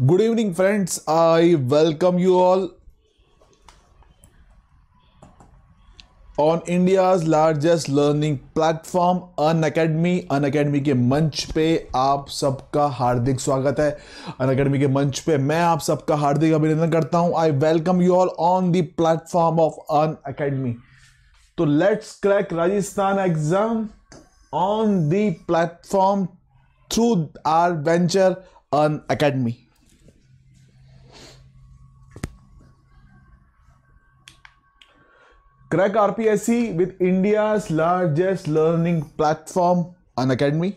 Good evening friends I welcome you all on India largest learning platform Unacademy Unacademy के मंच पे आप सबका हार्दिक स्वागत है अन अकेडमी के मंच पे मैं आप सबका हार्दिक अभिनंदन करता हूं I welcome you all on the platform of Unacademy तो let's crack Rajasthan exam on the platform through our venture Unacademy crack RPSC with India largest learning platform Unacademy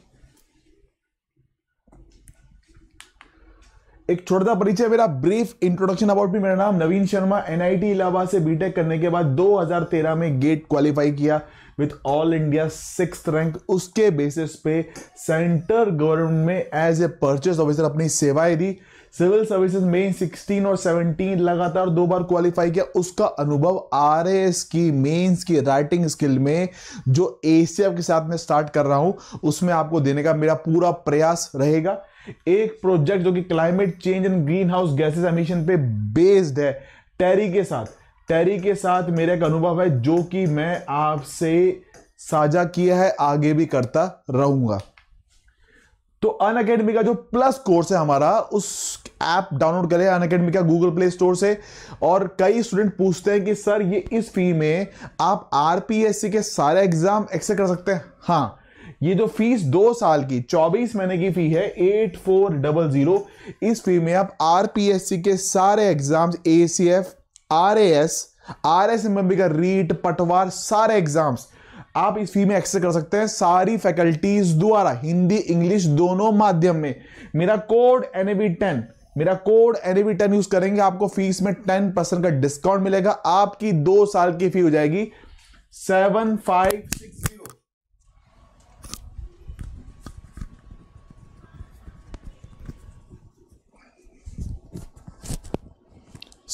एक छोटा सा परिचय मेरा ब्रीफ इंट्रोडक्शन अबाउट भी मेरा नाम नवीन Sharma NIT Allahabad से बीटेक करने के बाद 2013 में गेट क्वालिफाई किया with all India six rank उसके बेसिस पे सेंटर गवर्नमेंट में एज ए परचेस ऑफिसर अपनी सेवाएं दी सिविल सर्विसेज में 16 और 17 लगातार दो बार क्वालिफाई किया उसका अनुभव एस की मेंस की राइटिंग स्किल में जो एशिया के साथ में स्टार्ट कर रहा हूं उसमें आपको देने का मेरा पूरा प्रयास रहेगा एक प्रोजेक्ट जो कि climate change and greenhouse gases emission पे बेस्ड है टैरी के साथ टैरी के साथ मेरा एक अनुभव है जो कि मैं आपसे साझा किया है आगे भी करता रहूंगा तो अन अकेडमी का जो प्लस कोर्स है हमारा उस ऐप डाउनलोड करें अन अकेडमी का गूगल प्ले स्टोर से और कई स्टूडेंट पूछते हैं कि सर ये इस फी में आप आरपीएससी के सारे एग्जाम एक्से कर सकते हैं हाँ ये जो फीस दो साल की चौबीस महीने की फी है एट फोर डबल जीरो इस फी में आप आरपीएससी के सारे exam A C F R A S R S M M B का रीट पटवार सारे एग्जाम्स आप इस फी में एक्सेस कर सकते हैं सारी फैकल्टीज द्वारा हिंदी इंग्लिश दोनों माध्यम में मेरा कोड एनएबी टेन मेरा कोड एनएबी टेन यूज करेंगे आपको फीस में टेन परसेंट का डिस्काउंट मिलेगा आपकी दो साल की फी हो जाएगी सेवन फाइव सिक्स जीरो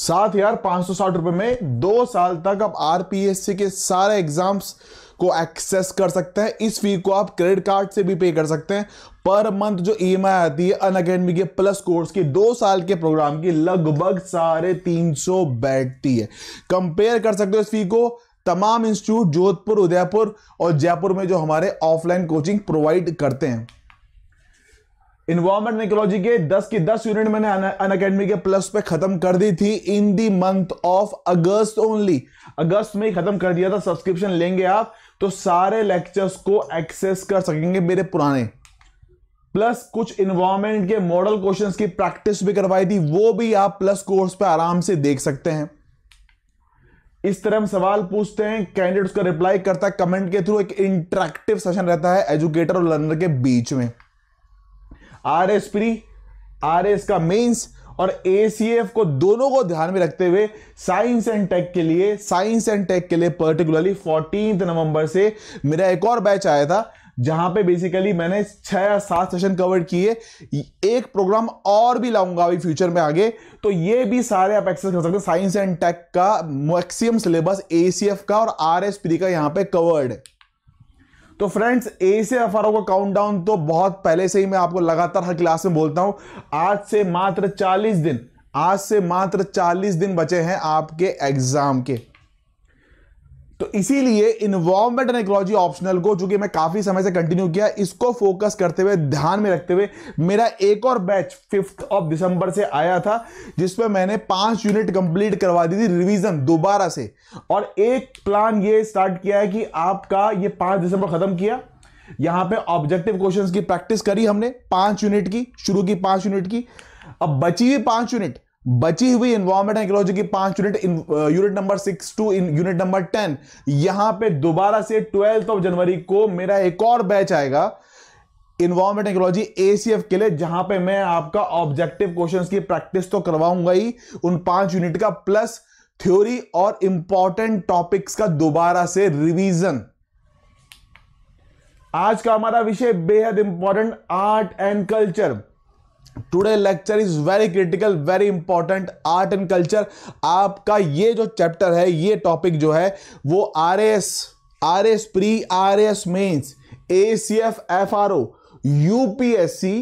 सात हजार पांच सौ साठ रुपए में दो साल तक आप आरपीएससी के सारे एग्जाम्स को एक्सेस कर सकते हैं इस फी को आप क्रेडिट कार्ड से भी पे कर सकते हैं पर मंथ जो ई e आती है अन अकेडमी के प्लस कोर्स की दो साल के प्रोग्राम की लगभग साढ़े तीन सौ बैठती है कंपेयर कर सकते हो इस फी को तमाम इंस्टीट्यूट जोधपुर उदयपुर और जयपुर में जो हमारे ऑफलाइन कोचिंग प्रोवाइड करते हैं इन्वायरमेंट माइकोलॉजी के 10 की 10 यूनिट मैंने अन अकेडमी के प्लस पे खत्म कर दी थी in the month of August only August में ही खत्म कर दिया था सब्सक्रिप्शन लेंगे आप तो सारे लेक्चर्स को एक्सेस कर सकेंगे मेरे पुराने प्लस कुछ इन्वायरमेंट के मॉडल क्वेश्चंस की प्रैक्टिस भी करवाई थी वो भी आप प्लस कोर्स पे आराम से देख सकते हैं इस तरह हम सवाल पूछते हैं कैंडिडेट उसका रिप्लाई करता है कमेंट के थ्रू एक इंटरेक्टिव सेशन रहता है एजुकेटर और लर्नर के बीच में R S pre R S का मेन्स और एसीएफ को दोनों को ध्यान में रखते हुए साइंस एंड टेक के लिए साइंस एंड टेक के लिए पर्टिकुलरली फोर्टीन नवंबर से मेरा एक और बैच आया था जहां पे बेसिकली मैंने छह या सात सेशन कवर किए एक प्रोग्राम और भी लाऊंगा अभी फ्यूचर में आगे तो ये भी सारे आप एक्सेस कर सकते हैं साइंस एंड टेक का मैक्सिमम सिलेबस एसीएफ का और आरएसपी का यहां पे कवर्ड है तो फ्रेंड्स ए से ओ का डाउन तो बहुत पहले से ही मैं आपको लगातार हर क्लास में बोलता हूं आज से मात्र 40 दिन आज से मात्र 40 दिन बचे हैं आपके एग्जाम के तो इसीलिए इन्वॉल्वमेंट एंड इकोलॉजी ऑप्शनल को चूंकि मैं काफी समय से कंटिन्यू किया इसको फोकस करते हुए ध्यान में रखते हुए मेरा एक और बैच फिफ्थ ऑफ दिसंबर से आया था जिसमें मैंने पांच यूनिट कंप्लीट करवा दी थी रिवीजन दोबारा से और एक प्लान ये स्टार्ट किया है कि आपका ये पांच दिसंबर खत्म किया यहां पर ऑब्जेक्टिव क्वेश्चन की प्रैक्टिस करी हमने पांच यूनिट की शुरू की पांच यूनिट की अब बची हुई पांच यूनिट बची हुई इन्वायरमेंट इकोलॉजी की पांच unit unit number six to in unit number ten यहां पे दोबारा से ट्वेल्थ ऑफ जनवरी को मेरा एक और बैच आएगा इन्वायरमेंट एक्लॉजी एसीएफ के लिए जहां पे मैं आपका ऑब्जेक्टिव क्वेश्चंस की प्रैक्टिस तो करवाऊंगा ही उन पांच यूनिट का प्लस थ्योरी और इंपॉर्टेंट टॉपिक्स का दोबारा से रिविजन आज का हमारा विषय बेहद important art and culture today lecture is very critical very important art and culture आपका ये जो चैप्टर है ये टॉपिक जो है वो R S R S pre R S mains A C F F R O UPSC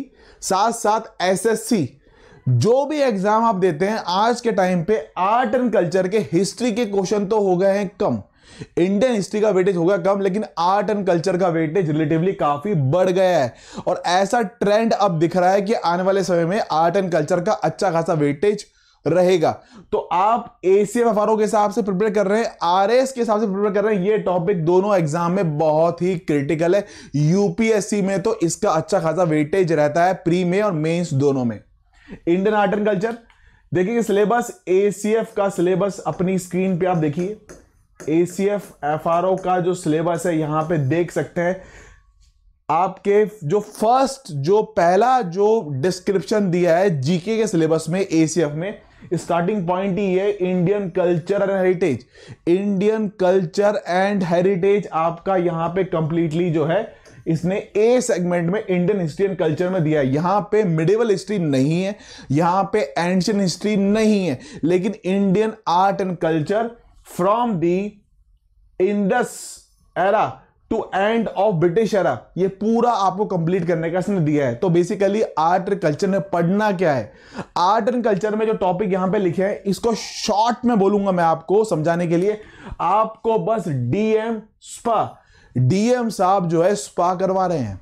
साथ साथ एसएससी जो भी एग्जाम आप देते हैं आज के टाइम पे आर्ट एंड कल्चर के हिस्ट्री के क्वेश्चन तो हो गए हैं कम इंडियन हिस्ट्री का वेटेज होगा कम लेकिन आर्ट एंड कल्चर का वेटेज रिलेटिवली काफी बढ़ गया है और ऐसा ट्रेंड अब दिख रहा है कि आने वाले समय में आर्ट एंड कल्चर का अच्छा खासा वेटेज रहेगा तो आप ए सी के हिसाब से प्रिपेयर कर रहे हैं आर एस के हिसाब से प्रिपेयर कर रहे हैं ये टॉपिक दोनों एग्जाम में बहुत ही क्रिटिकल है यूपीएससी में तो इसका अच्छा खासा वेटेज रहता है प्री में और मेंस दोनों में इंडियन आर्ट एंड कल्चर देखिए सिलेबस एसीएफ का सिलेबस अपनी स्क्रीन पे आप देखिए A C F F R O का जो सिलेबस है यहां पे देख सकते हैं आपके जो फर्स्ट जो पहला जो डिस्क्रिप्शन दिया है जीके के सिलेबस में ए सी एफ में स्टार्टिंग पॉइंट ही है Indian culture and heritage Indian culture and heritage आपका यहां पे कंप्लीटली जो है इसने ए सेगमेंट में इंडियन हिस्ट्री एंड कल्चर में दिया है यहां पे मिडिवल हिस्ट्री नहीं है यहां पे एंशियन हिस्ट्री नहीं है लेकिन Indian art and culture from the Indus era to end of British era ये पूरा आपको कंप्लीट करने का इसने दिया है तो बेसिकली आर्ट एंड कल्चर में पढ़ना क्या है आर्ट एंड कल्चर में जो टॉपिक यहां पे लिखे हैं इसको शॉर्ट में बोलूंगा मैं आपको समझाने के लिए आपको बस डीएम स्पा डीएम साहब जो है स्पा करवा रहे हैं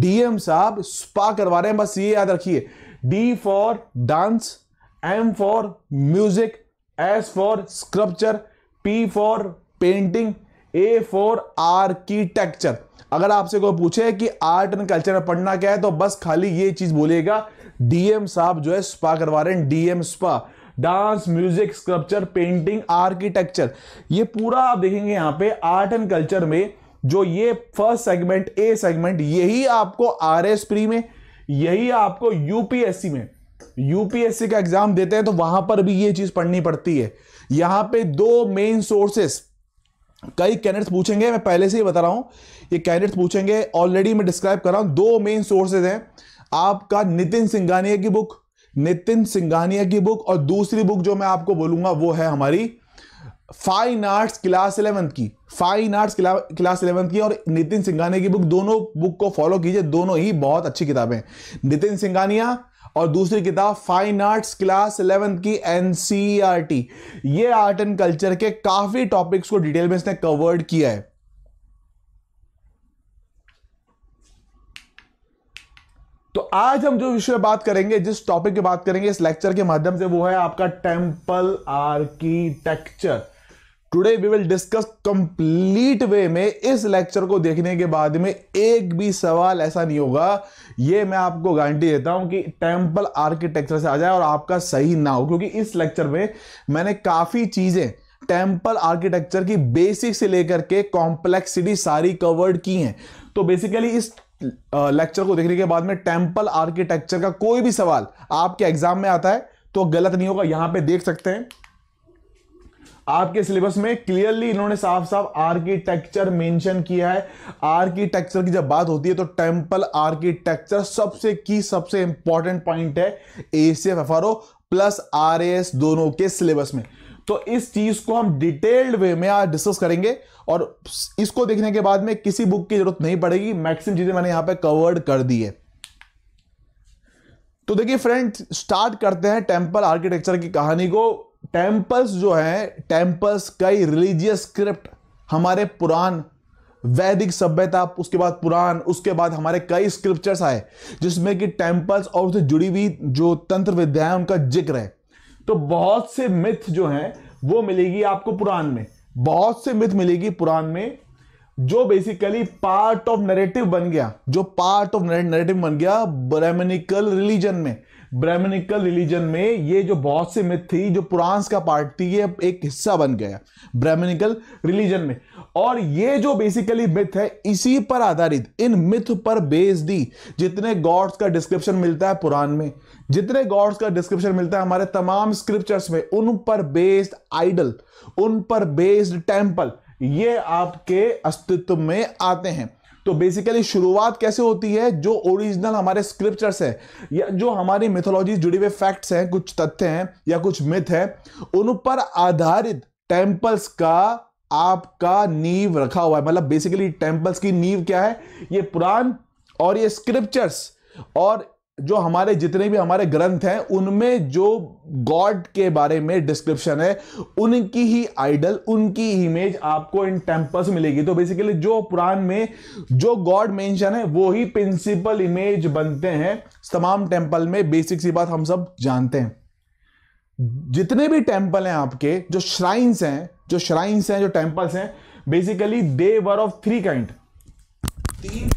डीएम साहब स्पा करवा रहे हैं बस ये याद रखिए D for dance M for music S for sculpture P for painting A for architecture अगर आपसे कोई पूछे कि आर्ट एंड कल्चर में पढ़ना क्या है तो बस खाली ये चीज बोलेगा डीएम साहब जो है स्पा करवा रहे हैं DM SPA dance music sculpture painting architecture ये पूरा आप देखेंगे यहां पे आर्ट एंड कल्चर में जो ये फर्स्ट सेगमेंट ए सेगमेंट यही आपको आर एस प्री में यही आपको यूपीएससी में यूपीएससी का एग्जाम देते हैं तो वहां पर भी ये चीज पढ़नी पड़ती है यहां पे दो मेन सोर्सेस कई कैंडिडेट्स पूछेंगे मैं पहले से ही बता रहा हूं ये कैंडिडेट्स पूछेंगे ऑलरेडी मैं डिस्क्राइब कर रहा हूं दो मेन सोर्सेज हैं आपका नितिन सिंघानिया की बुक नितिन सिंघानिया की बुक और दूसरी बुक जो मैं आपको बोलूंगा वो है हमारी फाइन आर्ट्स क्लास इलेवंथ की फाइन आर्ट्स क्लास इलेवंथ की और नितिन सिंघानिया की बुक दोनों बुक को फॉलो कीजिए दोनों ही बहुत अच्छी किताबें नितिन सिंघानिया और दूसरी किताब फाइन आर्ट्स क्लास इलेवेंथ की एनसीईआरटी e ये आर्ट एंड कल्चर के काफी टॉपिक्स को डिटेल में इसने कवर्ड किया है तो आज हम जो विषय बात करेंगे जिस टॉपिक की बात करेंगे इस लेक्चर के माध्यम से वो है आपका temple architecture today we will discuss complete way में इस लेक्चर को देखने के बाद में एक भी सवाल ऐसा नहीं होगा ये मैं आपको गारंटी देता हूं कि टेम्पल आर्किटेक्चर से आ जाए और आपका सही ना हो क्योंकि इस लेक्चर में मैंने काफ़ी चीज़ें टेम्पल आर्किटेक्चर की बेसिक से लेकर के कॉम्प्लेक्सिटी सारी कवर्ड की हैं तो बेसिकली इस लेक्चर को देखने के बाद में टेम्पल आर्किटेक्चर का कोई भी सवाल आपके एग्जाम में आता है तो गलत नहीं होगा यहां पे देख सकते हैं आपके सिलेबस में क्लियरली इन्होंने साफ साफ आर्किटेक्चर मेंशन किया है आर्किटेक्चर की जब बात होती है तो टेम्पल आर्किटेक्चर सबसे की सबसे इंपॉर्टेंट पॉइंट है एसीएफ एफ प्लस आर दोनों के सिलेबस में तो इस चीज को हम डिटेल्ड वे में आज डिस्कस करेंगे और इसको देखने के बाद में किसी बुक की जरूरत नहीं पड़ेगी मैक्सिम चीजें मैंने यहां पर कवर्ड कर दी है तो देखिए फ्रेंड स्टार्ट करते हैं टेंपल आर्किटेक्चर की कहानी को टेम्पल्स जो है टेम्पल्स कई रिलीजियस स्क्रिप्ट हमारे पुराण वैदिक सभ्यता उसके बाद पुराण उसके बाद हमारे कई स्क्रिप्चर्स आए जिसमें कि टेम्पल्स और उससे जुड़ी हुई जो तंत्र विद्या है उनका जिक्र है तो बहुत से मिथ जो हैं वो मिलेगी आपको पुराण में बहुत से मिथ मिलेगी पुराण में जो बेसिकली पार्ट ऑफ नरेटिव बन गया जो पार्ट ऑफ नरेटिव बन गया ब्राह्मणिकल रिलीजन में ब्रह्मनिकल रिलीजन में ये जो बहुत सी मिथ थी जो पुरांस का पार्ट थी ये एक हिस्सा बन गया ब्रह्मनिकल रिलीजन में और ये जो बेसिकली मिथ है इसी पर आधारित इन मिथ पर बेस दी जितने गॉड्स का डिस्क्रिप्शन मिलता है पुराण में जितने गॉड्स का डिस्क्रिप्शन मिलता है हमारे तमाम स्क्रिप्चर्स में उन पर बेस्ड आइडल उन पर बेस्ड टेम्पल ये आपके अस्तित्व में आते हैं तो बेसिकली शुरुआत कैसे होती है जो ओरिजिनल हमारे स्क्रिप्चर्स है या जो हमारी मिथोलॉजी जुड़े हुए फैक्ट्स हैं कुछ तथ्य हैं या कुछ मिथ है उन पर आधारित टेम्पल्स का आपका नींव रखा हुआ है मतलब बेसिकली टेम्पल्स की नींव क्या है ये पुराण और ये स्क्रिप्चर्स और जो हमारे जितने भी हमारे ग्रंथ हैं उनमें जो गॉड के बारे में डिस्क्रिप्शन है उनकी ही आइडल उनकी इमेज आपको इन टेम्पल्स मिलेगी तो बेसिकली जो पुराण में जो गॉड मेंशन है वो ही प्रिंसिपल इमेज बनते हैं तमाम टेम्पल में बेसिक सी बात हम सब जानते हैं जितने भी टेम्पल हैं आपके जो श्राइन्स हैं जो श्राइन्स हैं जो टेम्पल्स हैं basically they were of three kind तीन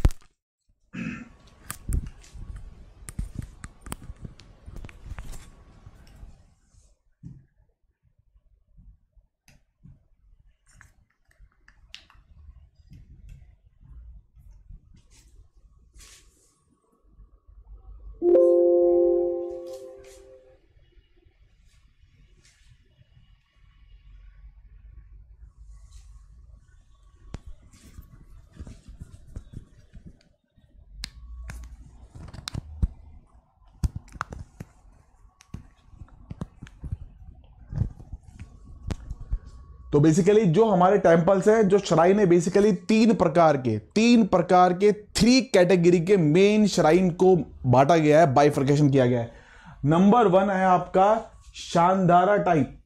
तो बेसिकली जो हमारे टेम्पल्स हैं जो श्राइन है बेसिकली तीन प्रकार के तीन प्रकार के थ्री कैटेगरी के मेन श्राइन को बांटा गया है बाइफर्केशन किया गया है नंबर वन है आपका शानदारा टाइप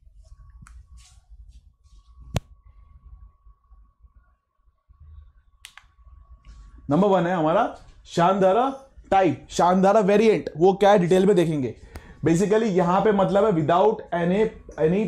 नंबर वन है हमारा शानदारा टाइप शानदारा वेरिएंट वो क्या है डिटेल में देखेंगे बेसिकली यहां पे मतलब है विदाउट एनी एनी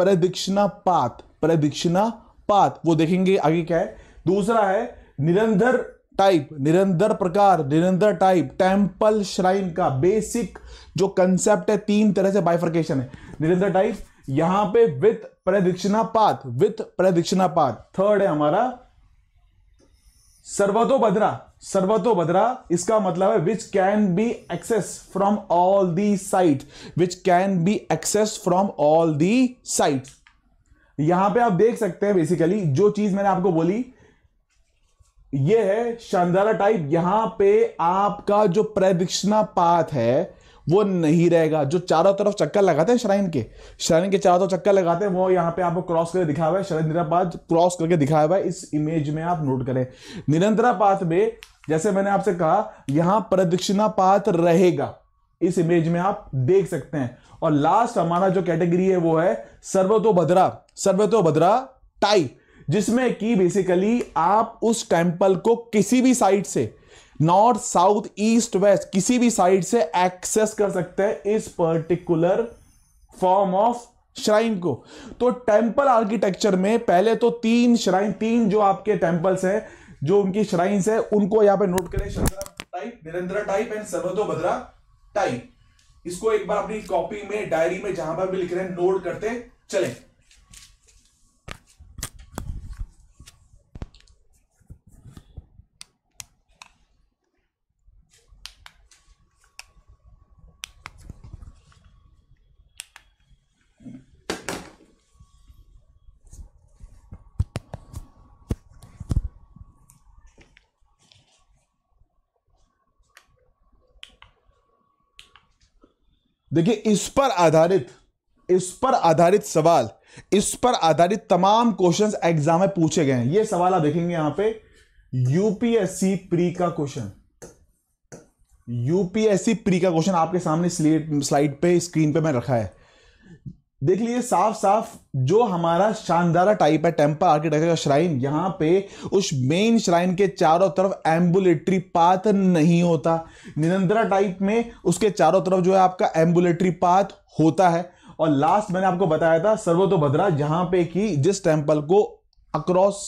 प्रदिक्षिणा पात प्रदिक्षिणा पात वो देखेंगे आगे क्या है दूसरा है निरंधर टाइप निरंधर प्रकार निरंधर टाइप टेम्पल श्राइन का बेसिक जो कंसेप्ट है तीन तरह से बाइफर्केशन है निरंधर टाइप यहां पे विथ प्रदिक्षिणा पात विथ प्रदिक्षिणा पात थर्ड है हमारा सर्वतोभद्रा सर्वतोभद्रा इसका मतलब है which can be access from all the site which can be access from all the site यहां पे आप देख सकते हैं बेसिकली जो चीज मैंने आपको बोली ये है शानदारा टाइप यहां पे आपका जो प्रदक्षिणा पाथ है वो नहीं रहेगा जो चारों तरफ चक्कर लगाते हैं श्राइन के श्राइन के चारों तरफ चक्कर लगाते हैं वो यहाँ पे आपको क्रॉस करके दिखाया हुआ है श्राइन निरापात क्रॉस करके दिखाया हुआ है इस इमेज में आप नोट करें निरंतरापात में जैसे मैंने आपसे कहा यहाँ प्रदक्षिणापात रहेगा इस इमेज में आप देख सकते हैं और लास्ट हमारा जो कैटेगरी है वो है सर्वतो भद्रा सर्वतो भद्रा टाई जिसमें कि बेसिकली आप उस टेम्पल को किसी भी साइड से नॉर्थ साउथ ईस्ट वेस्ट किसी भी साइड से एक्सेस कर सकते हैं इस पर्टिकुलर फॉर्म ऑफ श्राइन को तो टेम्पल आर्किटेक्चर में पहले तो तीन श्राइन तीन जो आपके टेम्पल्स हैं जो उनकी श्राइन्स है उनको यहां पे नोट करें टाइप वीरेंद्र टाइप एंड सर्वतो भद्रा टाइप इसको एक बार अपनी कॉपी में डायरी में जहां पर भी लिख रहे हैं नोट करते चले देखिए इस पर आधारित इस पर आधारित सवाल इस पर आधारित तमाम क्वेश्चंस एग्जाम में पूछे गए हैं ये सवाल आप देखेंगे यहां पे यूपीएससी प्री का क्वेश्चन यूपीएससी प्री का क्वेश्चन आपके सामने स्लाइड पे स्क्रीन पे मैं रखा है देख लीजिए साफ साफ जो हमारा शानदार टाइप है टेम्पल आर्किटेक्चर का श्राइन यहां पे उस मेन श्राइन के चारों तरफ एम्बुलेटरी पाथ नहीं होता निरंतरा टाइप में उसके चारों तरफ जो है आपका एम्बुलेटरी पाथ होता है और लास्ट मैंने आपको बताया था सर्वतोभद्रा जहां पे कि जिस टेम्पल को across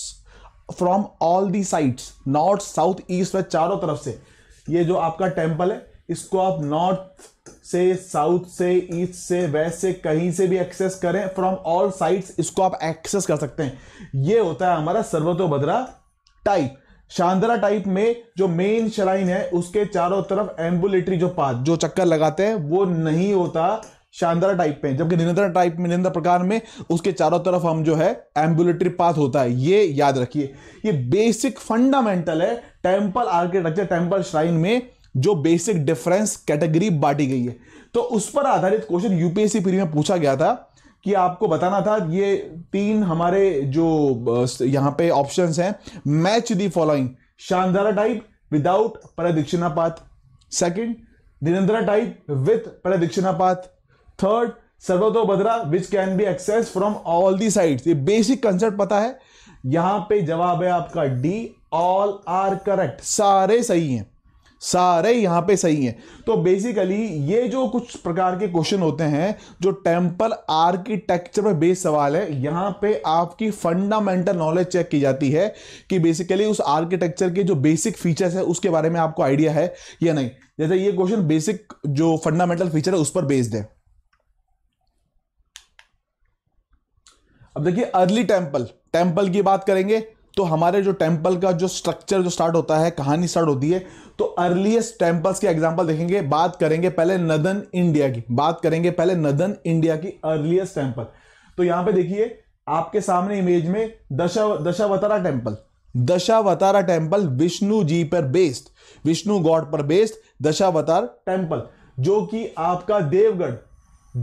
from all the sides north south east व चारों तरफ से ये जो आपका टेम्पल है इसको आप नॉर्थ से साउथ से ईस्ट से वेस्ट से कहीं से भी एक्सेस करें फ्रॉम ऑल साइड्स इसको आप एक्सेस कर सकते हैं ये होता है हमारा सर्वतोभद्रा टाइप शांद्रा टाइप में जो मेन श्राइन है उसके चारों तरफ एम्बुलेटरी जो पाथ जो चक्कर लगाते हैं वो नहीं होता शानदार टाइप में जबकि निरंतर टाइप में निरंतर प्रकार में उसके चारों तरफ हम जो है एम्बुलेटरी पाथ होता है ये याद रखिए ये बेसिक फंडामेंटल है टेम्पल आर्किटेक्चर टेम्पल श्राइन में जो बेसिक डिफरेंस कैटेगरी बांटी गई है तो उस पर आधारित क्वेश्चन यूपीएससी प्री में पूछा गया था कि आपको बताना था ये तीन हमारे जो यहाँ पे ऑप्शंस हैं मैच दी फॉलोइंग शानदारा टाइप विदाउट प्रदीक्षिणापात सेकेंड निरंतरा टाइप विथ प्रदीक्षिणापात थर्ड सर्वतोभद्रा which can be access from all the sides ये बेसिक कंसेप्ट पता है यहां पे जवाब है आपका डी ऑल आर करेक्ट सारे सही हैं सारे यहां पे सही हैं तो बेसिकली ये जो कुछ प्रकार के क्वेश्चन होते हैं जो टेम्पल आर्किटेक्चर पर बेस्ड सवाल है यहां पे आपकी फंडामेंटल नॉलेज चेक की जाती है कि बेसिकली उस आर्किटेक्चर के जो बेसिक फीचर्स है उसके बारे में आपको आइडिया है या नहीं जैसे ये क्वेश्चन बेसिक जो फंडामेंटल फीचर है उस पर बेस्ड है अब देखिए अर्ली टेम्पल टेम्पल की बात करेंगे तो हमारे जो टेम्पल का जो स्ट्रक्चर जो स्टार्ट होता है कहानी स्टार्ट होती है तो अर्लीस्ट टेम्पल्स की एग्जाम्पल देखेंगे बात करेंगे पहले नदन इंडिया की बात करेंगे पहले नदन इंडिया की अर्लीस्ट टेम्पल तो यहां पे देखिए आपके सामने इमेज में दशा दशावतारा टेम्पल दशावतारा टेम्पल विष्णु जी पर बेस्ड विष्णु गॉड पर बेस्ड दशावतार टेम्पल जो कि आपका देवगढ़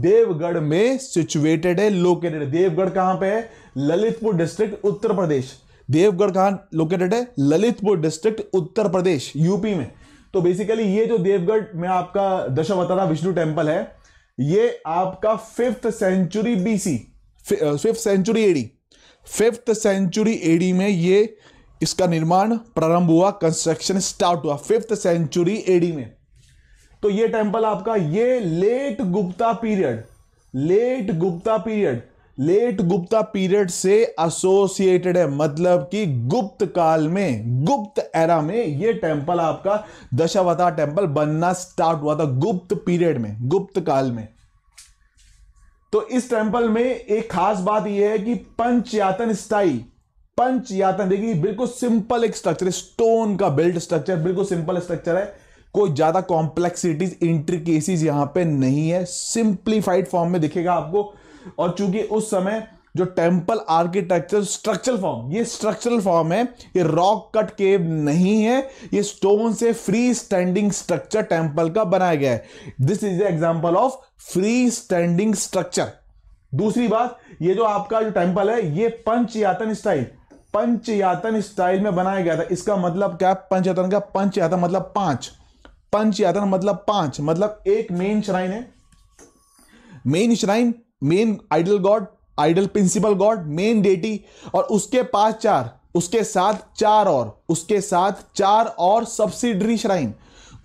देवगढ़ में सिचुएटेड है लोकेटेड देवगढ़ कहां पे है ललितपुर डिस्ट्रिक्ट उत्तर प्रदेश देवगढ़ कहा लोकेटेड है ललितपुर डिस्ट्रिक्ट उत्तर प्रदेश यूपी में तो बेसिकली ये जो देवगढ़ में आपका दशावतारा विष्णु टेम्पल है ये आपका fifth century BC fifth century AD fifth century AD में ये इसका निर्माण प्रारंभ हुआ कंस्ट्रक्शन स्टार्ट हुआ फिफ्थ सेंचुरी एडी में तो ये टेम्पल आपका ये late Gupta period late Gupta period late Gupta period से एसोसिएटेड है मतलब कि गुप्त काल में गुप्त एरा में ये टेम्पल आपका दशावतार टेम्पल बनना स्टार्ट हुआ था गुप्त पीरियड में गुप्त काल में तो इस टेम्पल में एक खास बात यह है कि पंचयातन स्थाई पंचयातन देखिए बिल्कुल सिंपल एक स्ट्रक्चर है स्टोन का बिल्ड स्ट्रक्चर बिल्कुल सिंपल स्ट्रक्चर है कोई ज्यादा कॉम्प्लेक्सिटीज इंट्रिकेसीज यहां पे नहीं है सिंप्लीफाइड फॉर्म में दिखेगा आपको और चूंकि उस समय जो टेम्पल आर्किटेक्चर स्ट्रक्चरल फॉर्म ये स्ट्रक्चरल फॉर्म है ये रॉक कट केव नहीं है ये स्टोन से फ्री स्टैंडिंग स्ट्रक्चर टेम्पल का बनाया गया है this is example of free standing structure दूसरी बात ये जो आपका जो टेम्पल है ये पंचयातन स्टाइल पंचयातन स्टाइल में बनाया गया था इसका मतलब क्या पंचयातन का पंचयातन मतलब पांच पंचयातन मतलब पांच मतलब एक मेन श्राइन है main shrine main idol god idol principal god main deity और उसके पास चार उसके साथ चार और उसके साथ चार और सब्सिडरी श्राइन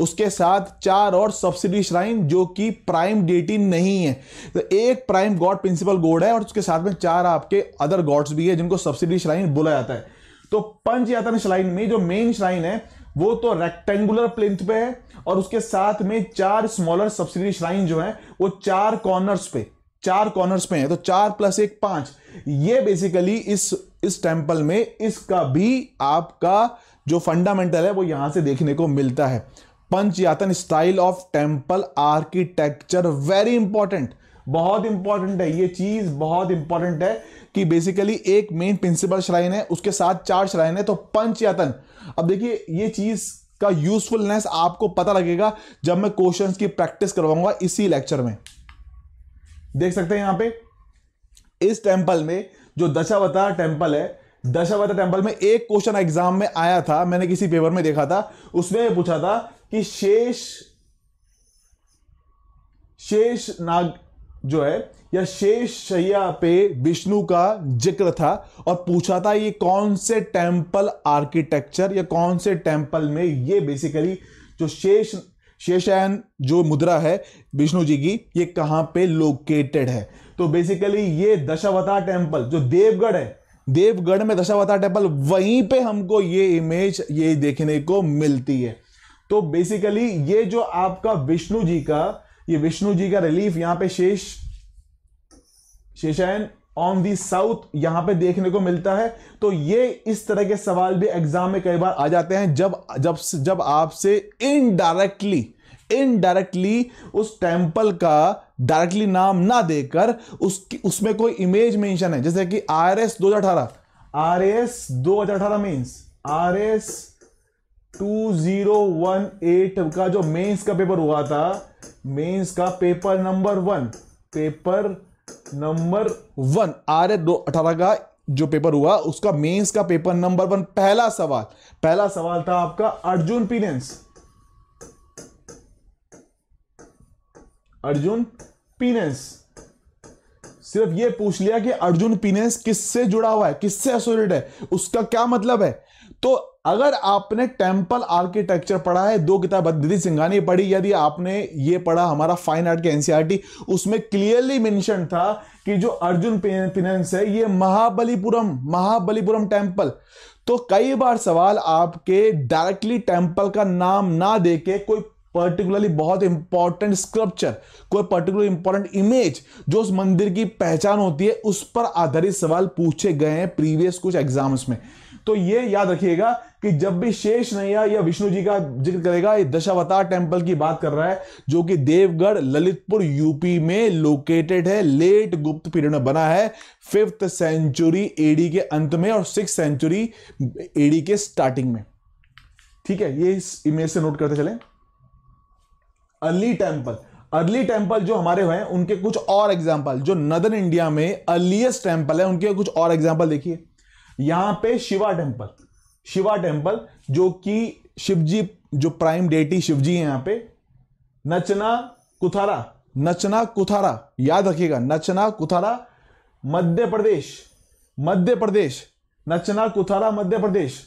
उसके साथ चार और सब्सिडी श्राइन जो कि प्राइम डेटी नहीं है तो एक प्राइम गॉड प्रिंसिपल गॉड है और उसके साथ में चार आपके अदर गॉड्स भी है जिनको सब्सिडी श्राइन बोला जाता है तो पंच यातन श्राइन में जो मेन श्राइन है वो तो रेक्टेंगुलर प्लिंथ पे है और उसके साथ में चार स्मॉलर सब्सिडी श्राइन जो है वो चार कॉर्नर्स पे चार कॉर्नर्स पे हैं तो चार प्लस एक पांच ये बेसिकली इस इस टेम्पल में इसका भी आपका जो फंडामेंटल है वो यहां से देखने को मिलता है panchayatana style of temple architecture very important बहुत इंपॉर्टेंट है ये चीज बहुत इंपॉर्टेंट है कि बेसिकली एक मेन प्रिंसिपल श्राइन है उसके साथ चार श्राइन है तो पंचयातन अब देखिए ये चीज का यूजफुलनेस आपको पता लगेगा जब मैं क्वेश्चंस की प्रैक्टिस करवाऊंगा इसी लेक्चर में देख सकते हैं यहां पे इस टेंपल में जो दशावतार टेम्पल है दशावतार टेम्पल में एक क्वेश्चन एग्जाम में आया था मैंने किसी पेपर में देखा था उसमें पूछा था कि शेष शेष नाग जो है या शेष शैया पे विष्णु का जिक्र था और पूछा था ये कौन से टेंपल आर्किटेक्चर या कौन से टेंपल में ये बेसिकली जो शेष शेषायन जो मुद्रा है विष्णु जी की ये कहाँ पे लोकेटेड है तो बेसिकली ये दशावतार टेम्पल जो देवगढ़ है देवगढ़ में दशावतार टेम्पल वहीं पे हमको ये इमेज ये देखने को मिलती है तो बेसिकली ये जो आपका विष्णु जी का ये विष्णु जी का रिलीफ यहाँ पे शेष शेषायन ऑन दी साउथ यहां पे देखने को मिलता है तो ये इस तरह के सवाल भी एग्जाम में कई बार आ जाते हैं जब जब जब आपसे इनडायरेक्टली इनडायरेक्टली उस टेम्पल का डायरेक्टली नाम ना देकर उसकी उसमें कोई इमेज मेंशन है जैसे कि आर एस दो हजार अठारह आर एस दो हजार अठारह means R S two zero one eight का जो मेंस का पेपर हुआ था मेंस का paper number one paper number one R S दो अठारह का जो पेपर हुआ उसका मेंस का पेपर नंबर वन पहला सवाल पहला सवाल था आपका अर्जुन पीनेंस अर्जुन पीनेस सिर्फ ये पूछ लिया कि अर्जुन पीनेस किससे जुड़ा हुआ है किससे एसोसिएटेड है उसका क्या मतलब है तो अगर आपने टेंपल आर्किटेक्चर पढ़ा है दो किताब निधि सिंघानी पढ़ी यदि आपने ये पढ़ा हमारा फाइन आर्ट के एनसीआरटी उसमें क्लियरली मेंशन था कि जो अर्जुन पिनेंस है ये महाबलीपुरम महाबलीपुरम टेंपल तो कई बार सवाल आपके डायरेक्टली टेंपल का नाम ना देके कोई पर्टिकुलरली बहुत इंपॉर्टेंट स्क्रप्चर कोई पर्टिकुलर इंपॉर्टेंट इमेज जो उस मंदिर की पहचान होती है उस पर आधारित सवाल पूछे गए हैं प्रीवियस कुछ एग्जाम्स में तो ये याद रखिएगा कि जब भी शेष नैया या विष्णु जी का जिक्र करेगा ये दशावतार टेम्पल की बात कर रहा है जो कि देवगढ़ ललितपुर यूपी में लोकेटेड है लेट गुप्त पीरियड में बना है फिफ्थ सेंचुरी एडी के अंत में और सिक्स सेंचुरी एडी के स्टार्टिंग में ठीक है ये इस इमेज से नोट करते चलें अर्ली टेम्पल अर्ली टेम्पल जो हमारे हुए हैं उनके कुछ और एग्जाम्पल जो नदर इंडिया में अर्लीस्ट टेम्पल है उनके कुछ और एग्जाम्पल देखिए यहां पे शिवा टेम्पल शिवा टेम्पल जो कि शिवजी जो प्राइम डेटी शिवजी है यहां पे नचना कुथारा नचना कुथारा याद रखिएगा नचना कुथारा मध्य प्रदेश मध्य प्रदेश नचना कुथारा मध्य प्रदेश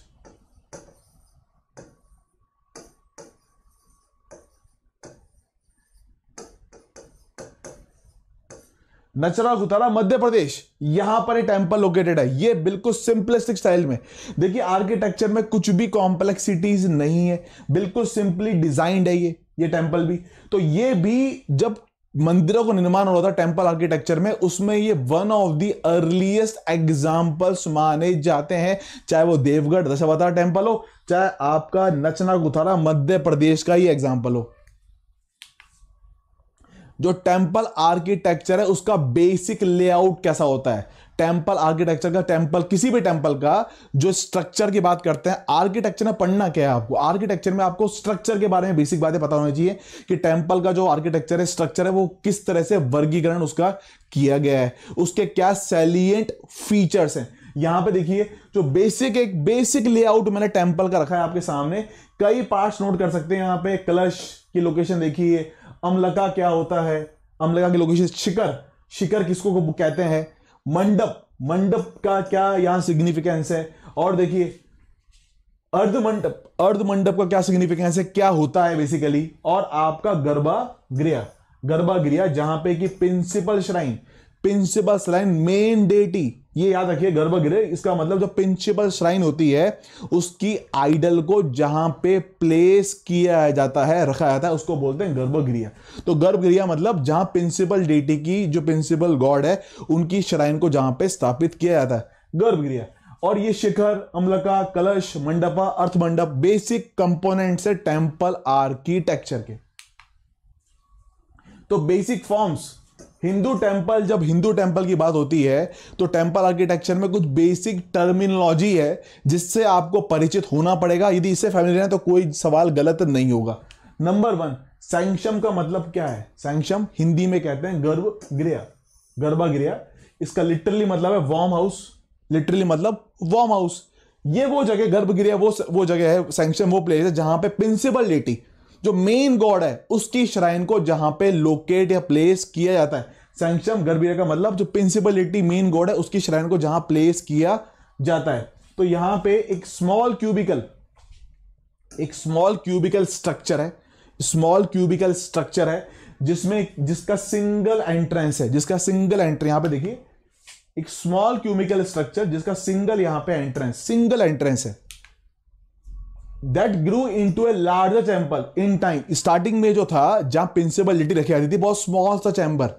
नचरा गुतारा मध्य प्रदेश यहां पर टेम्पल लोकेटेड है ये बिल्कुल सिंपलिस्टिक स्टाइल में देखिए आर्किटेक्चर में कुछ भी कॉम्प्लेक्सिटीज नहीं है बिल्कुल सिंपली डिजाइंड है ये ये टेम्पल भी तो ये भी जब मंदिरों को निर्माण हो रहा था टेम्पल आर्किटेक्चर में उसमें ये one of the earliest examples माने जाते हैं चाहे वो देवगढ़ दशावतार टेम्पल हो चाहे आपका नचना गुथारा मध्य प्रदेश का ही एग्जाम्पल हो जो टेम्पल आर्किटेक्चर है उसका बेसिक लेआउट कैसा होता है टेम्पल आर्किटेक्चर का टेम्पल किसी भी टेम्पल का जो स्ट्रक्चर की बात करते हैं आर्किटेक्चर में पढ़ना क्या है आपको आर्किटेक्चर में आपको स्ट्रक्चर के बारे में बेसिक बातें पता होनी चाहिए कि टेम्पल का जो आर्किटेक्चर है स्ट्रक्चर है वो किस तरह से वर्गीकरण उसका किया गया है उसके क्या सैलियंट फीचर्स हैं यहां पे देखिए जो बेसिक एक बेसिक लेआउट मैंने टेम्पल का रखा है आपके सामने कई पार्ट्स नोट कर सकते हैं यहाँ पे कलश की लोकेशन देखिए अमलका क्या होता है अमलका की लोकेशन शिखर शिखर किसको को कहते हैं मंडप मंडप का क्या यहां सिग्निफिकेंस है और देखिए अर्ध मंडप अर्ध मंडप का क्या सिग्निफिकेंस है क्या होता है बेसिकली और आपका गरबा गृह गरबा गृह जहां पे कि principal shrine principal shrine main deity ये याद रखिए गर्भगृह इसका मतलब जो प्रिंसिपल श्राइन होती है उसकी आइडल को जहां पे प्लेस किया जाता है रखा जाता है उसको बोलते हैं गर्भगृह तो गर्भगृह मतलब जहां प्रिंसिपल डेटी की जो प्रिंसिपल गॉड है उनकी श्राइन को जहां पे स्थापित किया जाता है गर्भगृह और ये शिखर अमलका कलश मंडपा अर्थ मंडप बेसिक कंपोनेंट्स है टेम्पल आर्किटेक्चर के तो बेसिक फॉर्म्स हिंदू टेम्पल जब हिंदू टेम्पल की बात होती है तो टेम्पल आर्किटेक्चर में कुछ बेसिक टर्मिनोलॉजी है जिससे आपको परिचित होना पड़ेगा यदि इससे फैमिली है तो कोई सवाल गलत नहीं होगा नंबर वन सैंक्शम का मतलब क्या है सैंक्शम हिंदी में कहते हैं गर्भ गृह गर्भा गृह इसका लिटरली मतलब है वार्म हाउस लिटरली मतलब वार्म हाउस ये वो जगह गर्भगृह वो वो जगह है सैंक्शन वो प्लेस है जहां पे प्रिंसिपल लेटी जो मेन गॉड है उसकी श्राइन को जहां पे लोकेट या प्लेस किया जाता है सैंक्शम गर्भीरा का मतलब जो प्रिंसिपलिटी मेन गॉड है उसकी श्राइन को जहां प्लेस किया जाता है तो यहां पे एक स्मॉल क्यूबिकल एक स्मॉल क्यूबिकल स्ट्रक्चर है स्मॉल क्यूबिकल स्ट्रक्चर है जिसमें जिसका सिंगल एंट्रेंस है जिसका सिंगल एंट्री यहां पे देखिए एक स्मॉल क्यूबिकल स्ट्रक्चर जिसका सिंगल यहां पे एंट्रेंस सिंगल एंट्रेंस है that grew into a larger chamber in time starting में जो था जहां प्रिंसिपलिटी रखी जाती थी बहुत स्मॉल सा चैम्बर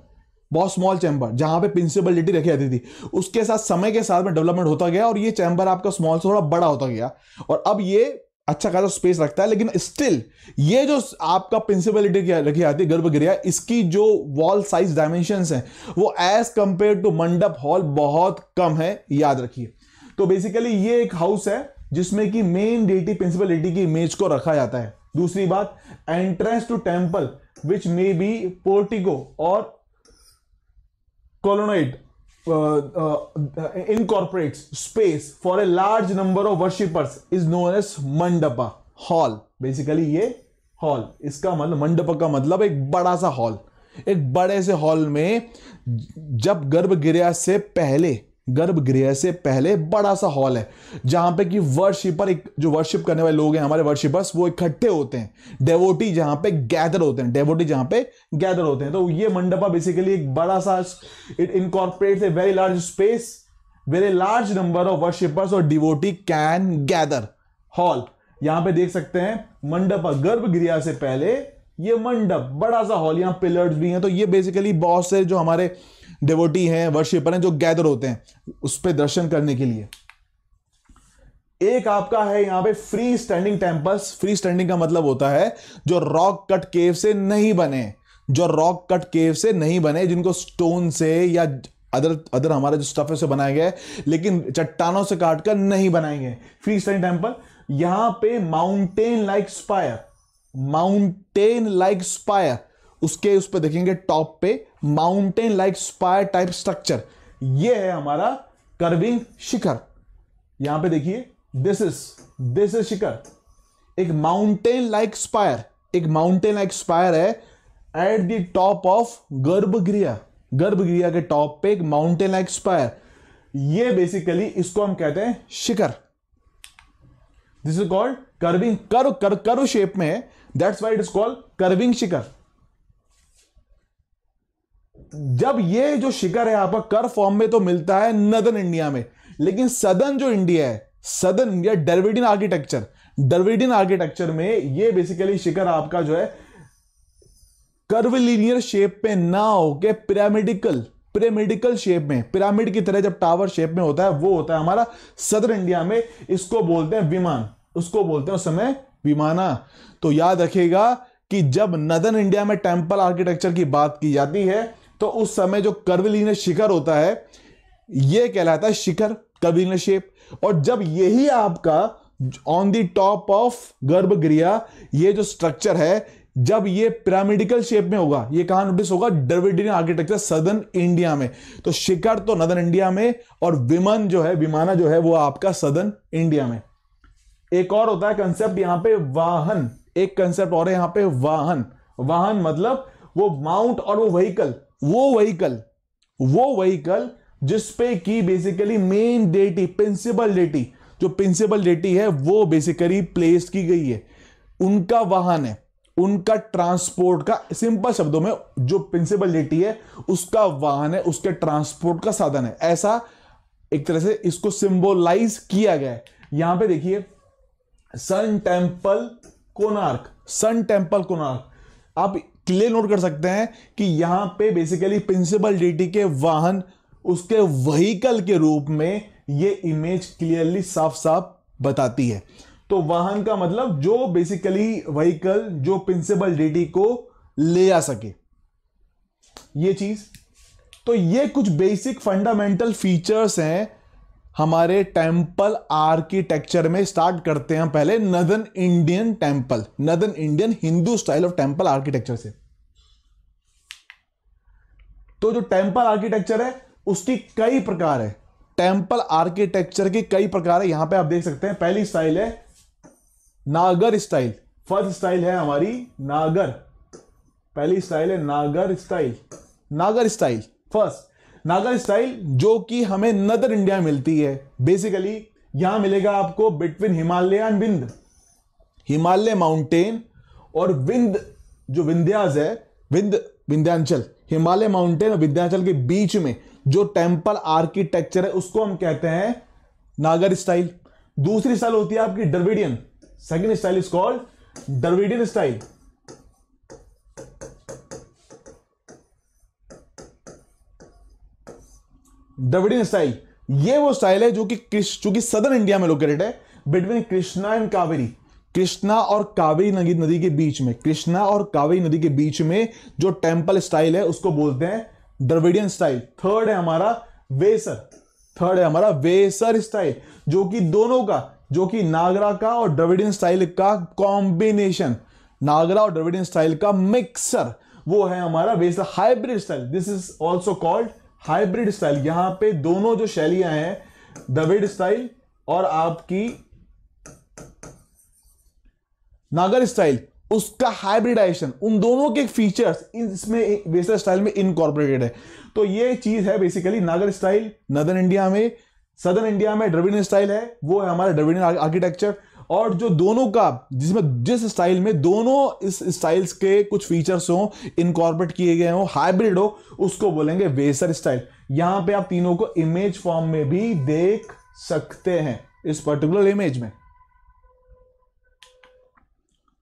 बहुत स्मॉल चैम्बर जहां पे प्रिंसिपलिटी रखी जाती थी उसके साथ समय के साथ में डेवलपमेंट होता गया और ये चैम्बर आपका स्मॉल से थोड़ा बड़ा होता गया और अब ये अच्छा खासा स्पेस रखता है लेकिन स्टिल ये जो आपका प्रिंसिपलिटी रखी जाती है गर्भगृह इसकी जो वॉल साइज डायमेंशन है वो as compare to mandap hall बहुत कम है याद रखिए तो बेसिकली ये एक हाउस है जिसमें कि मेन डेटी प्रिंसिपल डेटी की इमेज को रखा जाता है दूसरी बात entrance to temple which may be portico और colonnade incorporate space for a large number of worshippers is known as mandapa hall basically ये हॉल इसका मतलब मंडप का मतलब एक बड़ा सा हॉल एक बड़े से हॉल में जब गर्भगृह से पहले गर्भगृह से पहले बड़ा सा हॉल है जहां पे कि वर्शिपर एक जो वर्शिप करने वाले लोग हैं हमारे वर्शिपर्स वो इकट्ठे होते हैं डेवोटी जहां पे गैदर होते हैं डेवोटी जहां पे गैदर होते हैं तो ये मंडपा बेसिकली एक बड़ा सा it incorporates a very large space very large number of worshippers और डिवोटी कैन गैदर हॉल यहां पे देख सकते हैं मंडपा गर्भगृह से पहले ये मंडप बड़ा सा हॉल यहाँ पिलर्स भी हैं तो ये बेसिकली बहुत से जो हमारे डेवोटी हैं वर्षिपर हैं जो गैदर होते हैं उस पर दर्शन करने के लिए एक आपका है यहां पे free standing temples free standing का मतलब होता है जो रॉक कट केव से नहीं बने जो रॉक कट केव से नहीं बने जिनको स्टोन से या अदर अदर हमारे जो स्टफ से बनाए बनाया गया लेकिन चट्टानों से काट कर नहीं बनाए गए फ्री स्टैंडिंग टेम्पल यहां पे mountain like spire mountain like spire उसके उस पर देखेंगे टॉप पे mountain like spire type structure ये है हमारा कर्विंग शिखर यहां पे देखिए this is this is shikhar एक माउंटेन लाइक स्पायर एक माउंटेन लाइक स्पायर है at the top of garbhagriha garbhagriha के टॉप पे एक माउंटेन लाइक स्पायर ये बेसिकली इसको हम कहते हैं shikhar this is called curving curve curve curve shape में है that's why it is called curving shikhar जब ये जो शिखर है आपका कर फॉर्म में तो मिलता है नदन इंडिया में लेकिन सदन जो इंडिया है southern India Dravidian architecture Dravidian architecture में ये बेसिकली शिखर आपका जो है कर्वलीनियर शेप में ना होके पिरामिडिकल पिरामिडिकल शेप में पिरामिड की तरह जब टावर शेप में होता है वो होता है हमारा सदर इंडिया में इसको बोलते हैं विमान उसको बोलते हैं उस समय विमाना तो याद रखेगा कि जब नदन इंडिया में टेम्पल आर्किटेक्चर की बात की जाती है तो उस समय जो कर्वलीन शिखर होता है यह कहलाता है शिखर कर्वलीन शेप और जब यही आपका ऑन द टॉप ऑफ गर्भगृह ये जो स्ट्रक्चर है जब ये पिरामिडिकल शेप में होगा ये कहां नोटिस होगा डर्विडियन आर्किटेक्चर सदर्न इंडिया में तो शिखर तो नदर्न इंडिया में और विमान जो है विमाना जो है वो आपका सदर्न इंडिया में एक और होता है कंसेप्ट यहां पे वाहन एक कंसेप्ट और है यहां पे वाहन वाहन मतलब वो माउंट और वो व्हीकल वो वहीकल वो वहीकल जिसपे की basically main deity principal deity जो प्रिंसिपल डेटी है वो बेसिकली प्लेस की गई है उनका वाहन है उनका ट्रांसपोर्ट का सिंपल शब्दों में जो प्रिंसिपल डेटी है उसका वाहन है उसके ट्रांसपोर्ट का साधन है ऐसा एक तरह से इसको सिंबोलाइज किया गया है यहां पे देखिए sun temple Konark sun temple Konark आप क्लियर नोट कर सकते हैं कि यहां पे बेसिकली प्रिंसिपल डीटी के वाहन उसके वहीकल के रूप में ये इमेज क्लियरली साफ साफ बताती है तो वाहन का मतलब जो बेसिकली वहीकल जो प्रिंसिपल डीटी को ले जा सके ये चीज तो ये कुछ बेसिक फंडामेंटल फीचर्स हैं हमारे टेंपल आर्किटेक्चर में स्टार्ट करते हैं पहले northern Indian temple northern Indian Hindu style of temple architecture से तो जो टेंपल आर्किटेक्चर है उसकी कई प्रकार है टेंपल आर्किटेक्चर के कई प्रकार है यहां पे आप देख सकते हैं पहली स्टाइल है नागर स्टाइल फर्स्ट स्टाइल है हमारी नागर पहली स्टाइल है नागर स्टाइल नागर स्टाइल फर्स्ट नागर स्टाइल जो कि हमें नदर इंडिया मिलती है बेसिकली यहां मिलेगा आपको between Himalaya and Vindhya Himalaya mountain और विंध जो विंध्याज है विंध विंध्यांचल हिमालय माउंटेन और विंध्याचल के बीच में जो टेम्पल आर्किटेक्चर है उसको हम कहते हैं नागर स्टाइल दूसरी स्टाइल होती है आपकी Dravidian second style is called Dravidian style Dravidian style ये वो स्टाइल है जो कि चूंकि सदर इंडिया में लोकेटेड है बिटवीन कृष्णा एंड कावेरी कृष्णा और कावेरी नदी नदी के बीच में कृष्णा और कावेरी नदी के बीच में जो टेम्पल स्टाइल है उसको बोलते हैं द्रविडियन स्टाइल थर्ड है हमारा वेसर थर्ड है हमारा वेसर स्टाइल जो कि दोनों का जो कि नागरा का और द्रविडियन स्टाइल का कॉम्बिनेशन नागरा और द्रविडियन स्टाइल का मिक्सर वो है हमारा Vesara hybrid style this is also called hybrid style यहां पे दोनों जो शैलियां हैं दविड स्टाइल और आपकी नागर स्टाइल उसका हाइब्रिडाइजेशन उन दोनों के फीचर्स इसमें वेस्टर्न स्टाइल में इनकॉर्पोरेटेड है तो ये चीज है बेसिकली नागर स्टाइल नदर इंडिया में सदर इंडिया में ड्रविडियन स्टाइल है वो है हमारा ड्रविडियन आर्किटेक्चर और जो दोनों का जिसमें जिस स्टाइल में दोनों इस स्टाइल्स के कुछ फीचर्स हों इनकॉर्पोरेट किए गए हों हाइब्रिड हो उसको बोलेंगे वेसर स्टाइल यहां पे आप तीनों को इमेज फॉर्म में भी देख सकते हैं इस पर्टिकुलर इमेज में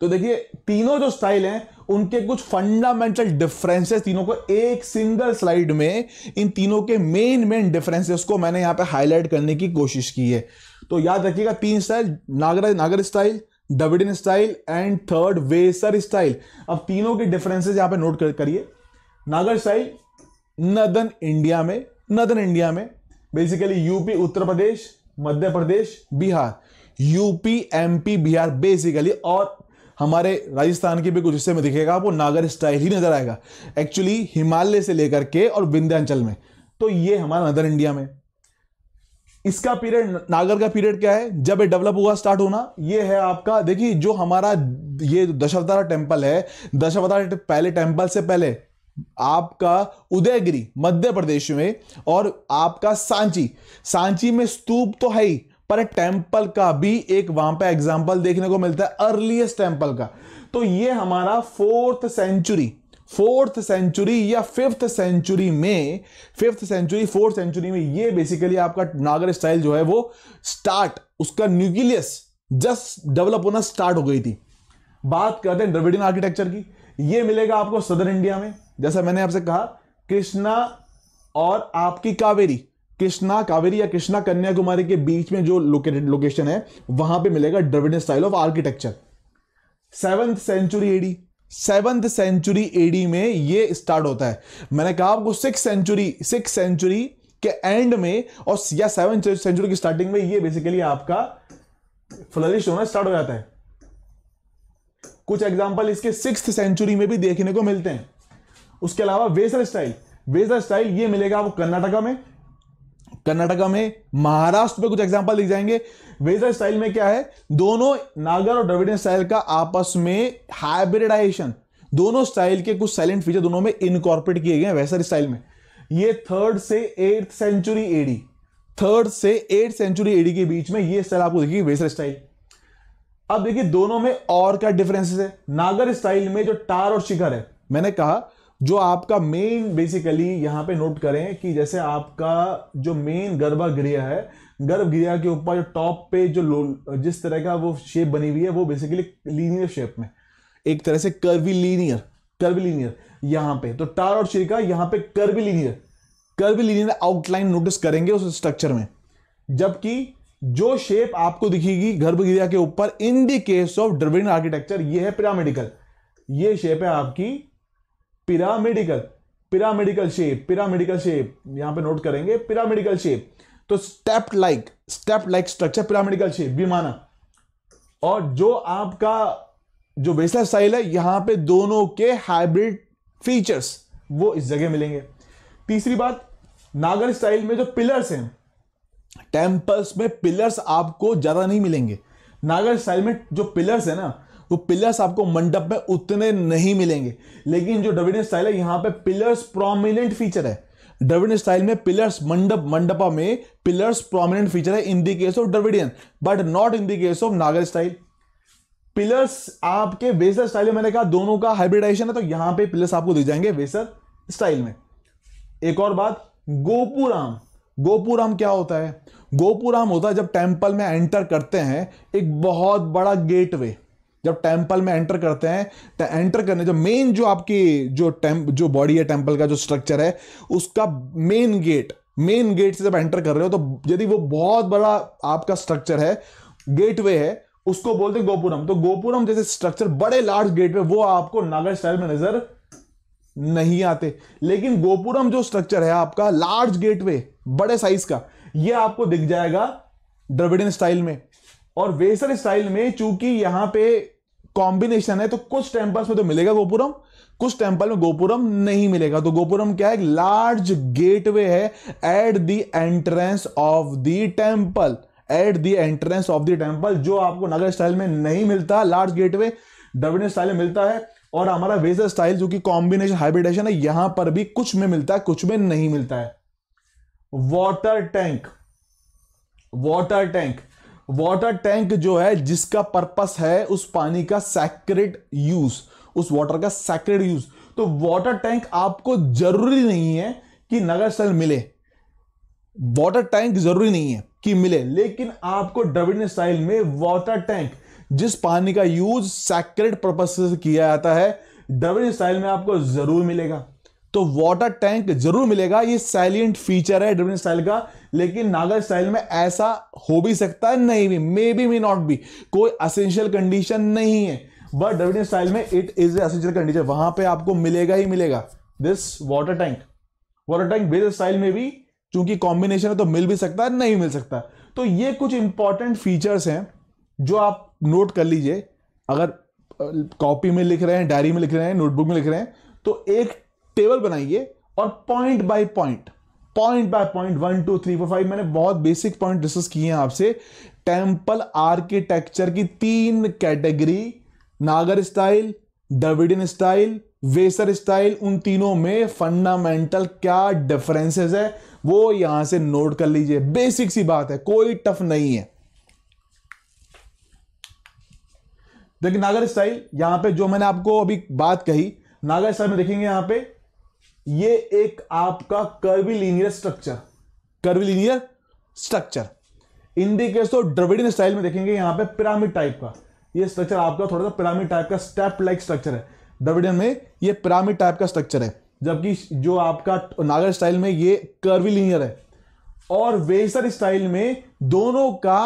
तो देखिए तीनों जो स्टाइल हैं उनके कुछ फंडामेंटल डिफरेंसेस तीनों को एक सिंगल स्लाइड में इन तीनों के मेन मेन डिफरेंसेस को मैंने यहां पे हाईलाइट करने की कोशिश की है तो याद रखिएगा तीन style Nagara Nagara style Dravidian style and third Vesara style अब तीनों के डिफरेंसेस यहां पे नोट करिए नागर स्टाइल नदन इंडिया में नदन इंडिया में basically UP Uttar Pradesh Madhya Pradesh Bihar UP MP Bihar basically और हमारे राजस्थान के भी कुछ हिस्से में दिखेगा आपको नागर स्टाइल ही नजर आएगा एक्चुअली हिमालय से लेकर के और विंध्याचल में तो ये हमारा नदर इंडिया में इसका पीरियड नागर का पीरियड क्या है जब ये डेवलप हुआ स्टार्ट होना ये है आपका देखिए जो हमारा ये दशावतारा टेम्पल है दशावतार पहले टेम्पल से पहले आपका उदयगिरी मध्य प्रदेश में और आपका सांची सांची में स्तूप तो है ही पर टेम्पल का भी एक वहां पे एग्जाम्पल देखने को मिलता है अर्लीस्ट टेम्पल का तो ये हमारा फोर्थ सेंचुरी फोर्थ सेंचुरी या फिफ्थ सेंचुरी में फिफ्थ सेंचुरी फोर्थ सेंचुरी में ये बेसिकली आपका नागर स्टाइल जो है वो स्टार्ट उसका न्यूक्लियस जस्ट डेवलप होना स्टार्ट हो गई थी बात करते हैं द्रविडियन आर्किटेक्चर की ये मिलेगा आपको सदर इंडिया में जैसा मैंने आपसे कहा कृष्णा और आपकी कावेरी कृष्णा कावेरी या कृष्णा कन्याकुमारी के बीच में जो लोकेटेड लोकेशन है वहां पे मिलेगा Dravidian style of architecture seventh century AD seventh century AD में ये स्टार्ट होता है मैंने कहा आपको सिक्स सेंचुरी सिक्स सेंचुरी के एंड में और या सेवन सेंचुरी की स्टार्टिंग में ये बेसिकली आपका फ्लरिश होना स्टार्ट हो जाता है कुछ एग्जाम्पल इसके सिक्स सेंचुरी में भी देखने को मिलते हैं उसके अलावा वेसर स्टाइल वेसर स्टाइल ये मिलेगा आपको कर्नाटका में कर्नाटका में महाराष्ट्र में कुछ एग्जाम्पल दिख जाएंगे वेजर स्टाइल में क्या है दोनों नागर और ड्रविडियन स्टाइल का आपस में हाइब्रिडाइजेशन दोनों स्टाइल के कुछ साइलेंट फीचर दोनों में इनकॉर्पोरेट किए गए हैं स्टाइल में ये थर्ड से एट सेंचुरी एडी थर्ड से एट सेंचुरी एडी के बीच में ये स्टाइल आपको देखिए वेसर स्टाइल अब देखिए दोनों में और क्या डिफरेंसेस है नागर स्टाइल में जो टार और शिखर है मैंने कहा जो आपका मेन बेसिकली यहां पे नोट करें कि जैसे आपका जो मेन गर्भागृह है गर्भगृह के ऊपर जो टॉप पे जो जिस तरह का वो शेप बनी हुई है वो बेसिकली लीनियर शेप में एक तरह से कर्वी लीनियर कर्वी लीनियर यहाँ पे तो टार और चिरिका यहाँ पे curvilinear curvilinear outline notice करेंगे उस स्ट्रक्चर में जबकि जो शेप आपको दिखेगी गर्भगृह के ऊपर in the case of Dravidian architecture ये है पिरामिडिकल ये शेप है आपकी pyramidical pyramidical shape pyramidical shape यहां पे नोट करेंगे पिरामिडिकल शेप तो step like step like structure pyramidical shape भी माना और जो आपका जो बेसला स्टाइल है यहां पे दोनों के हाइब्रिड फीचर्स वो इस जगह मिलेंगे तीसरी बात नागर स्टाइल में जो पिलर्स हैं टेम्पल्स में पिलर्स आपको ज्यादा नहीं मिलेंगे नागर स्टाइल में जो पिलर्स है ना वो पिलर्स आपको मंडप में उतने नहीं मिलेंगे लेकिन जो डबिडियन स्टाइल है यहां पे पिलर्स प्रोमिनेंट फीचर है द्रविड स्टाइल में पिलर्स मंडप मंडपा में पिलर्स प्रोमिनेंट फीचर है in the case of Dravidian but not in the case of Nagara style pillars आपके वेसर स्टाइल में मैंने कहा दोनों का हाइब्रिडाइजेशन है तो यहां पे पिलर्स आपको दिख जाएंगे वेसर स्टाइल में एक और बात गोपुराम गोपुराम क्या होता है गोपुराम होता है जब टेम्पल में एंटर करते हैं एक बहुत बड़ा गेटवे जब टेम्पल में एंटर करते हैं तो एंटर करने जो मेन जो आपकी जो टेम्प जो बॉडी है टेम्पल का जो स्ट्रक्चर है उसका मेन गेट मेन गेट से जब एंटर कर रहे हो तो यदि वो बहुत बड़ा आपका स्ट्रक्चर है गेटवे है उसको बोलते हैं गोपुरम तो गोपुरम जैसे स्ट्रक्चर बड़े लार्ज गेट वे वो आपको नागर स्टाइल में नजर नहीं आते लेकिन गोपुरम जो स्ट्रक्चर है आपका लार्ज गेटवे बड़े साइज का ये आपको दिख जाएगा द्रविडियन स्टाइल में और वेसर स्टाइल में चूंकि यहां पे कॉम्बिनेशन है तो कुछ टेम्पल्स में तो मिलेगा गोपुरम कुछ टेम्पल में गोपुरम नहीं मिलेगा तो गोपुरम क्या है लार्ज गेटवे है at the entrance of the temple at the entrance of the temple जो आपको नगर स्टाइल में नहीं मिलता लार्ज गेटवे द्रविड़ स्टाइल में मिलता है और हमारा वेजर स्टाइल जो कि कॉम्बिनेशन हाइब्रिडेशन है यहां पर भी कुछ में मिलता है कुछ में नहीं मिलता है water tank water tank water tank जो है जिसका पर्पस है उस पानी का सेक्रेट यूज उस वाटर का सेक्रेट यूज तो वाटर टैंक आपको जरूरी नहीं है कि नगर स्थल मिले वाटर टैंक जरूरी नहीं है कि मिले लेकिन आपको द्रविड़ स्टाइल में वाटर टैंक जिस पानी का यूज सेक्रेट पर्पस से किया जाता है द्रविड़ स्टाइल में आपको जरूर मिलेगा तो वाटर टैंक जरूर मिलेगा ये साइलेंट फीचर है ड्रिविन स्टाइल का लेकिन नागर स्टाइल में ऐसा हो भी सकता है नहीं भी may be may not be कोई असेंशियल कंडीशन नहीं है बट डब्ल्यू स्टाइल में इट इज असेंशियल कंडीशन वहां पे आपको मिलेगा ही मिलेगा this water tank water tank base style में भी चूंकि कॉम्बिनेशन है तो मिल भी सकता है नहीं मिल सकता तो ये कुछ इंपॉर्टेंट फीचर्स हैं जो आप नोट कर लीजिए अगर कॉपी में लिख रहे हैं डायरी में लिख रहे हैं नोटबुक में लिख रहे हैं तो एक टेबल बनाइए और point by point point by point one two three four five मैंने बहुत बेसिक पॉइंट डिस्कस किए हैं आपसे टेम्पल आर्किटेक्चर की तीन category Nagara style Dravidian style Vesara style उन तीनों में फंडामेंटल क्या डिफरेंसेस है वो यहां से नोट कर लीजिए बेसिक सी बात है कोई टफ नहीं है देखिए नागर स्टाइल यहां पे जो मैंने आपको अभी बात कही नागर स्टाइल में देखेंगे यहां पे ये एक आपका कर्विलीनियर स्ट्रक्चर कर्विलीनियर स्ट्रक्चर इन दी तो ड्रविडियन स्टाइल में देखेंगे यहां पे पिरामिड टाइप का ये स्ट्रक्चर आपका थोड़ा सा पिरामिड टाइप का स्टेप लाइक स्ट्रक्चर है ड्रविडियन में ये पिरामिड टाइप का स्ट्रक्चर है जबकि जो आपका नागर स्टाइल में ये कर्विलीनियर है और वेसर स्टाइल में दोनों का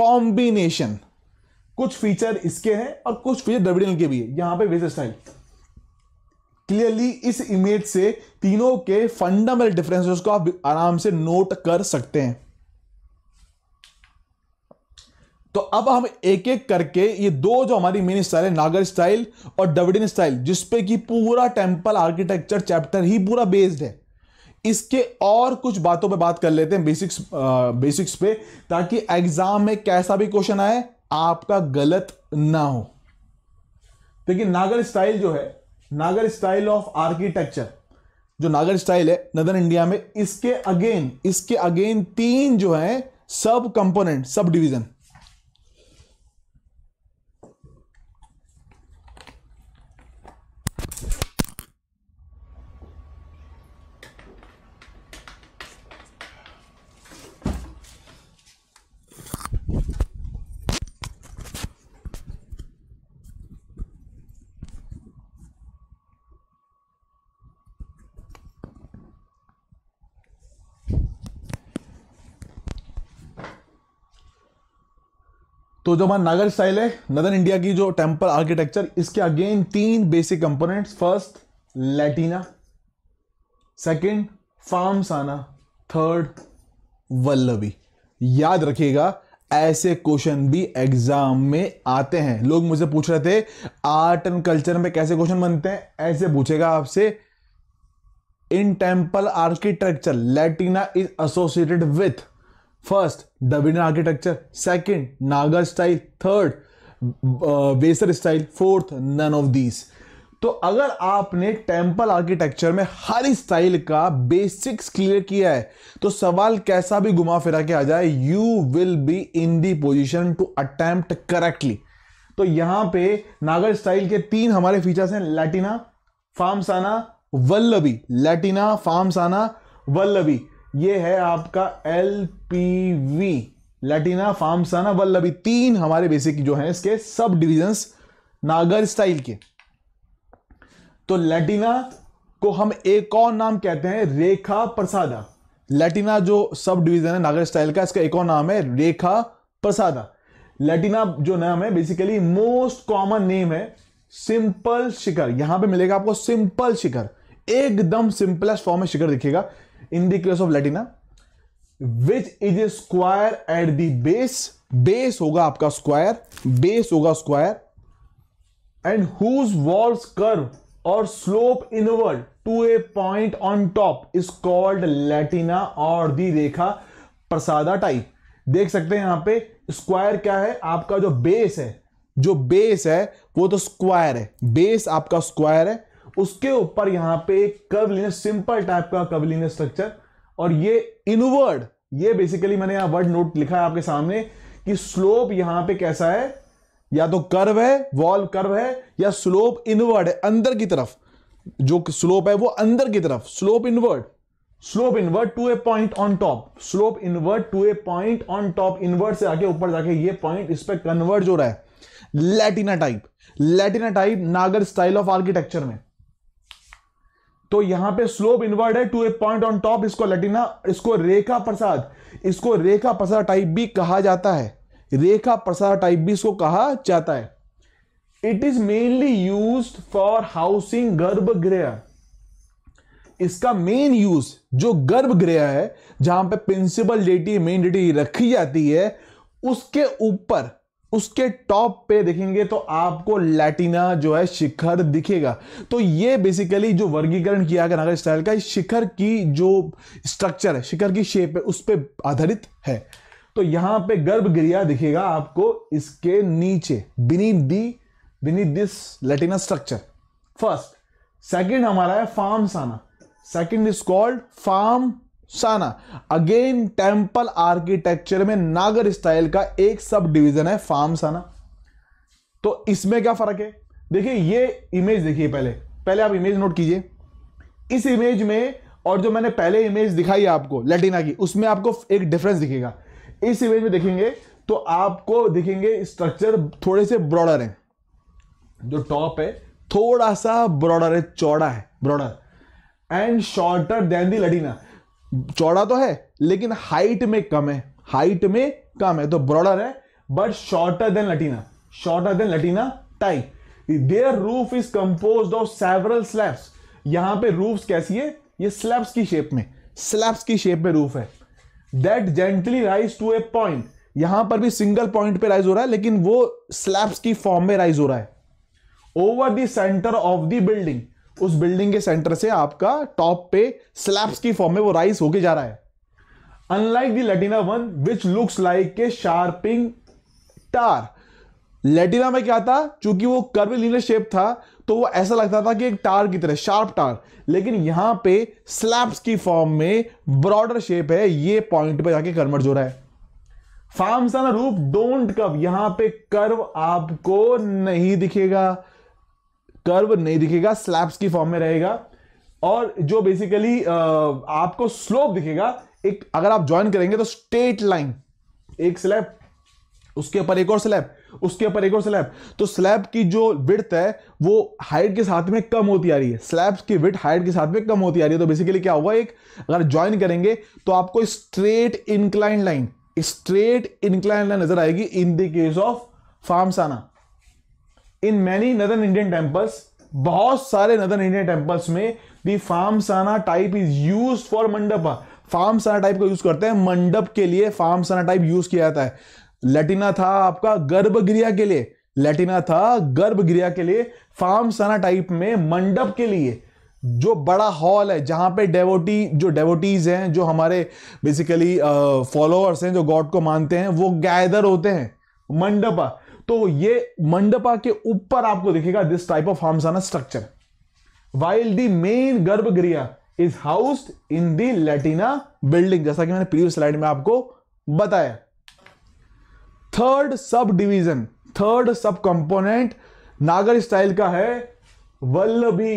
कॉम्बिनेशन कुछ फीचर इसके हैं और कुछ फीचर ड्रविडियन के भी है यहां पर वेसर स्टाइल क्लियरली इस इमेज से तीनों के फंडामेंटल डिफरेंसेस को आप आराम से नोट कर सकते हैं तो अब हम एक एक करके ये दो जो हमारी मेन स्टाइल है नागर स्टाइल और डविडिन स्टाइल जिसपे कि पूरा टेम्पल आर्किटेक्चर चैप्टर ही पूरा बेस्ड है इसके और कुछ बातों पे बात कर लेते हैं बेसिक्स आ, बेसिक्स पे ताकि एग्जाम में कैसा भी क्वेश्चन आए आपका गलत ना हो देखिए नागर स्टाइल जो है नागर स्टाइल ऑफ आर्किटेक्चर जो नागर स्टाइल है नदर इंडिया में इसके अगेन इसके अगेन तीन जो है सब कंपोनेंट सब डिवीजन तो जो हमारा नागर स्टाइल है नदन इंडिया की जो टेम्पल आर्किटेक्चर इसके अगेन तीन basic components first Latina second साना थर्ड वल्लवी याद रखिएगा ऐसे क्वेश्चन भी एग्जाम में आते हैं लोग मुझसे पूछ रहे थे आर्ट एंड कल्चर में कैसे क्वेश्चन बनते हैं ऐसे पूछेगा आपसे in temple architecture Latina is associated with first Dravidian architecture second Nagara style third Vesara style fourth none of these तो अगर आपने टेम्पल आर्किटेक्चर में हर स्टाइल का बेसिक्स क्लियर किया है तो सवाल कैसा भी घुमा फिरा के आ जाए you will be in the position to attempt correctly तो यहां पे नागर स्टाइल के तीन हमारे फीचर्स हैं लैटिना फार्मसाना वल्लभी लैटिना फार्मसाना वल्लभी ये है आपका L P V Latina Phamsana Valabhi तीन हमारे बेसिक जो है इसके सब डिविजन्स नागर स्टाइल के तो लेटिना को हम एक और नाम कहते हैं रेखा प्रसादा लेटिना जो सब डिवीजन है नागर स्टाइल का इसका एक और नाम है रेखा प्रसादा लेटिना जो नाम है बेसिकली मोस्ट कॉमन नेम है सिंपल शिखर यहां पे मिलेगा आपको सिंपल शिखर एकदम सिंपलेस्ट फॉर्म में शिखर दिखेगा in the of of which is a square at the base base होगा आपका स्क्वायर बेस होगा square and whose walls curve और slope inward to a point on top is called Latina और the Rekha प्रसादा type देख सकते हैं यहां पे स्क्वायर क्या है आपका जो बेस है जो बेस है वो तो स्क्वायर है बेस आपका स्क्वायर है उसके ऊपर यहां पे एक कर्वलिनियर सिंपल टाइप का कर्वलिनियर स्ट्रक्चर और ये इनवर्ड ये बेसिकली मैंने यहां वर्ड नोट लिखा है आपके सामने कि स्लोप यहां पे कैसा है या तो कर्व है वॉल्व कर्व है या स्लोप इनवर्ड है अंदर की तरफ जो स्लोप है वो अंदर की तरफ slope inward slope inward to a point on top slope inward to a point on top inward से आके ऊपर जाके ये पॉइंट इस पर कन्वर्ट हो रहा है Latina type Latina type Nagara style of architecture में तो यहां पे स्लोप इनवर्ड है to a point on top इसको लटीना इसको रेखा प्रसाद इसको रेखा प्रसाद टाइप भी कहा जाता है रेखा प्रसाद टाइप भी इसको कहा जाता है it is mainly use for housing garbhagriha इसका मेन यूज जो गर्भगृह है जहां पे प्रिंसिपल डेटी मेन डेटी रखी जाती है उसके ऊपर उसके टॉप पे देखेंगे तो आपको लैटिना जो है शिखर दिखेगा तो ये बेसिकली जो वर्गीकरण किया गया नागर स्टाइल का शिखर की जो स्ट्रक्चर है शिखर की शेप है उस पर आधारित है तो यहां पे गर्भगृह दिखेगा आपको इसके नीचे beneath the beneath this Latina structure first second हमारा है Phamsana second is called Phamsana again temple architecture में नागर स्टाइल का एक सब डिवीजन है फार्म साना तो इसमें क्या फर्क है देखिए ये इमेज देखिए पहले पहले आप इमेज नोट कीजिए इस इमेज में और जो मैंने पहले इमेज दिखाई आपको लेटिना की उसमें आपको एक डिफरेंस दिखेगा इस इमेज में देखेंगे तो आपको दिखेंगे स्ट्रक्चर थोड़े से ब्रॉडर है जो टॉप है थोड़ा सा ब्रॉडर है चौड़ा है broader and shorter than the Latina चौड़ा तो है लेकिन हाइट में कम है हाइट में कम है तो ब्रॉडर है but shorter than Latina shorter than Latina type their roof is compose of several slabs यहां पे रूफ कैसी है ये स्लैब्स की शेप में स्लैब्स की शेप में रूफ है that gently rise to a point यहां पर भी सिंगल पॉइंट पे राइज हो रहा है लेकिन वो स्लैब्स की फॉर्म में राइज हो रहा है over the centre of the building उस बिल्डिंग के सेंटर से आपका टॉप पे स्लैब्स की फॉर्म में वो राइज होके जा रहा है unlike the Latina one which looks like के शार्पिंग टार लेटिना में क्या था चूंकि वो कर्विलीनर शेप था तो वो ऐसा लगता था कि एक टार की तरह शार्प टार लेकिन यहां पे स्लैब्स की फॉर्म में ब्रॉडर शेप है ये पॉइंट पे जाके कन्वर्ज जो रहा है फार्मसाना रूप डोंट कव यहां पे कर्व आपको नहीं दिखेगा कर्व नहीं दिखेगा स्लैब्स की फॉर्म में रहेगा और जो बेसिकली आपको स्लोप दिखेगा एक अगर आप ज्वाइन करेंगे तो स्ट्रेट लाइन एक स्लैब उसके ऊपर एक और स्लैब उसके ऊपर एक और स्लैब तो स्लैब की जो विड्थ है वो हाइट के साथ में कम होती आ रही है स्लैब्स की विड्थ हाइट के साथ में कम होती आ रही है तो बेसिकली क्या होगा एक अगर ज्वाइन करेंगे तो आपको straight incline line straight incline line नजर आएगी in the case of Phamsana in many northern Indian temples बहुत सारे नदर इंडियन टेम्पल्स में the Phamsana type is use for mandapa Phamsana type का यूज करते हैं मंडप के लिए फार्म साना टाइप यूज किया जाता है लेटिना था आपका गर्भगृह के लिए लेटिना था गर्भगृह के लिए फार्म साना टाइप में मंडप के लिए जो बड़ा हॉल है जहां पे डेवोटी जो डेवोटीज हैं जो हमारे बेसिकली फॉलोअर्स uh, हैं जो गॉड को मानते हैं वो गैदर होते हैं मंडप तो ये मंडपा के ऊपर आपको दिखेगा this type of Phamsana structure while the main garbhagriha is housed in the Latina building जैसा कि मैंने प्रीवियस स्लाइड में आपको बताया third subdivision third sub component Nagara style का है Valabhi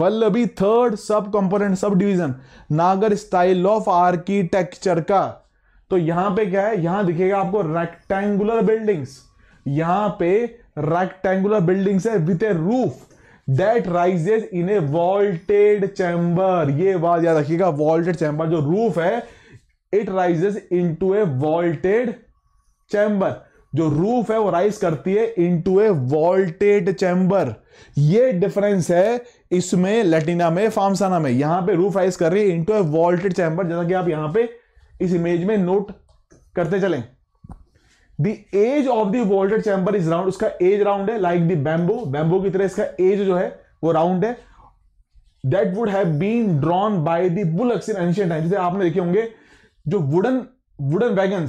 Valabhi third sub component subdivision Nagara style of architecture का तो यहां पे क्या है यहां दिखेगा आपको रेक्टेंगुलर बिल्डिंग्स यहां पे रेक्टेंगुलर बिल्डिंग्स है with a roof that rises in a vaulted chamber ये बात याद रखिएगा वॉल्टेड चैम्बर जो रूफ है it rises to a vaulted chamber जो रूफ है वो राइज करती है into a vaulted chamber ये डिफरेंस है इसमें लेटिना में फार्मसाना में यहां पे रूफ राइज कर रही है इंटू ए वॉल्टेड चैम्बर जैसा कि आप यहां पे इस इमेज में नोट करते चलें the edge of vaulted chamber is round उसका एज राउंड है लाइक दैम्बो बैम्बो बैम्बो की तरह इसका एज जो है वो राउंड है that would have been drawn by the bullocks in ancient time जैसे आपने देखे होंगे जो wooden wooden wagon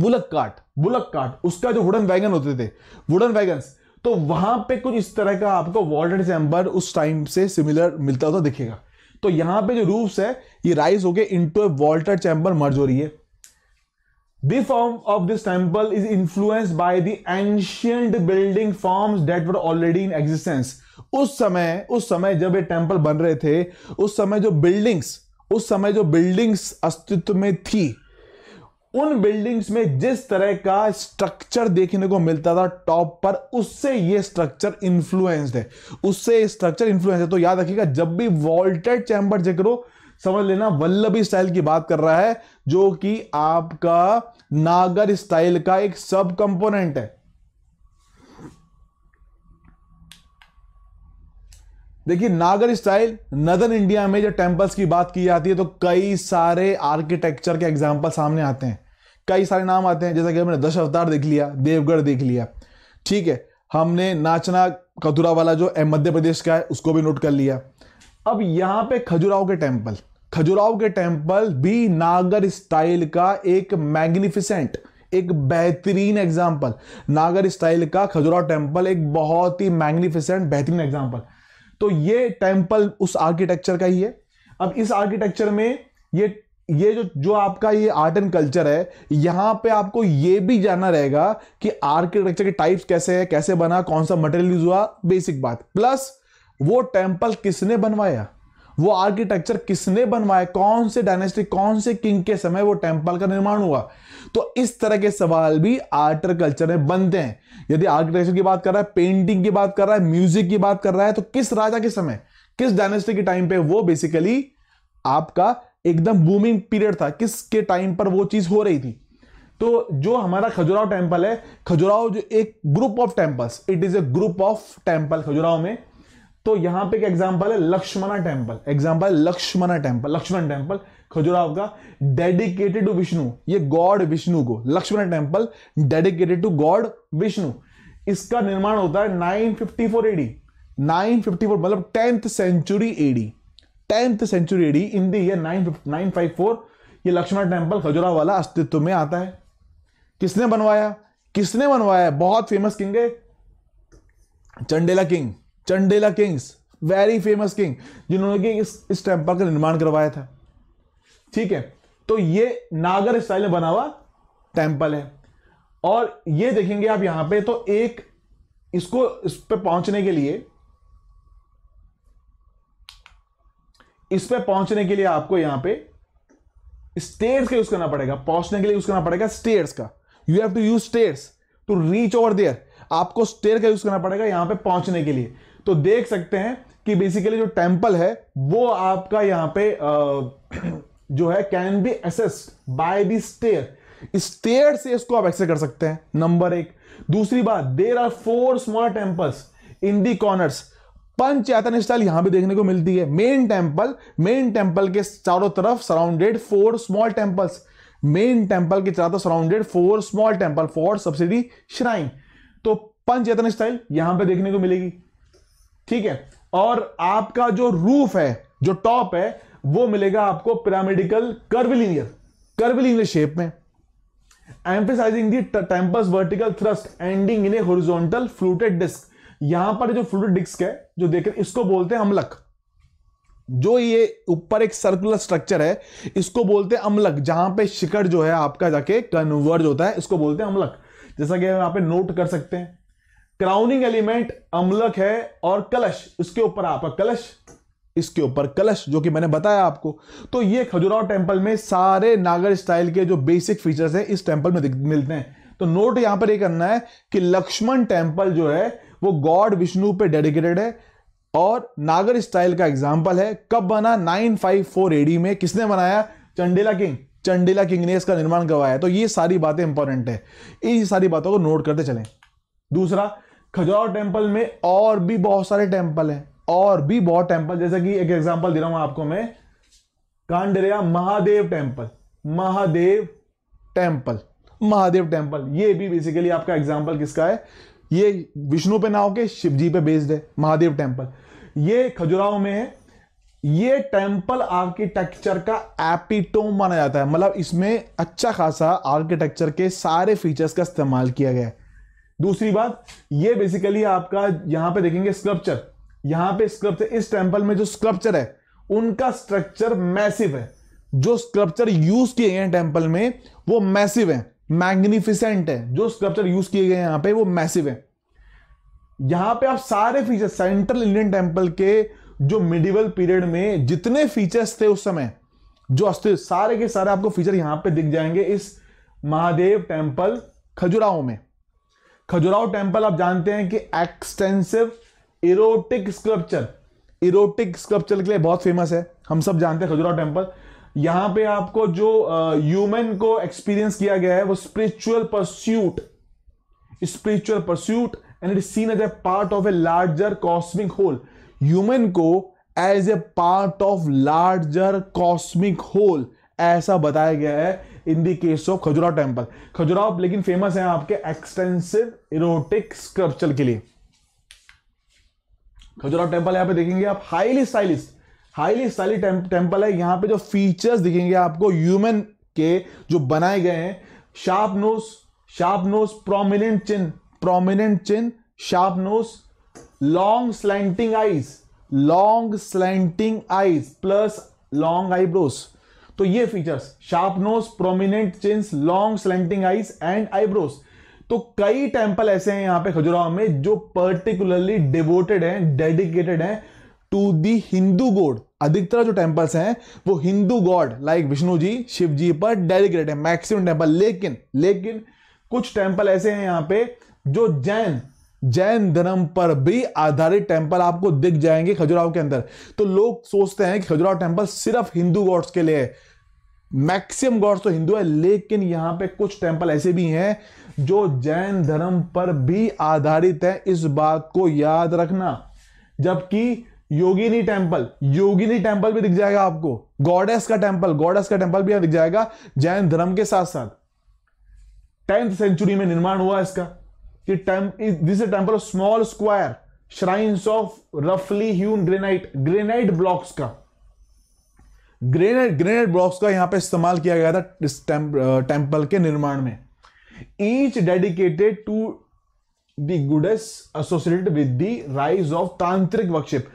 bullock cart bullock cart उसका जो वुडन वैगन होते थे वुडन वैगन तो वहां पे कुछ इस तरह का आपको वॉल्टेड चैम्बर उस टाइम से सिमिलर मिलता होता तो दिखेगा तो यहां पे जो रूफ्स है ये राइज होके into a vaulted chamber merge हो रही है The form of this temple is influenced by the ancient building forms that were already in existence. उस समय उस समय जब ये टेम्पल बन रहे थे उस समय जो बिल्डिंग्स उस समय जो बिल्डिंग्स अस्तित्व में थी उन बिल्डिंग्स में जिस तरह का स्ट्रक्चर देखने को मिलता था टॉप पर उससे ये स्ट्रक्चर इन्फ्लुएंस्ड है उससे स्ट्रक्चर इन्फ्लुएंस है तो याद रखिएगा जब भी वॉल्टेड चैम्बर जिक्र हो समझ लेना वल्लभी स्टाइल की बात कर रहा है जो कि आपका नागर स्टाइल का एक सब कंपोनेंट है देखिए नागर स्टाइल नदर इंडिया में जब टेम्पल्स की बात की जाती है तो कई सारे आर्किटेक्चर के एग्जाम्पल सामने आते हैं कई सारे नाम आते हैं जैसा कि हमने दश अवतार देख लिया देवगढ़ देख लिया ठीक है हमने नाचना कथुरा वाला जो मध्य प्रदेश का है उसको भी नोट कर लिया अब यहां पे खजुराहो के टेम्पल खजुराव के टेम्पल भी नागर स्टाइल का एक मैग्निफिसेंट एक बेहतरीन एग्जाम्पल नागर स्टाइल का खजुराव टेम्पल एक बहुत ही मैग्निफिसेंट बेहतरीन एग्जाम्पल तो ये टेम्पल उस आर्किटेक्चर का ही है अब इस आर्किटेक्चर में ये ये जो जो आपका ये आर्ट एंड कल्चर है यहां पे आपको ये भी जानना रहेगा कि आर्किटेक्चर के टाइप्स कैसे है कैसे बना कौन सा मटेरियल यूज हुआ बेसिक बात प्लस वो टेम्पल किसने बनवाया वो आर्किटेक्चर किसने बनवाया कौन से डायनेस्टी कौन से किंग के समय वो टेम्पल का निर्माण हुआ तो इस तरह के सवाल भी आर्ट कल्चर में बनते हैं यदि आर्किटेक्चर की बात कर रहा है पेंटिंग की बात कर रहा है म्यूजिक की बात कर रहा है तो किस राजा के समय किस डायनेस्टी के टाइम पे वो बेसिकली आपका एकदम बूमिंग पीरियड था किसके टाइम पर वो चीज हो रही थी तो जो हमारा खजुराव टेम्पल है खजुराव जो एक group of temples it is a group of temple Khajuraho में तो यहां पे एक एग्जांपल है Lakshmana temple example Lakshmana temple Lakshman temple Khajuraho का डेडिकेटेड टू विष्णु ये गॉड विष्णु को Lakshman temple dedicated to god Vishnu इसका निर्माण होता है 954 एडी फोर मतलब tenth century AD tenth century AD in nine five four ये लक्ष्मण टेम्पल खजुराव वाला अस्तित्व में आता है किसने बनवाया किसने बनवाया बहुत फेमस किंग है Chandela king Chandela kings very famous king जिन्होंने कि इस इस टेम्पल का निर्माण करवाया था ठीक है तो ये नागर स्टाइल में बना हुआ टेम्पल है और ये देखेंगे आप यहां पे तो एक इसको इस पे पहुंचने के लिए इस पे पहुंचने के लिए आपको यहां पे स्टेयर्स का यूज करना पड़ेगा पहुंचने के लिए यूज करना पड़ेगा स्टेयर्स का you have to use stairs to reach over there आपको स्टेयर का यूज करना पड़ेगा यहां पे पहुंचने के लिए तो देख सकते हैं कि बेसिकली जो टेम्पल है वो आपका यहां पे जो है can be accessed by the stair stair से इसको आप एक्सेस कर सकते हैं नंबर एक दूसरी बात there are four small temples in the corners Panchayatana style यहां भी देखने को मिलती है मेन टेम्पल मेन टेम्पल के चारों तरफ surrounded four small temples main temple के चारों तरफ surrounded four small temple for subsidy shrine तो पंचायतन स्टाइल यहां पे देखने को मिलेगी ठीक है और आपका जो रूफ है जो टॉप है वो मिलेगा आपको पिरामिडिकल कर्वलिनियर कर्विलीनियर शेप में emphasising the temples vertical thrust ending in a horizontal fluted disc यहां पर जो फ्लूटेड डिस्क है जो देख इसको बोलते हैं हमलक जो ये ऊपर एक सर्कुलर स्ट्रक्चर है इसको बोलते हैं अमलक जहां पे शिखर जो है आपका जाके कन्वर्ज होता है इसको बोलते हैं अमलक जैसा कि आप पे नोट कर सकते हैं क्राउनिंग एलिमेंट अमलक है और कलश इसके ऊपर आपका कलश इसके ऊपर कलश जो कि मैंने बताया आपको तो ये खजुराव टेम्पल में सारे नागर स्टाइल के जो बेसिक फीचर्स हैं इस टेम्पल में मिलते हैं तो नोट यहां पर ये करना है कि लक्ष्मण टेम्पल जो है वो गॉड विष्णु पे डेडिकेटेड है और नागर स्टाइल का एग्जाम्पल है कब बना 954 एडी में किसने बनाया चंडेला किंग चंडेला किंग ने इसका निर्माण करवाया तो ये सारी बातें इंपॉर्टेंट है ये सारी बातों को नोट करते चले दूसरा खजुराहो टेम्पल में और भी बहुत सारे टेम्पल हैं और भी बहुत टेम्पल जैसे कि एक एग्जाम्पल दे रहा हूं आपको मैं Kandariya Mahadev temple Mahadev temple Mahadev temple ये भी बेसिकली आपका एग्जाम्पल किसका है ये विष्णु पे ना होके शिव जी पे बेस्ड है महादेव टेम्पल ये खजुराहो में है ये टेम्पल आर्किटेक्चर का एपिटोम माना जाता है मतलब इसमें अच्छा खासा आर्किटेक्चर के सारे फीचर्स का इस्तेमाल किया गया है दूसरी बात ये बेसिकली आपका यहां पे देखेंगे स्क्रप्चर यहां पे स्क्रप्चर इस टेम्पल में जो स्क्रप्चर है उनका स्ट्रक्चर मैसिव है जो स्क्रप्चर यूज किए गए टेम्पल में वो मैसिव है मैग्निफिसेंट है जो स्क्रप्चर यूज किए गए यहां पे वो मैसिव है यहां पे आप सारे फीचर सेंट्रल इंडियन टेम्पल के जो मिडिवल पीरियड में जितने फीचर्स थे उस समय जो अस्तित्व सारे के सारे आपको फीचर यहां पे दिख जाएंगे इस महादेव टेम्पल खजुराहो में खजुराहो टेम्पल आप जानते हैं कि extensive erotic sculpture erotic sculpture के लिए बहुत फेमस है हम सब जानते हैं खजुराहो टेम्पल यहां पे आपको जो ह्यूमन को एक्सपीरियंस किया गया है वो spiritual pursuit spiritual pursuit and it seen as a part of a larger cosmic whole human को as a part of larger cosmic whole ऐसा बताया गया है in the case of Khajuraho temple Khajuraho लेकिन फेमस है आपके एक्सटेंसिव इरोटिक स्क्रप्चर के लिए खजुराव टेम्पल यहां पे देखेंगे आप highly stylish highly stylish temple है यहां पे जो फीचर्स दिखेंगे आपको ह्यूमन के जो बनाए गए हैं sharp nose sharp nose prominent chin prominent chin sharp nose long slanting eyes long slanting eyes plus long eyebrows तो ये features sharp nose prominent chins long slanting eyes and eyebrows तो कई टेम्पल ऐसे हैं यहां पे खजुराहो में जो पर्टिकुलरली डिवोटेड हैं डेडिकेटेड हैं टू दी हिंदू गॉड अधिकतर जो टेम्पल्स हैं वो हिंदू गॉड लाइक विष्णु जी शिव जी पर डेडिकेटेड है मैक्सिमम टेम्पल लेकिन लेकिन कुछ टेम्पल ऐसे हैं यहां पे जो जैन जैन धर्म पर भी आधारित टेम्पल आपको दिख जाएंगे खजुराहो के अंदर तो लोग सोचते हैं कि खजुराहो टेम्पल सिर्फ हिंदू गॉड्स के लिए है मैक्सिमम गॉड्स तो हिंदू है लेकिन यहां पे कुछ टेंपल ऐसे भी हैं जो जैन धर्म पर भी आधारित है इस बात को याद रखना जबकि योगिनी टेम्पल योगिनी टेम्पल भी दिख जाएगा आपको गॉडेस का टेंपल गॉडेस का टेम्पल भी यहां दिख जाएगा जैन धर्म के साथ साथ टेंथ सेंचुरी में निर्माण हुआ इसका कि this temple of small square shrines of रफली ह्यून ग्रेनाइट ग्रेनाइट ब्लॉक्स का ग्रेनेड ग्रेनेड ब्लॉक्स का यहां पे इस्तेमाल किया गया था इस टेम्पल के निर्माण में each dedicated to goddess goddess associated with the rise of tantric worship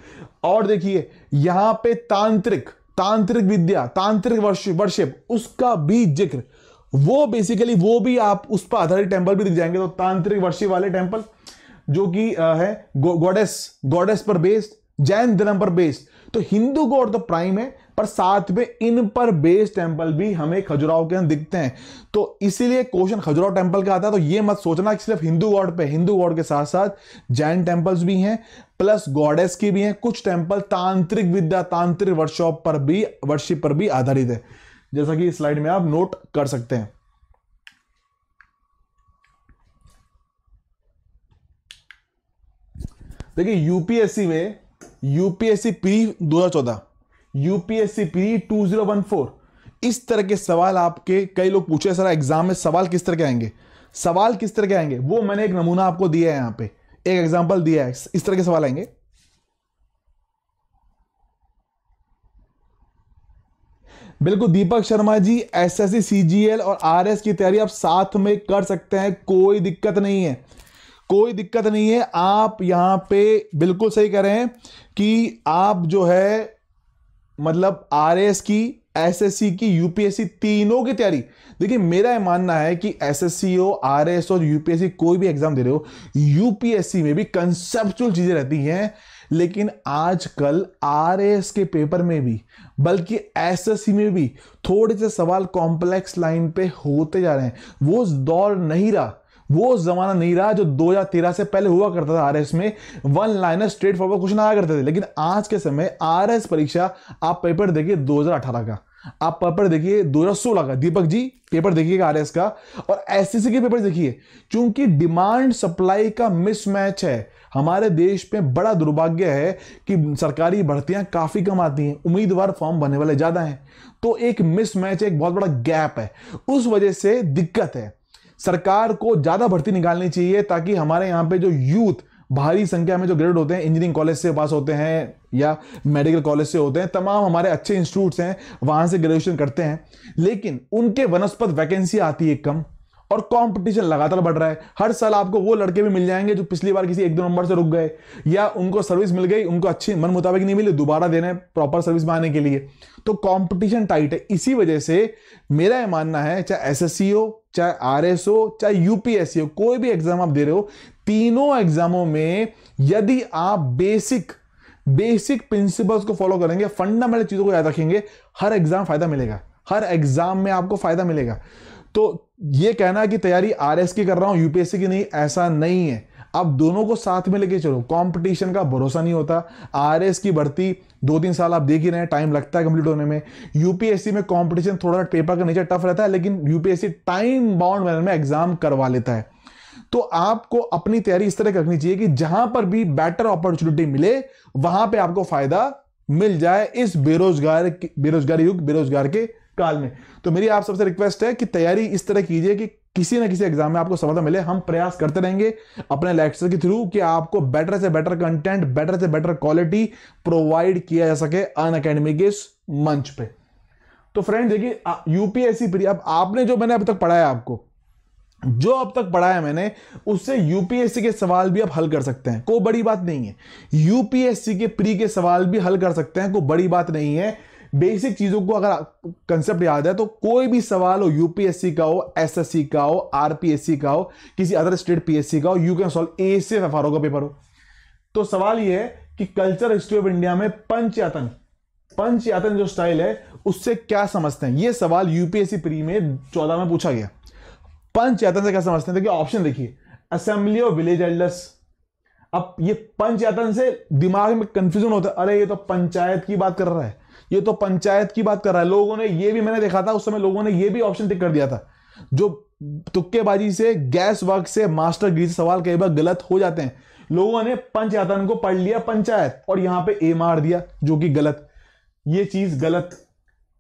और देखिए यहां पे तांत्रिक तांत्रिक विद्या तांत्रिक वर्षिप उसका भी जिक्र वो बेसिकली वो भी आप उस पर आधारित टेम्पल भी दिख जाएंगे तो तांत्रिक वर्षिप वाले टेम्पल जो कि है गॉडेस गॉडेस पर बेस्ड जैन धर्म पर बेस्ड तो हिंदू गॉड तो प्राइम है पर साथ में इन पर बेस टेम्पल भी हमें खजुराहो के अंदर दिखते हैं तो इसीलिए क्वेश्चन खजुराहो टेम्पल का आता है तो ये मत सोचना कि सिर्फ हिंदू गॉड पे हिंदू गॉड के साथ साथ जैन टेम्पल्स भी हैं प्लस गॉडेस की भी हैं कुछ टेम्पल तांत्रिक विद्या तांत्रिक वर्कशॉप पर भी वर्शिप पर भी आधारित है जैसा कि स्लाइड में आप नोट कर सकते हैं देखिए यूपीएससी में UPSC P 2014 UPSC P two zero one four इस तरह के सवाल आपके कई लोग पूछे सर एग्जाम में सवाल किस तरह के आएंगे सवाल किस तरह के आएंगे वो मैंने एक नमूना आपको दिया है यहां पे एक एग्जाम्पल दिया है इस तरह के सवाल आएंगे बिल्कुल Deepak Sharma ji S S CGL और आरएस की तैयारी आप साथ में कर सकते हैं कोई दिक्कत नहीं है कोई दिक्कत नहीं है आप यहां पे बिल्कुल सही कह रहे हैं कि आप जो है मतलब आर की एसएससी की यूपीएससी तीनों की तैयारी देखिए मेरा यह मानना है कि एसएससी हो एस और यूपीएससी कोई भी एग्जाम दे रहे हो यूपीएससी में भी कंसेप्चुअल चीजें रहती हैं लेकिन आजकल एस के पेपर में भी बल्कि एसएससी में भी थोड़े से सवाल कॉम्प्लेक्स लाइन पे होते जा रहे हैं वो दौर नहीं रहा वो जमाना नहीं रहा जो दो हजार तेरह से पहले हुआ करता था आर एस में one liner straight forward question आया करते थे लेकिन आज के समय आर एस परीक्षा आप पेपर देखिए दो हजार अठारह का आप पेपर देखिए दो हजार सोलह का दीपक जी पेपर देखिए आर एस का और एस सी के पेपर देखिए क्योंकि डिमांड सप्लाई का मिसमैच है हमारे देश में बड़ा दुर्भाग्य है कि सरकारी भर्तियां काफ़ी कम आती हैं उम्मीदवार फॉर्म भरने वाले ज़्यादा हैं तो एक मिसमैच एक बहुत बड़ा गैप है उस वजह से दिक्कत है सरकार को ज़्यादा भर्ती निकालनी चाहिए ताकि हमारे यहाँ पे जो यूथ भारी संख्या में जो ग्रेड होते हैं इंजीनियरिंग कॉलेज से पास होते हैं या मेडिकल कॉलेज से होते हैं तमाम हमारे अच्छे इंस्टीट्यूट्स हैं वहां से ग्रेजुएशन करते हैं लेकिन उनके वनस्पत वैकेंसी आती है कम और कंपटीशन लगातार बढ़ रहा है हर साल आपको वो लड़के भी मिल जाएंगे जो पिछली बार किसी एक दो नंबर से रुक गए या उनको सर्विस मिल गई उनको अच्छी मन मुताबिक नहीं मिली दोबारा देना है प्रॉपर सर्विस में के लिए तो कॉम्पिटिशन टाइट है इसी वजह से मेरा यह मानना है चाहे एस हो चाहे आर हो चाहे यूपीएससी हो कोई भी एग्जाम आप दे रहे हो तीनों एग्जामों में यदि आप बेसिक बेसिक प्रिंसिपल्स को फॉलो करेंगे फंडामेंटल चीज़ों को याद रखेंगे हर एग्जाम फायदा मिलेगा हर एग्जाम में आपको फायदा मिलेगा तो ये कहना कि तैयारी एस की कर रहा हूं यूपीएससी की नहीं ऐसा नहीं है आप दोनों को साथ में लेके चलो कंपटीशन का भरोसा नहीं होता एस की भर्ती दो तीन साल आप देख ही रहे हैं टाइम लगता है कंप्लीट होने में यूपीएससी में कंपटीशन थोड़ा पेपर का नीचे टफ रहता है लेकिन यूपीएससी टाइम बाउंड मैनर में एग्जाम करवा लेता है तो आपको अपनी तैयारी इस तरह करनी चाहिए कि जहां पर भी बेटर अपॉर्चुनिटी मिले वहां पर आपको फायदा मिल जाए इस बेरोजगार बेरोजगारी युग बेरोजगार के काल में तो मेरी आप सबसे रिक्वेस्ट है कि तैयारी इस तरह कीजिए कि किसी ना किसी एग्जाम में आपको सफलता मिले हम प्रयास करते रहेंगे अपने लेक्चर के थ्रू कि आपको बेटर से बेटर कंटेंट बेटर से बेटर क्वालिटी प्रोवाइड किया जा सके अन अकेडमी के मंच पे तो फ्रेंड देखिए यूपीएससी प्री अब आपने जो मैंने अब तक पढ़ाया आपको जो अब तक पढ़ाया मैंने उससे यूपीएससी के सवाल भी आप हल कर सकते हैं कोई बड़ी बात नहीं है यूपीएससी के प्री के सवाल भी हल कर सकते हैं कोई बड़ी बात नहीं है बेसिक चीजों को अगर कंसेप्ट याद है तो कोई भी सवाल हो यूपीएससी का हो एसएससी का हो आरपीएससी का हो किसी अदर स्टेट पीएससी का हो you can solve A C F का पेपर हो तो सवाल यह है कि कल्चर हिस्ट्री ऑफ इंडिया में पंचयातन पंचयातन जो स्टाइल है उससे क्या समझते हैं यह सवाल यूपीएससी प्री में चौदह में पूछा गया पंचयातन से क्या समझते हैं देखिए ऑप्शन देखिए असेंबली ऑफ विलेज एल्डर्स अब ये पंचयातन से दिमाग में कंफ्यूजन होता है अरे ये तो पंचायत की बात कर रहा है ये तो पंचायत की बात कर रहा है लोगों ने ये भी मैंने देखा था उस समय लोगों ने ये भी ऑप्शन टिक कर दिया था जो तुक्केबाजी से गैस वर्क से मास्टर ग्रीज सवाल कई बार गलत हो जाते हैं लोगों ने पंच को पढ़ लिया पंचायत और यहां पे ए मार दिया जो कि गलत ये चीज गलत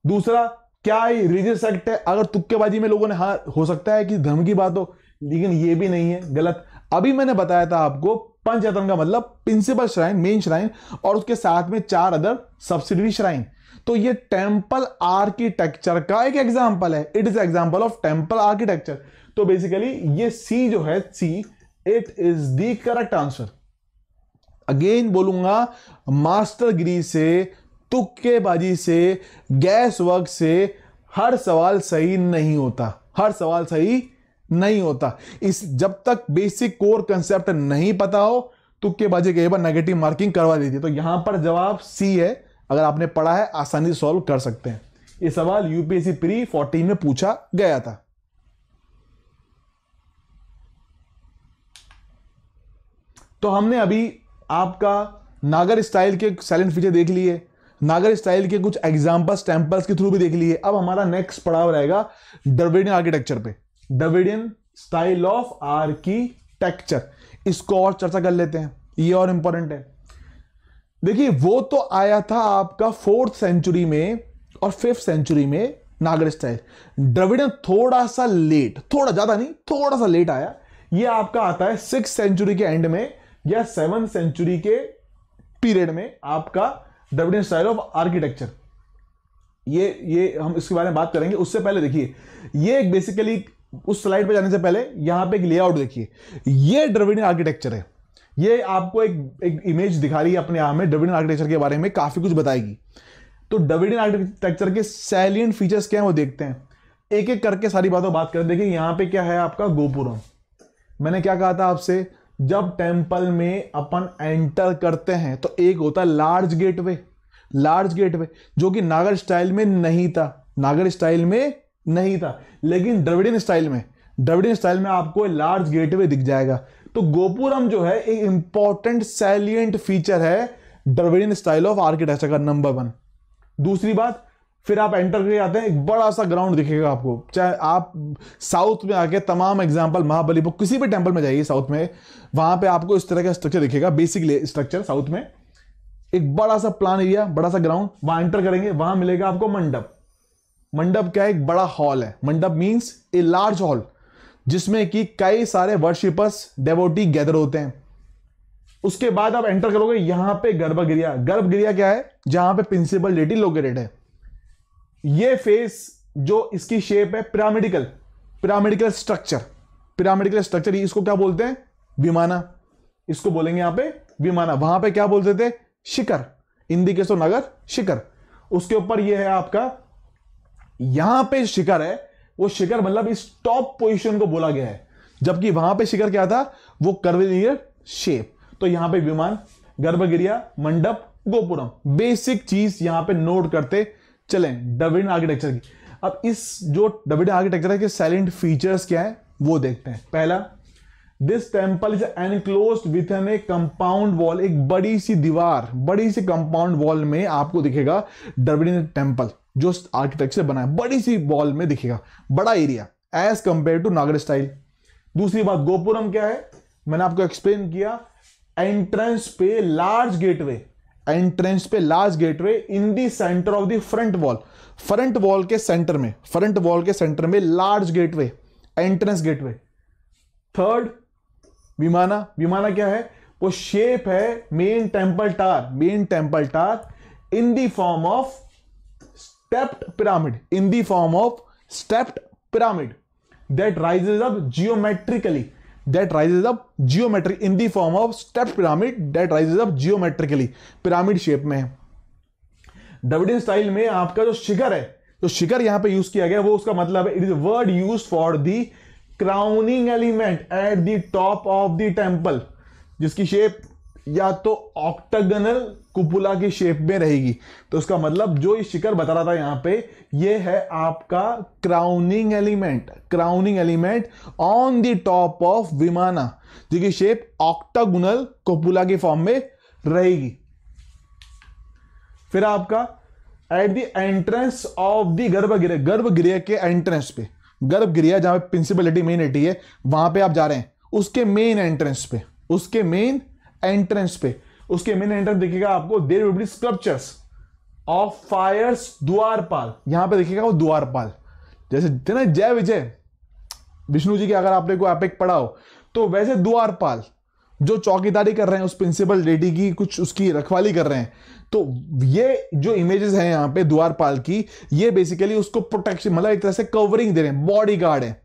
दूसरा क्या रिलीजियस एक्ट है अगर तुक्केबाजी में लोगों ने हाँ हो सकता है कि धर्म की बात हो लेकिन ये भी नहीं है गलत अभी मैंने बताया था आपको पंचायतन का मतलब प्रिंसिपल श्राइन मेन श्राइन और उसके साथ में चार अदर सब्सिडरी श्राइन तो ये टेम्पल आर्किटेक्चर का एक एग्जाम्पल है it is example of temple architecture तो बेसिकली ये सी जो है C it is the correct answer again बोलूंगा मास्टर गिरी से तुक्केबाजी से गैस वर्क से हर सवाल सही नहीं होता हर सवाल सही नहीं होता इस जब तक बेसिक कोर कंसेप्ट नहीं पता हो तुक्केबाजी के बाद नेगेटिव मार्किंग करवा दीजिए तो यहां पर जवाब सी है अगर आपने पढ़ा है आसानी से सॉल्व कर सकते हैं ये सवाल यूपीएससी प्री फोर्टीन में पूछा गया था तो हमने अभी आपका नागर स्टाइल के साइलेंट फीचर देख लिए नागर स्टाइल के कुछ एग्जाम्पल्स टेम्पल्स के थ्रू भी देख लिए अब हमारा नेक्स्ट पड़ाव रहेगा डर्विडियन आर्किटेक्चर पे डर्विडियन स्टाइल ऑफ आर्किटेक्चर इसको और चर्चा कर लेते हैं ये और इंपॉर्टेंट है देखिए वो तो आया था आपका फोर्थ सेंचुरी में और फिफ्थ सेंचुरी में नागर स्टाइल ड्रविडन थोड़ा सा लेट थोड़ा ज्यादा नहीं थोड़ा सा लेट आया ये आपका आता है सिक्स सेंचुरी के एंड में या सेवन सेंचुरी के पीरियड में आपका ड्रविडन स्टाइल ऑफ आर्किटेक्चर ये ये हम इसके बारे में बात करेंगे उससे पहले देखिए ये एक बेसिकली उस स्लाइड पे जाने से पहले यहां पे एक लेआउट देखिए ये द्रविड़ियन आर्किटेक्चर है ये आपको एक एक इमेज दिखा रही है अपने आप में डविडियन आर्किटेक्चर के बारे में काफ़ी कुछ बताएगी तो डविडियन आर्किटेक्चर के सैलियंट फीचर्स क्या है वो देखते हैं एक एक करके सारी बातों बात करें देखिए यहाँ पे क्या है आपका गोपुरम मैंने क्या कहा था आपसे जब टेम्पल में अपन एंटर करते हैं तो एक होता है लार्ज गेटवे लार्ज गेटवे जो कि नागर स्टाइल में नहीं था नागर स्टाइल में नहीं था लेकिन द्रविडियन स्टाइल में द्रविडियन स्टाइल में आपको लार्ज गेटवे दिख जाएगा तो गोपुरम जो है एक इंपॉर्टेंट सैलियंट फीचर है डरवेडियन स्टाइल ऑफ आर्किटेक्चर का नंबर वन दूसरी बात फिर आप एंटर कर जाते हैं एक बड़ा सा ग्राउंड दिखेगा आपको चाहे आप साउथ में आके तमाम एग्जाम्पल महाबलीपुर किसी भी टेम्पल में जाइए साउथ में वहां पे आपको इस तरह का स्ट्रक्चर दिखेगा बेसिकली स्ट्रक्चर साउथ में एक बड़ा सा प्लान एरिया बड़ा सा ग्राउंड वहां एंटर करेंगे वहां मिलेगा आपको मंडप मंडप क्या है एक बड़ा हॉल है मंडप मीन्स ए लार्ज हॉल जिसमें कि कई सारे वर्शिपर्स डेवोटी गैदर होते हैं उसके बाद आप एंटर करोगे यहां पे गर्भगृह गर्भगृह क्या है जहां पे प्रिंसिपल डेटी लोकेटेड है ये फेस जो इसकी शेप है pyramidical pyramidical structure pyramidical structure इसको क्या बोलते हैं विमाना इसको बोलेंगे यहां पे विमाना वहां पे क्या बोलते थे शिखर हिंदी के सो नगर शिखर उसके ऊपर ये है आपका यहां पे शिखर है वो शिखर मतलब इस टॉप पोजिशन को बोला गया है जबकि वहां पे शिखर क्या था वो कर्वलीय शेप तो यहां पे विमान गर्भगिरिया मंडप गोपुरम बेसिक चीज यहां पे नोट करते चले डविड आर्किटेक्चर की अब इस जो डबिड आर्किटेक्चर है के साइलेंट फीचर्स क्या है वो देखते हैं पहला this temple is enclose with an a compound wall एक बड़ी सी दीवार बड़ी सी कंपाउंड वॉल में आपको दिखेगा डरविडियन टेम्पल जो आर्किटेक्चर बना है बड़ी सी बॉल में दिखेगा बड़ा area as compare to Nagara style दूसरी बात गोपुरम क्या है मैंने आपको एक्सप्लेन किया एंट्रेंस पे लार्ज गेटवे एंट्रेंस पे large gateway in the centre of the front wall front wall के सेंटर में फ्रंट वॉल के सेंटर में large gateway entrance gateway third vimana vimana क्या है वो शेप है main temple tower main temple tower in the form of stepped pyramid in the form of stepped pyramid that rises up geometrically that rises up geometric in the form of stepped pyramid that rises up geometrically pyramid shape में है Dravidian style में आपका जो शिखर है जो शिखर यहां पे use किया गया वो उसका मतलब है it is word use for the crowning element at the top of the temple जिसकी शेप या तो ऑक्टागनल कुपुला की शेप में रहेगी तो उसका मतलब जो इस शिखर बता रहा था यहां पे ये है आपका crowning element crowning element on the top of vimana जिसकी शेप ऑक्टागुनल कुपुला के फॉर्म में रहेगी फिर आपका at the entrance of the garbhagriha garbhagriha के एंट्रेंस पे गर्भगृह जहां पे प्रिंसिपलिटी मेन एटी है वहां पे आप जा रहे हैं उसके मेन एंट्रेंस पे उसके मेन एंट्रेंस पे उसके मेन एंट्रेंस दिखेगा आपको there will be sculptures of fierce dwarapala यहां पे दिखेगा वो द्वारपाल जैसे ना जय विजय विष्णु जी के अगर आपने कोई एपिक पढ़ा हो तो वैसे द्वारपाल जो चौकीदारी कर रहे हैं उस प्रिंसिपल लेडी की कुछ उसकी रखवाली कर रहे हैं तो ये जो इमेजेस हैं यहाँ पे द्वारपाल की ये बेसिकली उसको प्रोटेक्शन मतलब एक तरह से कवरिंग दे रहे हैं बॉडी गार्ड है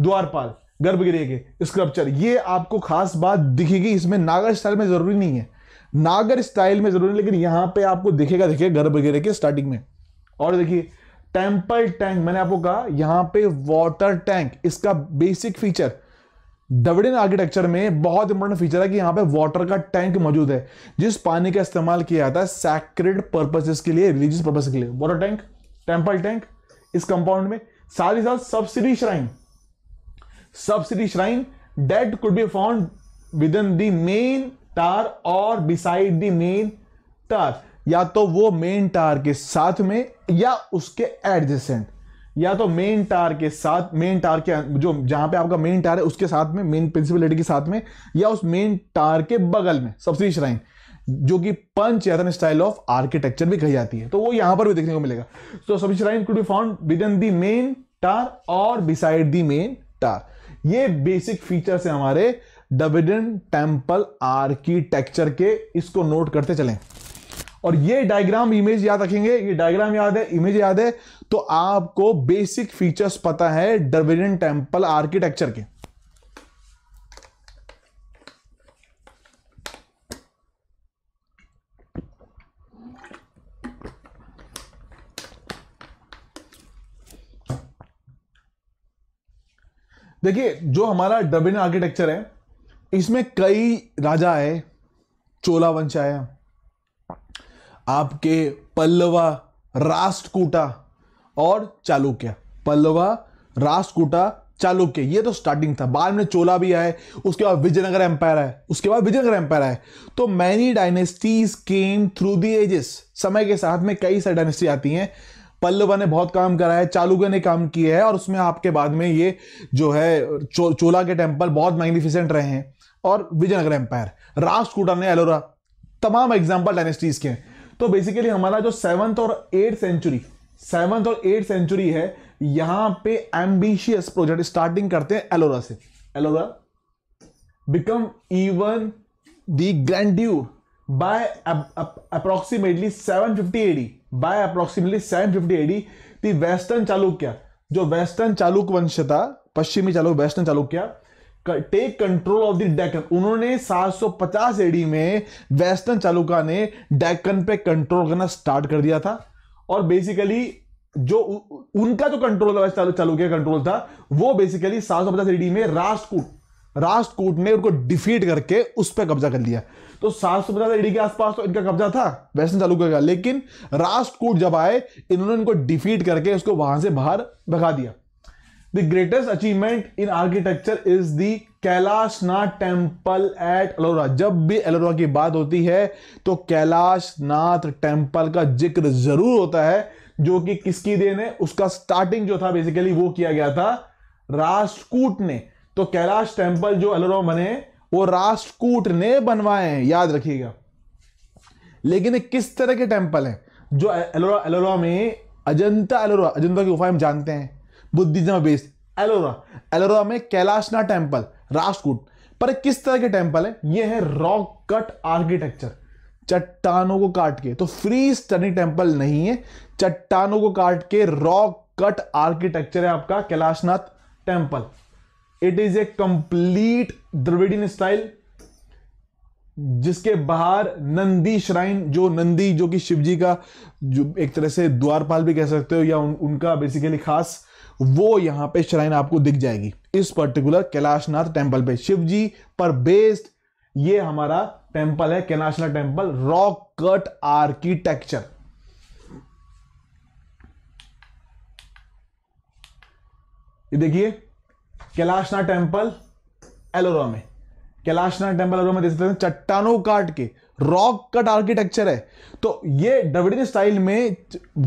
द्वारपाल गर्भगृह के स्क्रप्चर ये आपको खास बात दिखेगी इसमें नागर स्टाइल में जरूरी नहीं है नागर स्टाइल में जरूरी लेकिन यहाँ पे आपको दिखेगा दिखेगा गर्भगृह के स्टार्टिंग में और देखिए टेम्पल टैंक मैंने आपको कहा यहाँ पे वाटर टैंक इसका बेसिक फीचर डबडिन आर्किटेक्चर में बहुत इंपॉर्टेंट फीचर है कि यहाँ पे वाटर का टैंक मौजूद है जिस पानी का इस्तेमाल किया जाता है सैक्रेड पर्पसेस के लिए रिलीजियस पर्पज के लिए वाटर टैंक टेम्पल टैंक इस कंपाउंड में साथ ही साथ subsidy shrine subsidy shrine that could be found within the main tar or beside the main tar या तो वो मेन टार के साथ में या उसके एडजेसेंट या तो मेन टार के साथ मेन टार के जो जहां पे आपका मेन टार है उसके साथ में मेन प्रिंसिपलिटी के साथ में या उस मेन टार के बगल में सबसे श्राइन जो कि panchayatan style of architecture भी कही जाती है तो वो यहां पर भी देखने को मिलेगा तो so, सबसे shrine could be found with in the main tower और बिसाइड दी मेन टार ये बेसिक फीचर्स है हमारे डबिडन टेम्पल आर्किटेक्चर के इसको नोट करते चलें और ये डायग्राम इमेज याद रखेंगे ये डायग्राम याद है इमेज याद है तो आपको बेसिक फीचर्स पता है डबिडन टेम्पल आर्किटेक्चर के देखिए जो हमारा डबिन आर्किटेक्चर है इसमें कई राजा आए चोला वंश आया आपके पल्लवा राष्ट्रकूटा और चालुक्य पल्लवा राष्ट्रकूटा चालुक्य ये तो स्टार्टिंग था बाद में चोला भी आए उसके बाद विजयनगर एम्पायर आए उसके बाद विजयनगर एम्पायर आए तो many dynasties came through the ages समय के साथ में कई सारी डायनेस्टी आती हैं पल्लवा ने बहुत काम करा है चालुक्य ने काम किया है और उसमें आपके बाद में ये जो है चो, चोला के टेम्पल बहुत मैग्निफिसेंट रहे हैं और विजयनगर एम्पायर राष्ट्रकूटा ने एलोरा तमाम एग्जाम्पल डायनेस्टीज के हैं तो बेसिकली हमारा जो सेवंथ और एट सेंचुरी सेवंथ और एट सेंचुरी है यहां पे एम्बिशियस प्रोजेक्ट स्टार्टिंग करते हैं एलोरा से Ellora become even the grandeur by approximately seven fifty AD by approximately seven fifty AD the western Chalukya जो वेस्टर्न चालुक वंश था पश्चिमी Chaluk western Chalukya take control of the Deccan उन्होंने 750 एडी में वेस्टर्न चालुका ने डेकन पे कंट्रोल करना स्टार्ट कर दिया था और बेसिकली जो उनका जो कंट्रोल चालुक्य कंट्रोल था वो बेसिकली 750 एडी में राष्ट्रकूट राष्ट्रकूट ने उनको डिफीट करके उस पर कब्जा कर लिया तो सात सौ पचास ईडी के आसपास तो इनका कब्जा था वैसे चालू कर लेकिन राष्ट्रकूट जब आए इन्होंने इनको डिफीट करके उसको वहां से बाहर भगा दिया the greatest achievement in architecture is the Kailashnath temple at Ellora जब भी एलोरा की बात होती है तो कैलाशनाथ टेम्पल का जिक्र जरूर होता है जो कि किसकी देन है उसका स्टार्टिंग जो था बेसिकली वो किया गया था राष्ट्रकूट ने तो कैलाश टेम्पल जो एलोरा बने वो राष्ट्रकूट ने बनवाए हैं याद रखिएगा लेकिन किस तरह के टेम्पल हैं जो एलोरा एलोरा में अजंता एलोरा अजंता की गुफा हम जानते हैं बुद्धिज्म बेस्ड एलोरा एलोरा में कैलाशना टेम्पल राष्ट्रकूट पर किस तरह के टेम्पल है ये है रॉक कट आर्किटेक्चर चट्टानों को काट के तो फ्री स्टनी टेम्पल नहीं है चट्टानों को काट के रॉक कट आर्किटेक्चर है आपका Kailashnath temple it is a complete Dravidian style जिसके बाहर नंदी श्राइन जो नंदी जो कि शिवजी का जो एक तरह से द्वारपाल भी कह सकते हो या उन, उनका बेसिकली खास वो यहां पे श्राइन आपको दिख जाएगी इस पर्टिकुलर कैलाशनाथ टेम्पल पे शिवजी पर बेस्ड ये हमारा टेम्पल है Kailashnath temple rock cut architecture ये देखिए कैलाशना टेम्पल एलोरा में कैलाशनाथ टेम्पल एलोरा में देख सकते हैं चट्टानों काट के रॉक कट आर्किटेक्चर है तो ये द्रविडियन स्टाइल में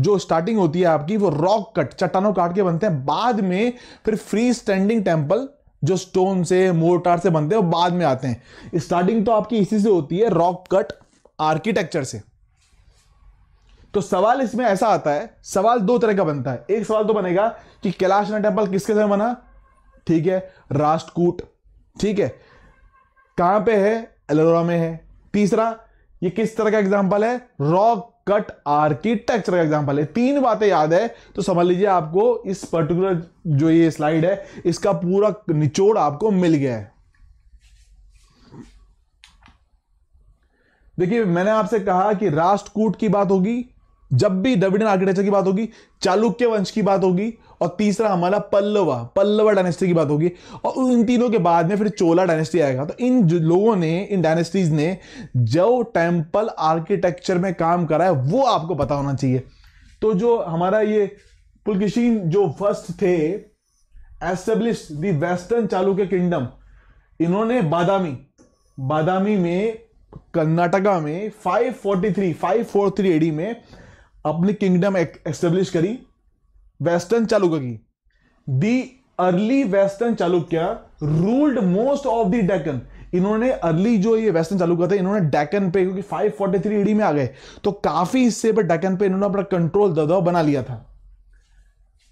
जो स्टार्टिंग होती है आपकी वो रॉक कट चट्टानों काट के बनते हैं बाद में फिर फ्री स्टैंडिंग टेम्पल जो स्टोन से मोर्टार से बनते हैं वो बाद में आते हैं स्टार्टिंग तो आपकी इसी से होती है रॉक कट आर्किटेक्चर से तो सवाल इसमें ऐसा आता है सवाल दो तरह का बनता है एक सवाल तो बनेगा कि कैलाशनाथ टेम्पल किसके समय बना ठीक है राष्ट्रकूट ठीक है कहां पे है एलोरा में है तीसरा ये किस तरह का एग्जाम्पल है रॉक कट आर्किटेक्चर का एग्जाम्पल है तीन बातें याद है तो समझ लीजिए आपको इस पर्टिकुलर जो ये स्लाइड है इसका पूरा निचोड़ आपको मिल गया है देखिए मैंने आपसे कहा कि राष्ट्रकूट की बात होगी जब भी डबिडन आर्किटेक्चर की बात होगी चालुक्य वंश की बात होगी और तीसरा हमारा पल्लवा पल्लवा डायनेस्टी की बात होगी और इन तीनों के बाद में फिर चोला डायनेस्टी आएगा तो इन लोगों ने इन डायनेस्टीज ने जो टेम्पल आर्किटेक्चर में काम करा है वो आपको पता होना चाहिए तो जो हमारा ये पुलकिशीन जो फर्स्ट थे establish the western Chalukya kingdom इन्होंने बादामी बादामी में कर्नाटका में 543 543 एडी में अपनी किंगडम एस्टेब्लिश करी वेस्टर्न चालुक्य की the early western Chalukya ruled most of the Deccan इन्होंने अर्ली जो ये वेस्टर्न चालू करते इन्होंने डेकन पे क्योंकि 543 फोर्टी में आ गए तो काफी हिस्से पर डेकन पे इन्होंने अपना कंट्रोल दबाव बना लिया था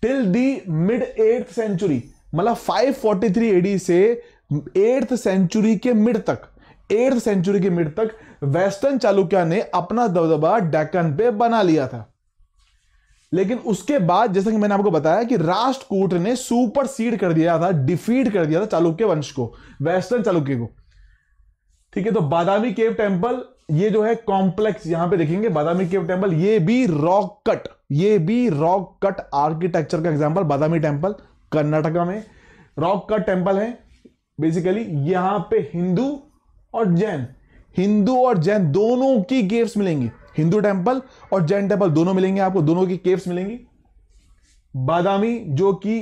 till the mid eight century मतलब 543 फोर्टी से एट्थ सेंचुरी के मिड तक एट्थ सेंचुरी के मिड तक वेस्टर्न चालुक्या ने अपना दबदबा डेकन पे बना लिया था लेकिन उसके बाद जैसा कि मैंने आपको बताया कि राष्ट्रकूट ने सुपर सीड कर दिया था डिफीट कर दिया था चालुक्य वंश को वेस्टर्न चालुक्य को ठीक है तो बादामी केव टेम्पल ये जो है कॉम्प्लेक्स यहां पे देखेंगे बादामी केव टेम्पल ये भी रॉक कट ये भी रॉक कट आर्किटेक्चर का एग्जाम्पल बादामी टेम्पल कर्नाटका में रॉक कट टेम्पल है बेसिकली यहां पे हिंदू और जैन हिंदू और जैन दोनों की गेव्स मिलेंगी हिंदू टेम्पल और जैन टेम्पल दोनों मिलेंगे आपको दोनों की केव्स मिलेंगी बादामी जो कि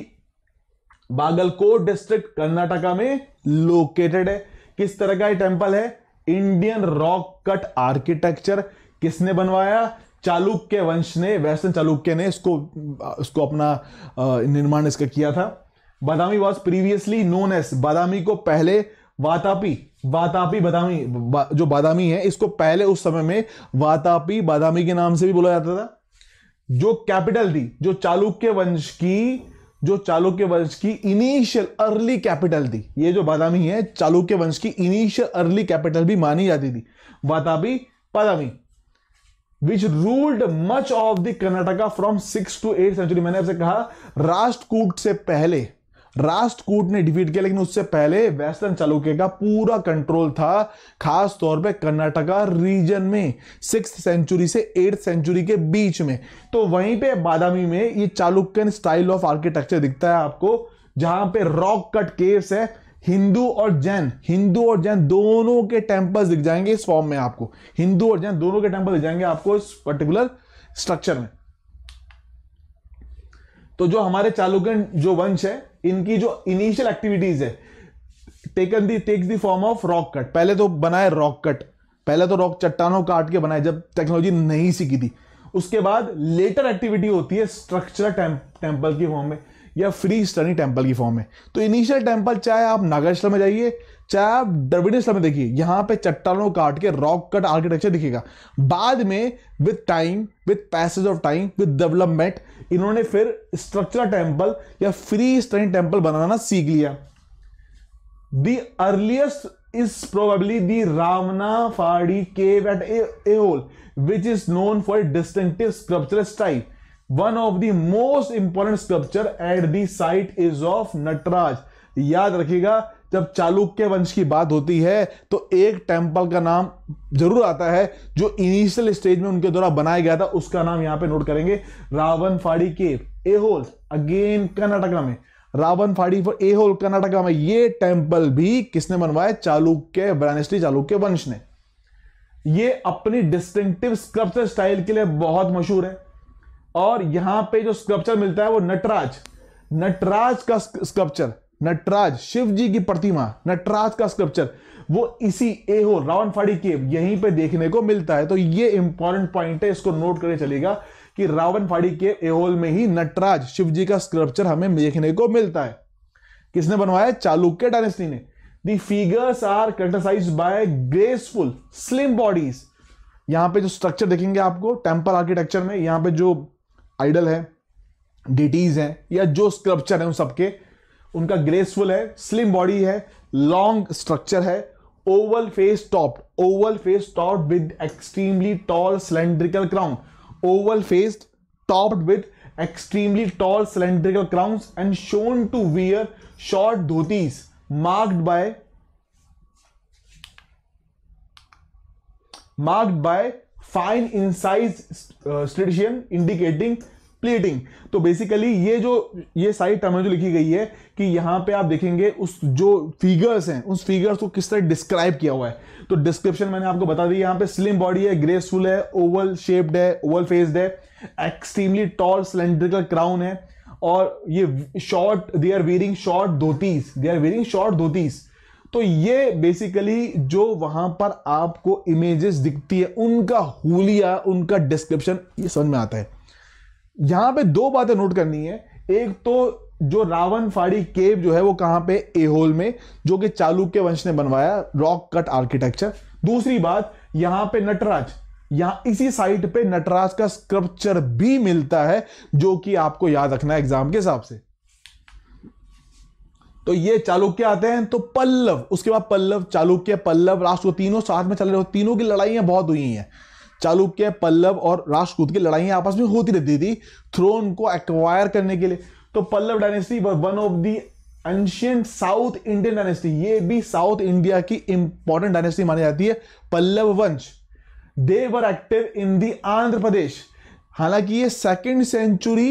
बागलकोट डिस्ट्रिक्ट कर्नाटका में लोकेटेड है किस तरह का टेम्पल है इंडियन रॉक कट आर्किटेक्चर किसने बनवाया चालुक्य वंश ने वैष्णव चालुक्य ने इसको इसको अपना निर्माण इसका किया था Badami was previously known as Badami को पहले वातापी वातापी बादामी बा, जो बादामी है इसको पहले उस समय में वातापी बादामी के नाम से भी बोला जाता था जो कैपिटल थी जो चालुक्य वंश की जो चालुक्य वंश की इनिशियल अर्ली कैपिटल थी ये जो बादामी है चालुक्य वंश की इनिशियल अर्ली कैपिटल भी मानी जाती थी Vatapi Badami which ruled much of the Karnataka from six to eight century मैंने आपसे कहा राष्ट्रकूट से पहले राष्ट्रकूट ने डिफीट किया लेकिन उससे पहले वेस्टर्न चालुक्य का पूरा कंट्रोल था खास तौर पे कर्नाटका रीजन में सिक्स सेंचुरी से एट सेंचुरी के बीच में तो वहीं पे बादामी में ये चालुक्यन स्टाइल ऑफ आर्किटेक्चर दिखता है आपको जहां पे रॉक कट केव्स है हिंदू और जैन हिंदू और जैन दोनों के टेम्पल दिख जाएंगे इस फॉर्म में आपको हिंदू और जैन दोनों के टेम्पल दिख जाएंगे आपको इस पर्टिकुलर स्ट्रक्चर में तो जो हमारे चालुक्य जो वंश है इनकी जो इनिशियल एक्टिविटीज है taken the takes the form of rock cut पहले तो बनाए रॉक कट पहले तो रॉक चट्टानों काट के बनाए जब टेक्नोलॉजी नहीं सीखी थी उसके बाद लेटर एक्टिविटी होती है स्ट्रक्चर टेम्पल की फॉर्म में या फ्री स्टडी टेम्पल की फॉर्म में तो इनिशियल टेम्पल चाहे आप नागेश्वर में जाइए चाहे आप डरविन में देखिए यहां पे चट्टानों काट के रॉक कट आर्किटेक्चर दिखेगा बाद में with time with passage of time with development इन्होंने फिर स्ट्रक्चर टेम्पल या फ्री स्टाइन टेम्पल बनाना सीख लिया the earliest is probably the Ramana Phadi cave at Aihole which is known for distinctive sculpture style one of the most important sculpture at that is of Nataraja याद रखिएगा जब चालुक्य वंश की बात होती है तो एक टेम्पल का नाम जरूर आता है जो इनिशियल स्टेज में उनके द्वारा बनाया गया था उसका नाम यहां पे नोट करेंगे रावण फाड़ी केव एहोल अगेन कर्नाटका में रावण फाड़ी फॉर एहोल कर्नाटका में ये टेम्पल भी किसने बनवाया चालुक्य डायनेस्टी चालुक्य वंश ने ये अपनी डिस्टिंक्टिव स्क्रप्चर स्टाइल के लिए बहुत मशहूर है और यहां पे जो स्क्रप्चर मिलता है वो नटराज नटराज का स्क्रप्चर नटराज शिव जी की प्रतिमा नटराज का स्क्रप्चर वो इसी रावन फाड़ी केव यहीं पे देखने को मिलता है तो ये इंपॉर्टेंट पॉइंट है इसको नोट करके चलेगा कि फाड़ी के एहोल में ही नटराज शिव जी का स्क्रप्चर हमें देखने को मिलता है किसने बनवाया चालुक्य डायनेस्टी ने the figures are criticise by graceful slim bodies यहां पे जो स्ट्रक्चर देखेंगे आपको टेम्पल आर्किटेक्चर में यहां पे जो आइडल है डिटीज हैं या जो स्क्रप्चर है उन सबके उनका ग्रेसफुल है स्लिम बॉडी है लॉन्ग स्ट्रक्चर है oval face top oval face top with extremely tall cylindrical crown oval face top with extremely tall cylindrical crown and shown to wear short dhotis marked by marked by fine incised stadium indicating pleating तो basically ये जो ये सारी term जो लिखी गई है कि यहाँ पे आप देखेंगे उस जो फिगर्स हैं उस फिगर्स को किस तरह डिस्क्राइब किया हुआ है तो डिस्क्रिप्शन मैंने आपको बता दी यहाँ पे स्लिम बॉडी है ग्रेसफुल है ओवल शेप्ड है ओवल फेस्ड है एक्सट्रीमली टॉल सिलेंड्रिकल क्राउन है और ये short they are wearing short dhotis they are wearing short dhotis तो ये बेसिकली जो वहां पर आपको इमेजेस दिखती है उनका हुलिया उनका डिस्क्रिप्शन ये समझ में आता है यहां पे दो बातें नोट करनी है एक तो जो रावण फाड़ी केव जो है वो कहां पे एहोल में जो कि चालुक्य वंश ने बनवाया रॉक कट आर्किटेक्चर दूसरी बात यहां पे नटराज यहां इसी साइट पे नटराज का स्क्रप्चर भी मिलता है जो कि आपको याद रखना है एग्जाम के हिसाब से तो ये चालुक्य आते हैं तो पल्लव उसके बाद पल्लव चालुक्य पल्लव राष्ट्र तीनों साथ में चल रहे हो तीनों की लड़ाइयां बहुत हुई हैं चालुक्य पल्लव और राजकूत की लड़ाई आपस में होती रहती थी थ्रोन को एक्वायर करने के लिए तो Pallava dynasty one of the ancient South Indian dynasty ये भी साउथ इंडिया की इंपॉर्टेंट डायनेस्टी मानी जाती है पल्लव वंश वर एक्टिव इन दी आंध्र प्रदेश हालांकि ये second century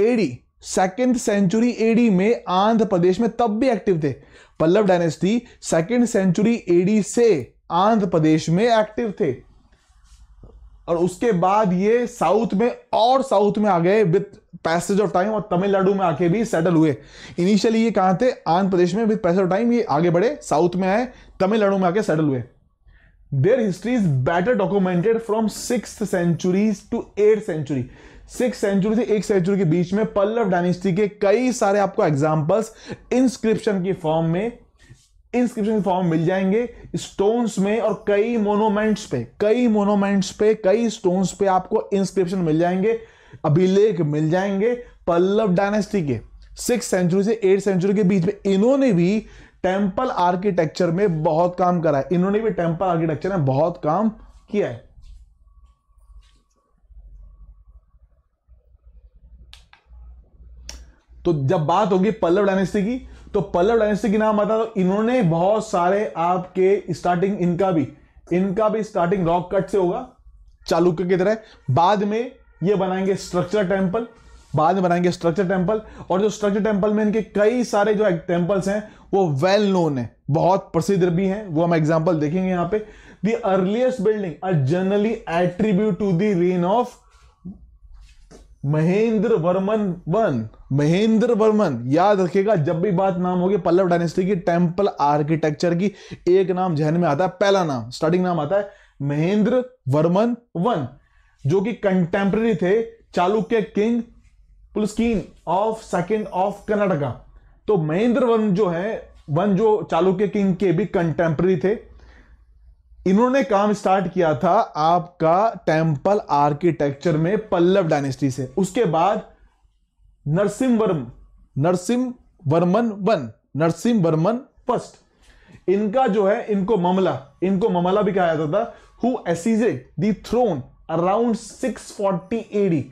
AD second century AD में आंध्र प्रदेश में तब भी एक्टिव थे Pallava dynasty second century AD से आंध्र प्रदेश में एक्टिव थे और उसके बाद ये साउथ में और साउथ में आ गए विथ पैसेज ऑफ टाइम और तमिलनाडु में आके भी सेटल हुए इनिशियली ये कहां थे आंध्र प्रदेश में विद पैसेज ऑफ टाइम ये आगे बढ़े साउथ में आए तमिलनाडु में आके सेटल हुए their history is better documented from six century to eight century six century से एक सेंचुरी के बीच में पल्लव डायनेस्टी के कई सारे आपको एग्जाम्पल्स इंस्क्रिप्शन की फॉर्म में इंस्क्रिप्शन फॉर्म मिल जाएंगे स्टोन्स में और कई मोनोमेंट्स पे कई मोनोमेंट्स पे कई स्टोन्स पे आपको इंस्क्रिप्शन मिल जाएंगे अभिलेख मिल जाएंगे पल्लव डायनेस्टी के सिक्स सेंचुरी से एट सेंचुरी के बीच में इन्होंने भी टेम्पल आर्किटेक्चर में बहुत काम करा है इन्होंने भी टेम्पल आर्किटेक्चर में बहुत काम किया है तो जब बात होगी पल्लव डायनेस्टी की तो पल्लव डायनेस्टी की नाम बता तो इन्होंने बहुत सारे आपके स्टार्टिंग इनका भी इनका भी स्टार्टिंग रॉक कट से होगा चालुक्य की तरह बाद में ये बनाएंगे स्ट्रक्चर टेम्पल बाद में बनाएंगे स्ट्रक्चर टेम्पल और जो स्ट्रक्चर टेम्पल में इनके कई सारे जो टेम्पल्स हैं वो वेल नोन है बहुत प्रसिद्ध भी हैं वो हम एग्जांपल देखेंगे यहाँ पे the earliest building are generally attribute to the reign of Mahendra Varman one Mahendra Varman याद रखेगा जब भी बात नाम होगी पल्लव डायनेस्टी की टेम्पल आर्किटेक्चर की एक नाम जहन में आता है पहला नाम स्टार्टिंग नाम आता है महेंद्र वर्मन वन जो कि कंटेम्प्रेरी थे Chalukya king Pulakeshin of second of Karnataka तो महेंद्र वर्मन जो है वन जो चालुक्य किंग के भी कंटेम्प्रेरी थे इन्होंने काम स्टार्ट किया था आपका टेम्पल आर्किटेक्चर में पल्लव डायनेस्टी से उसके बाद नरसिम वर्म नरसिम वर्मन वन नरसिम वर्मन फर्स्ट इनका जो है इनको ममला इनको ममला भी कहा जाता था हु एसीजे दी थ्रोन अराउंड 640 एडी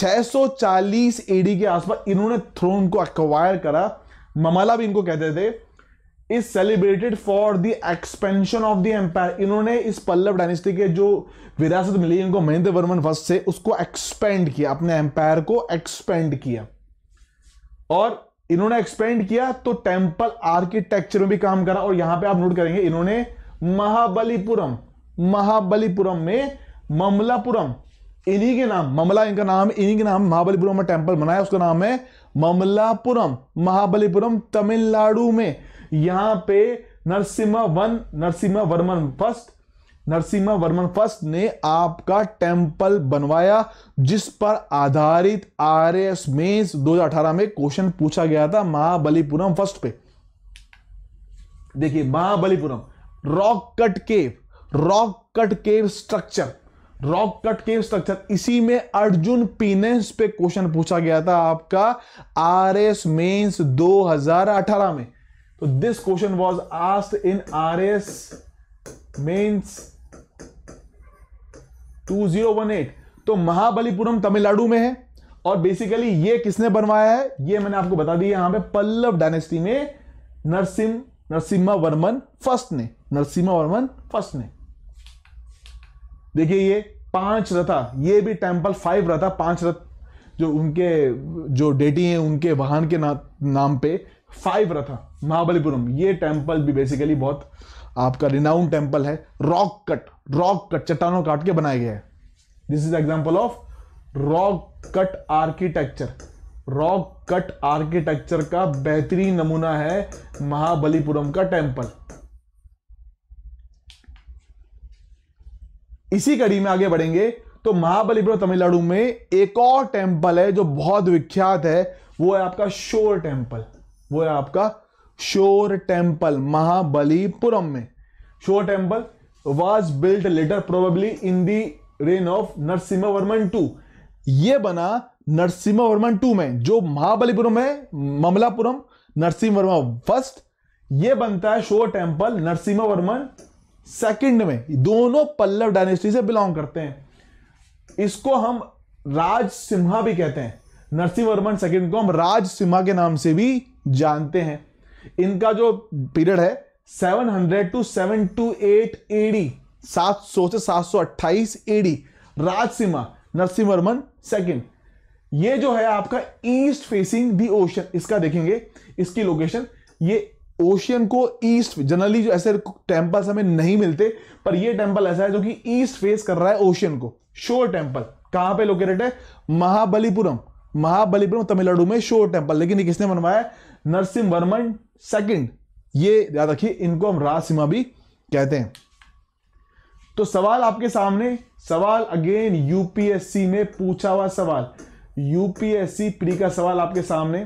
चालीस एडी के आसपास इन्होंने थ्रोन को अक्वायर करा ममला भी इनको कहते थे is celebrated for the expansion of the empire इन्होंने इस पल्लव डायनेस्टी के जो विरासत मिली इनको महेंद्र वर्मन फर्स्ट से उसको एक्सपेंड किया अपने एम्पायर को एक्सपेंड किया और इन्होंने एक्सपेंड किया तो टेम्पल आर्किटेक्चर में भी काम करा और यहां पे आप नोट करेंगे इन्होंने महाबलीपुरम महाबलीपुरम में ममलापुरम इन्हीं के नाम ममला इनका नाम इन्हीं के नाम महाबलीपुरम में टेम्पल बनाया उसका नाम है ममलापुरम महाबलीपुरम तमिलनाडु में यहां पे Narasimha one Narasimha Varman first Narasimha Varman first ने आपका टेम्पल बनवाया जिस पर आधारित आर एस मेन्स दो में क्वेश्चन पूछा गया था महाबलीपुरम फर्स्ट पे देखिए Mahabalipuram rock cut cave rock cut cave structure rock cut cave structure इसी में अर्जुन पीनेस पे क्वेश्चन पूछा गया था आपका आर एस मेन्स दो में तो in R S mains two zero one eight तो महाबलीपुरम तमिलनाडु में है और बेसिकली ये किसने बनवाया है ये मैंने आपको बता दिया यहां पे पल्लव डायनेस्टी में नरसिम नरसिम्हा वर्मन फर्स्ट ने नरसिम्हा वर्मन फर्स्ट ने देखिए ये पांच रथा ये भी टेम्पल फाइव रथा पांच रथ जो उनके जो डेटी हैं उनके वाहन के ना, नाम पे फाइव रथा महाबलीपुरम ये टेम्पल भी बेसिकली बहुत आपका रिनाउन टेम्पल है रॉक कट रॉक कट चट्टानों काट के बनाया गया है this is example of rock cut architecture rock cut architecture का बेहतरीन नमूना है महाबलीपुरम का टेम्पल इसी कड़ी में आगे बढ़ेंगे तो महाबलीपुरम तमिलनाडु में एक और टेम्पल है जो बहुत विख्यात है वो है आपका शोर टेम्पल वो है आपका शोर टेम्पल महाबलीपुरम में shore temple was built later probably in the reign of Narasimha Varman two ये बना नरसिम्हा वर्मन टू में जो महाबलीपुरम है ममलापुरम नरसिम्ह वर्मा फर्स्ट ये बनता है शोर टेम्पल नरसिम्हा वर्मन सेकंड में दोनों पल्लव डायनेस्टी से बिलोंग करते हैं इसको हम राज सिम्हा भी कहते हैं नरसिंह वर्मन सेकंड को हम राज सिम्हा के नाम से भी जानते हैं इनका जो पीरियड है 700 to seven two eight AD सात सौ से सात सौ अट्ठाईस एडी राजसीमा नरसिंहवर्मन सेकेंड ये जो है आपका ईस्ट फेसिंग दी ओशन इसका देखेंगे इसकी लोकेशन ये ओशियन को ईस्ट जनरली जो ऐसे टेम्पल्स हमें नहीं मिलते पर ये टेम्पल ऐसा है जो कि ईस्ट फेस कर रहा है ओशियन को शोर टेम्पल कहां पे लोकेटेड है महाबलीपुरम महाबलीपुरम तमिलनाडु में शोर टेम्पल लेकिन ये किसने बनवाया नरसिंह वर्मन सेकंड ये याद रखिए इनको हम राजसिम्हा भी कहते हैं तो सवाल आपके सामने सवाल अगेन यूपीएससी में पूछा हुआ सवाल यूपीएससी प्री का सवाल आपके सामने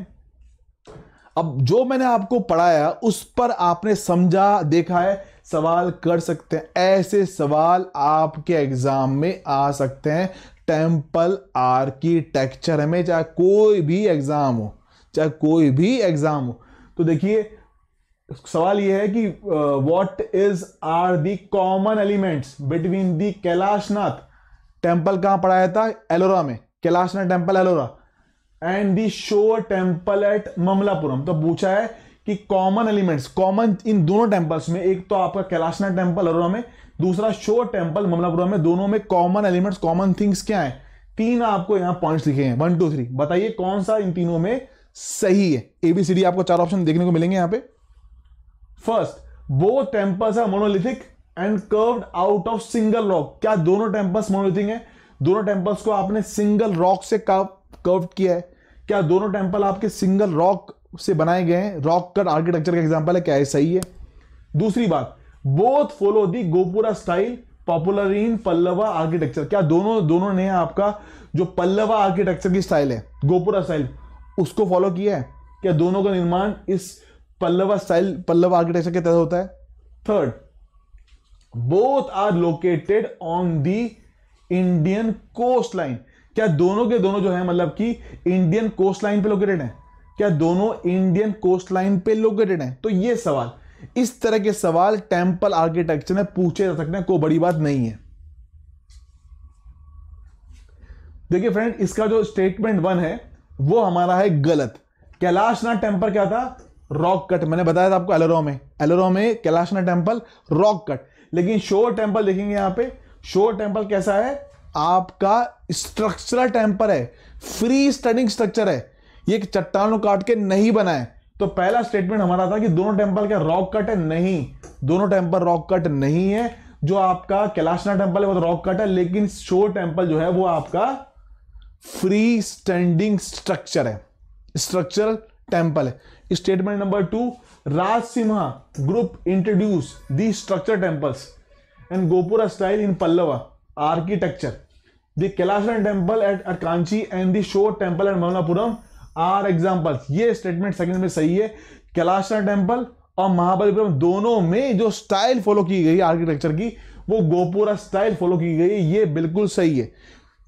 अब जो मैंने आपको पढ़ाया उस पर आपने समझा देखा है सवाल कर सकते हैं ऐसे सवाल आपके एग्जाम में आ सकते हैं टेम्पल आर्किटेक्चर में चाहे कोई भी एग्जाम हो चाहे कोई भी एग्जाम हो तो देखिए सवाल यह है कि what is are the common elements between the Kailashnath temple कहां पढ़ाया था एलोरा में Kailashnath temple Ellora and the shore temple eight Mamallapuram तो पूछा है कि कॉमन एलिमेंट्स कॉमन इन दोनों टेम्पल्स में एक तो आपका कैलाशनाथ टेम्पल एलोरा में दूसरा शोर टेम्पल ममलापुरम में दोनों में कॉमन एलिमेंट्स कॉमन थिंग्स क्या है तीन आपको यहां पॉइंट्स लिखे हैं वन टू थ्री बताइए कौन सा इन तीनों में सही है एबीसीडी आपको चार ऑप्शन देखने को मिलेंगे यहां पे फर्स्ट वो टेम्पस है monolithic and carved out of single rock क्या दोनों टेम्पस मोनोलिथिक है दोनों टेम्पल्स को आपने सिंगल रॉक से कर्व किया है क्या दोनों टेम्पल आपके सिंगल रॉक से बनाए गए हैं रॉक कट आर्किटेक्चर का एग्जाम्पल है क्या है सही है दूसरी बात both follow the gopura style popular in Pallava architecture क्या दोनों दोनों ने आपका जो पल्लवा आर्किटेक्चर की स्टाइल है गोपुरा स्टाइल उसको फॉलो किया है क्या दोनों का निर्माण इस पल्लवा स्टाइल पल्लव आर्किटेक्चर के तहत होता है third both are located on the Indian coast line क्या दोनों के दोनों जो है मतलब कि इंडियन कोस्ट लाइन पे लोकेटेड है क्या दोनों इंडियन कोस्ट लाइन पे लोकेटेड है तो ये सवाल इस तरह के सवाल टेम्पल आर्किटेक्चर में पूछे जा सकते हैं कोई बड़ी बात नहीं है देखिए फ्रेंड इसका जो स्टेटमेंट वन है वो हमारा है गलत कैलाशनाथ टेम्पल क्या था रॉक कट मैंने बताया था आपको एलोरो में एलोरो में कैलाशनाथ टेम्पल रॉक कट लेकिन शोर टेम्पल देखेंगे यहां पे शोर टेम्पल कैसा है आपका स्ट्रक्चरल टेम्पल है फ्री स्टैंडिंग स्ट्रक्चर है ये चट्टानों काट के नहीं बना है तो पहला स्टेटमेंट हमारा था कि दोनों टेम्पल क्या रॉक कट है नहीं दोनों टेम्पल रॉक कट नहीं है जो आपका कैलाशना टेम्पल है वो तो रॉक कट है लेकिन शोर टेम्पल जो है वो आपका फ्री स्टैंडिंग स्ट्रक्चर है स्ट्रक्चर टेम्पल है statement number two Raj Simha group introduce the structure temples and gopura style in Pallava architecture the temple at at Kanchi and the shore temple at Mamallapuram are examples ये स्टेटमेंट सेकंड में सही है कैलाशन टेम्पल और महाबलीपुरम दोनों में जो स्टाइल फॉलो की गई आर्किटेक्चर की वो गोपुरा स्टाइल फॉलो की गई ये बिल्कुल सही है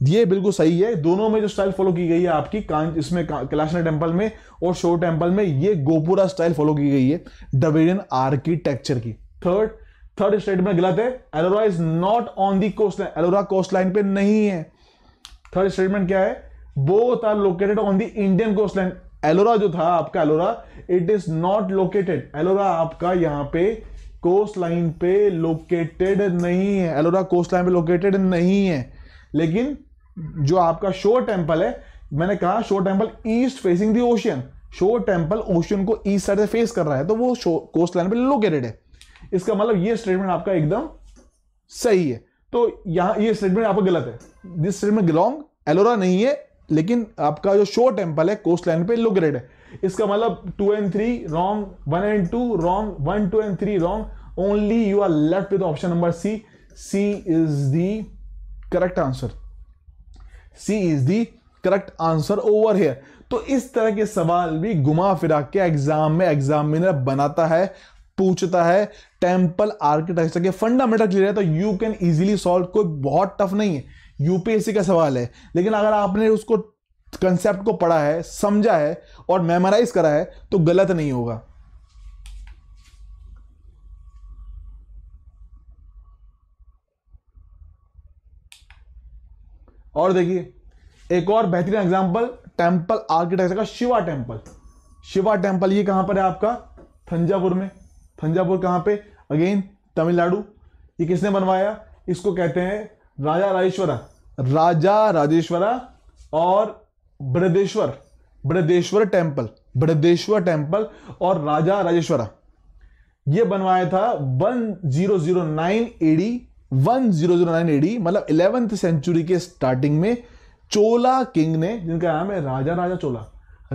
ये बिल्कुल सही है दोनों में जो स्टाइल फॉलो की गई है आपकी कांच इसमें कैलाशना टेम्पल में और शो टेम्पल में ये गोपुरा स्टाइल फॉलो की गई है डबेरियन आर्किटेक्चर की थर्ड थर्ड स्टेटमेंट गलत है Ellora is not on the coast line Ellora coast line पे नहीं है थर्ड स्टेटमेंट क्या है both are located on the Indian coast line Ellora जो था आपका Ellora it is not located Ellora आपका यहां पे कोस्ट लाइन पे लोकेटेड नहीं है एलोरा कोस्ट लाइन पे लोकेटेड नहीं है लेकिन जो आपका शोर टेम्पल है मैंने कहा shore temple east facing the ocean shore temple ocean को ईस्ट साइड से फेस कर रहा है तो वो कोस्ट लाइन पर लोकेटेड है इसका मतलब ये स्टेटमेंट आपका एकदम सही है तो यहां ये स्टेटमेंट आपका गलत है दिस स्टेटमेंट गिलोंग एलोरा नहीं है लेकिन आपका जो शोर टेम्पल है कोस्ट लाइन पे लोकेटेड है इसका मतलब two and three wrong one and two wrong one two and three wrong only you are left with option number C C is the correct answer C is the correct answer over here तो इस तरह के सवाल भी घुमा फिरा के exam में एग्जामिनर बनाता है पूछता है टेम्पल आर्किटेक्चर के फंडामेंटल क्लियर है तो यू कैन इजीली सॉल्व कोई बहुत टफ नहीं है यूपीएससी का सवाल है लेकिन अगर आपने उसको कंसेप्ट को पढ़ा है समझा है और मेमोराइज करा है तो गलत नहीं होगा और देखिए एक और बेहतरीन एग्जाम्पल टेम्पल आर्किटेक्चर का शिवा टेम्पल शिवा टेम्पल ये कहाँ पर है आपका थंजापुर में थंजापुर कहाँ पे अगेन तमिलनाडु ये किसने बनवाया इसको कहते हैं राजा राजेश्वरा राजा राजेश्वरा और बृहदेश्वर बृहदेश्वर टेम्पल बृहदेश्वर टेम्पल और राजा राजेश्वरा ये बनवाया था 1009 zero AD one zero zero nine AD मतलब इलेवेंथ सेंचुरी के स्टार्टिंग में चोला किंग ने जिनका नाम है राजा राजा चोला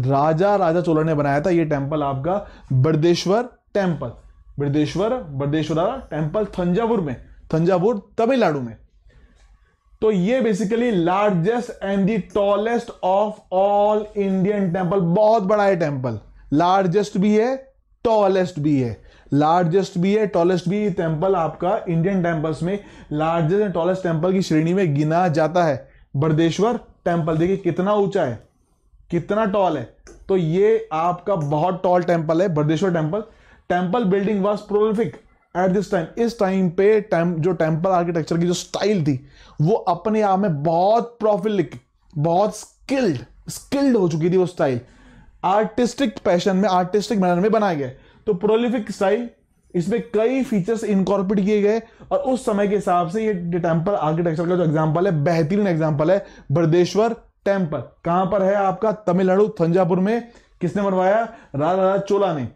राजा राजा चोला ने बनाया था ये टेम्पल आपका बृदेश्वर टेम्पल बृदेश्वर बर्देश्वर टेम्पल थंजावुर में थंजावुर तमिलनाडु में तो ये basically largest and the tallest of all Indian temple बहुत बड़ा है टेम्पल लार्जेस्ट भी है टॉलेस्ट भी है लार्जेस्ट भी है टॉलेस्ट भी टेम्पल आपका इंडियन टेम्पल्स में लार्जेस्ट एंड टॉलेस्ट टेम्पल की श्रेणी में गिना जाता है बर्देश्वर टेम्पल देखिए कितना ऊंचा है कितना टॉल है तो ये आपका बहुत टॉल टेम्पल है Brihadeshwar temple temple building was prolific at this time इस टाइम पे टाइम जो टेम्पल आर्किटेक्चर की जो स्टाइल थी वो अपने आप में बहुत प्रोफिलिक बहुत स्किल्ड स्किल्ड हो चुकी थी वो स्टाइल आर्टिस्टिक पैशन में आर्टिस्टिक मैनर में बनाया गया तो प्रोलिफिक स्टाइल इसमें कई फीचर्स इनकॉर्पोरेट किए गए और उस समय के हिसाब से ये टेम्पल आर्किटेक्चर का जो एग्जाम्पल है बेहतरीन एग्जाम्पल है बर्देश्वर टेम्पल कहां पर है आपका तमिलनाडु थंजापुर में किसने बनवाया राजा चोला ने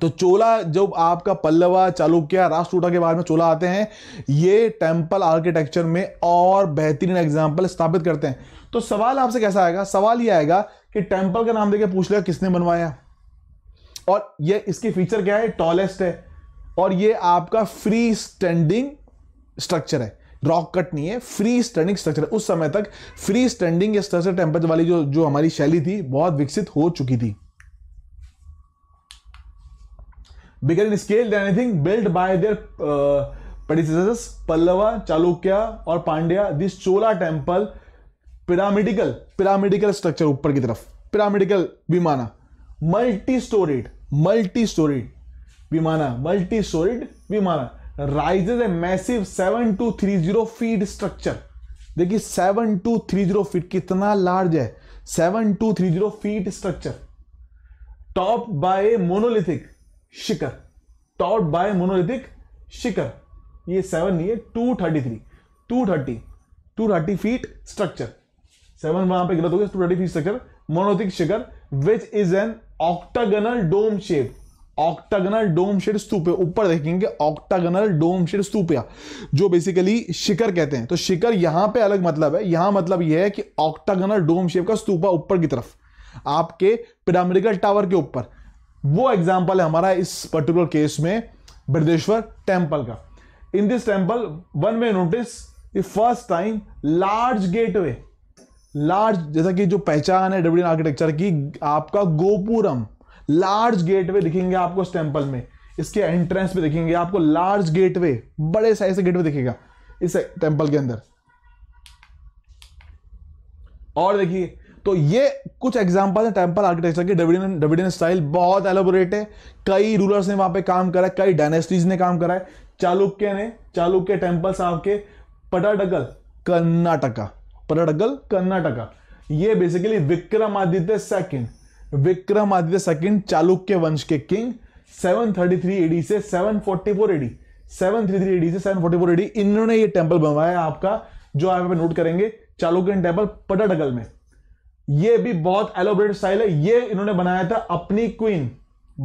तो चोला जब आपका पल्लवा चालुक्य राष्ट्रकूटा के बारे में चोला आते हैं ये टेम्पल आर्किटेक्चर में और बेहतरीन एग्जाम्पल स्थापित करते हैं तो सवाल आपसे कैसा आएगा सवाल ये आएगा कि टेम्पल का नाम देखे पूछ लिया किसने बनवाया और ये इसके फीचर क्या है टॉलेस्ट है और ये आपका फ्री स्टैंडिंग स्ट्रक्चर है रॉक कट नहीं है फ्री स्टैंडिंग स्ट्रक्चर उस समय तक फ्री स्टैंडिंग स्ट्रक्चर टेम्पर वाली जो जो हमारी शैली थी बहुत विकसित हो चुकी थी bigger in scale anything build by their predecessors Pallava Chalukya और Pandya this Chola temple pyramidical pyramidical structure ऊपर की तरफ पिरामिडिकल भी माना multi storied multi storied vimana multi storied vimana rises a massive seven two three zero feet structure देखिए seven two three zero feet कितना large है seven two three zero feet structure top by monolithic shikhara top by monolithic shikhara ये seven नहीं है two thirty three two thirty two thirty feet structure seven वहां पे गलत हो गया two thirty feet structure monolithic shikhara which is an octagonal dome shape octagonal dome shade stupa है ऊपर देखेंगे ऑक्टागनल डोम शेड स्तूप जो बेसिकली शिखर कहते हैं तो शिखर यहां पे अलग मतलब है यहां मतलब यह है कि ऑक्टागनल डोम शेप का स्तूपा ऊपर की तरफ आपके पिरामिडिकल टावर के ऊपर वो एग्जांपल है हमारा इस पर्टिकुलर केस में बृदेश्वर टेम्पल का इन दिस टेम्पल वन में notice first time large gateway large जैसा कि जो पहचान है डब्ल्यू आर्किटेक्चर की आपका गोपुरम लार्ज गेटवे दिखेंगे आपको इस टेम्पल में इसके एंट्रेंस पे दिखेंगे आपको लार्ज गेटवे बड़े साइज से गेटवे दिखेगा इस टेम्पल के अंदर और देखिए तो ये कुछ एग्जाम्पल है टेम्पल आर्किटेक्चर के डविडियन डविडियन स्टाइल बहुत एलोबोरेट है कई रूलर्स ने वहां पे काम करा है कई डायनेस्टीज ने काम करा है चालुक्य ने चालुक्य टेम्पल्स आपके पटाडगल कर्नाटका पलडगल कर्नाटका ये basically Vikramaditya second Vikramaditya second Chalukya वंश के किंग 733 एडी से 744 एडी 733 एडी से 744 एडी इन्होंने ये टेम्पल बनवाया आपका जो आप नोट करेंगे चालुक्य टेम्पल पटाडगल में ये भी बहुत एलोबरेट स्टाइल है ये इन्होंने बनाया था अपनी क्वीन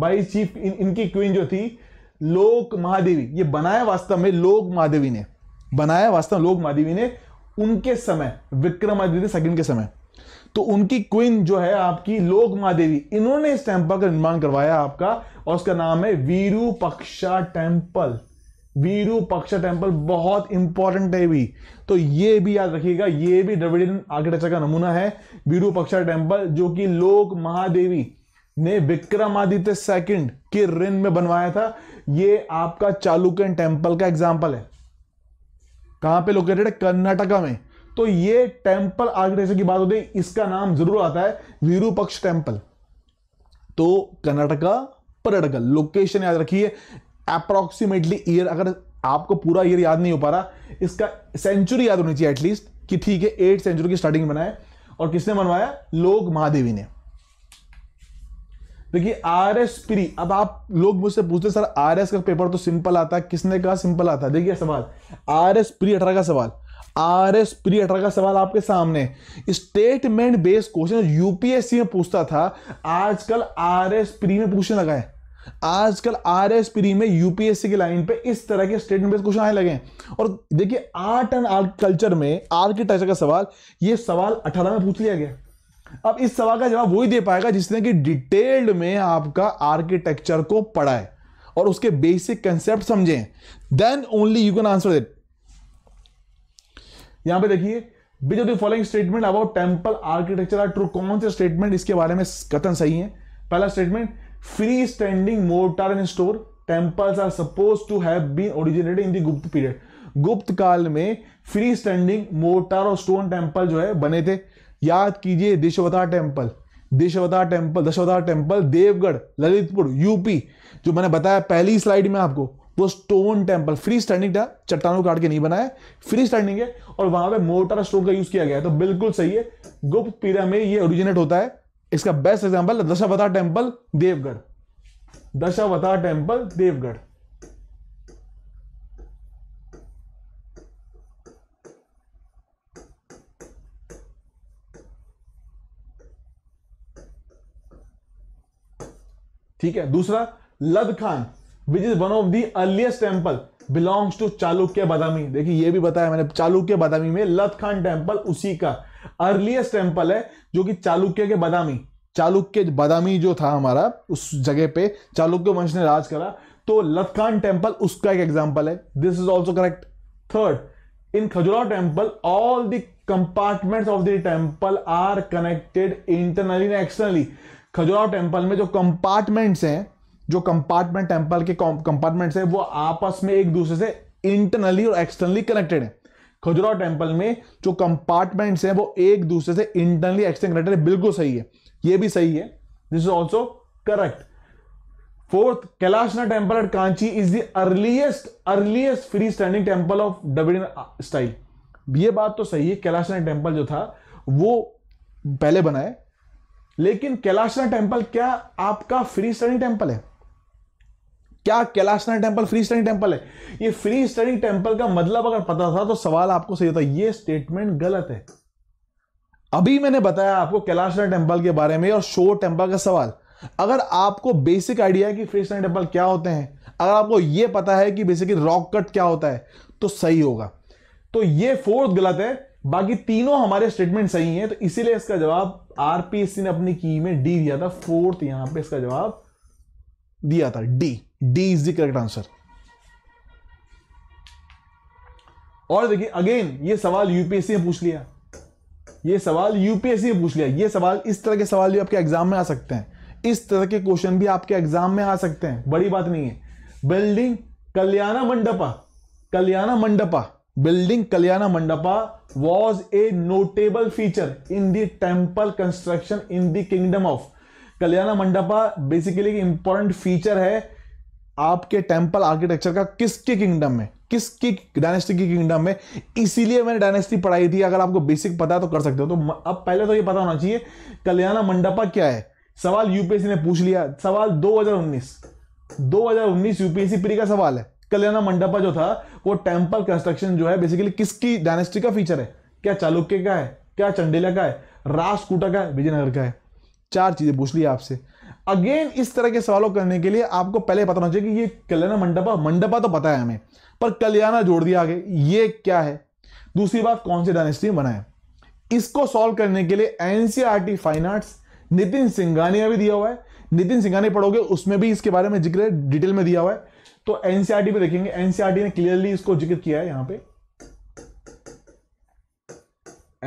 बाई चीफ इन, इनकी क्वीन जो थी लोक महादेवी ये बनाया वास्तव में लोक महादेवी ने बनाया वास्तव में लोक महादेवी ने उनके समय विक्रमादित्य सेकंड के समय तो उनकी क्वीन जो है आपकी लोकमा देवी इन्होंने इस टेम्पल का निर्माण करवाया आपका और उसका नाम है वीरूपक्षा टेम्पल वीरूपक्षा टेम्पल बहुत इंपॉर्टेंट है भी तो ये भी याद रखिएगा ये भी द्रविडियन आर्किटेक्चर का नमूना है वीरूपक्षा टेम्पल जो कि लोक महादेवी ने विक्रमादित्य सेकंड के रिन में बनवाया था ये आपका चालुक्यन टेम्पल का एग्जाम्पल है कहां पे लोकेटेड है कर्नाटका में तो ये टेम्पल आर्किटेक्चर की बात होती है इसका नाम जरूर आता है वीरूपक्ष टेम्पल तो कर्नाटका पर्यटकल लोकेशन याद रखिए अप्रोक्सीमेटली ईयर अगर आपको पूरा ईयर याद नहीं हो पा रहा इसका सेंचुरी याद होनी चाहिए एटलीस्ट कि ठीक है एट सेंचुरी की स्टार्टिंग बनाए और किसने बनवाया लोग महादेवी ने देखिए आर एस प्री अब आप लोग मुझसे पूछते सर आर एस का पेपर तो सिंपल आता है किसने कहा सिंपल आता है देखिए सवाल आर एस प्री अठारह का सवाल आर एस प्री अठारह का सवाल आपके सामने स्टेटमेंट बेस्ड क्वेश्चन यूपीएससी में पूछता था आजकल आर एस प्री में पूछने लगा है आजकल आर एस प्री में यूपीएससी की लाइन पे इस तरह के स्टेटमेंट बेस्ड क्वेश्चन आने लगे हैं और देखिए आर्ट एंड आर्ट कल्चर में आर्किटेक्चर का सवाल ये सवाल अठारह में पूछ लिया गया अब इस सवाल का जवाब वही दे पाएगा जिसने कि डिटेल्ड में आपका आर्किटेक्चर को पढ़ाए और उसके बेसिक कंसेप्ट समझे then only you can answer it यहां पे देखिए which of the following statement about temple architecture are true कौन से स्टेटमेंट इसके बारे में कथन सही है पहला statement free standing mortar and store temples are suppose to have been originated in the Gupta period Gupta काल में फ्री स्टैंडिंग मोर्टार और स्टोन टेम्पल जो है बने थे याद कीजिए Dashavatara temple Dashavatara temple Dashavatara temple Deogarh Lalitpur UP जो मैंने बताया पहली स्लाइड में आपको वो स्टोन टेम्पल फ्री स्टैंडिंग था चट्टानों काट के नहीं बनाया फ्री स्टैंडिंग है और वहां पे मोटर स्टोन का यूज किया गया है तो बिल्कुल सही है गुप्त पीरा में ये ओरिजिनेट होता है इसका best example Dashavatar temple Deogarh Dashavatar temple Deogarh ठीक है दूसरा Lad Khan which is one of the earliest temple belongs to Chalukya Badami देखिए ये भी बताया मैंने चालुक्य बादामी में लद खान टेम्पल उसी का अर्लिएस्ट टेम्पल है जो कि चालुक्य के बादामी चालुक्य बादामी जो था हमारा उस जगह पे चालुक्य वंश ने राज करा तो लतखान टेम्पल उसका एक एग्जाम्पल है this is also correct third in Khajuraho temple all the compartments of the temple are connected internally and externally Khajuraho temple में जो कंपार्टमेंट्स हैं जो कंपार्टमेंट टेम्पल के कंपार्टमेंट्स हैं वो आपस में एक दूसरे से इंटरनली और एक्सटर्नली कनेक्टेड है खजुराव टेम्पल में जो कंपार्टमेंट्स हैं वो एक दूसरे से इंटरनली एक्सटर्नली कनेक्टेड है बिल्कुल सही है ये भी सही है this is also correct fourth Kailashnath temple at Kanchi is the earliest earliest free standing temple of Dravidian style ये बात तो सही है कैलाशना टेम्पल जो था वो पहले बनाए लेकिन कैलाशना टेम्पल क्या आपका फ्री स्टडी टेम्पल है क्या कैलाशना टेम्पल फ्री स्टडी टेम्पल है ये फ्री स्टडी टेम्पल का मतलब अगर पता था तो सवाल आपको सही होता ये स्टेटमेंट गलत है अभी मैंने बताया आपको कैलाशना टेम्पल के बारे में और शो टेम्पल का सवाल अगर आपको बेसिक आइडिया है कि फ्री स्टडी टेम्पल क्या होते हैं अगर आपको यह पता है कि बेसिकली रॉक कट क्या होता है तो सही होगा तो ये फोर्थ गलत है बाकी तीनों हमारे स्टेटमेंट सही हैं तो इसीलिए इसका जवाब आरपीएससी ने अपनी की में डी दिया था फोर्थ यहां पे इसका जवाब दिया था D D is the correct answer और देखिए अगेन ये सवाल यूपीएससी ने पूछ लिया ये सवाल यूपीएससी ने पूछ लिया ये सवाल इस तरह के सवाल भी आपके एग्जाम में आ सकते हैं इस तरह के क्वेश्चन भी आपके एग्जाम में आ सकते हैं बड़ी बात नहीं है बिल्डिंग कल्याणा मंडपा कल्याणा mandapa building kalyana mandapa was a notable feature in the temple construction in the kingdom of kalyana mandapa basically important feature है आपके टेम्पल आर्किटेक्चर का किसके किंगडम में किसकी डायनेस्टी की किंगडम में इसीलिए मैंने डायनेस्टी पढ़ाई थी अगर आपको बेसिक पता तो कर सकते हो तो अब पहले तो ये पता होना चाहिए कल्याणा मंडपा क्या है सवाल यूपीएससी ने पूछ लिया सवाल 2019 2019 यूपीएससी प्री का सवाल है कल्याणा मंडपा जो था वो टेम्पल कंस्ट्रक्शन जो है बेसिकली किसकी डायनेस्टी का फीचर है क्या चालुक्य का है क्या चंडेला का है राजकूटा का है विजयनगर का है चार चीजें पूछ ली आपसे अगेन इस तरह के सवालों करने के लिए आपको पहले पता होना चाहिए कि ये कल्याणा मंडपा मंडपा तो पता है हमें पर कल्याणा जोड़ दिया आगे ये क्या है दूसरी बात कौन सी डायनेस्टी बनाए बना है इसको सॉल्व करने के लिए NCERT fine arts Nitin Singhania भी दिया हुआ है नितिन सिंघानिया पढ़ोगे उसमें भी इसके बारे में जिक्र डिटेल में दिया हुआ है तो एनसीआरटी e पे देखेंगे एनसीआरटी e ने क्लियरली इसको जिक्र किया है यहां पे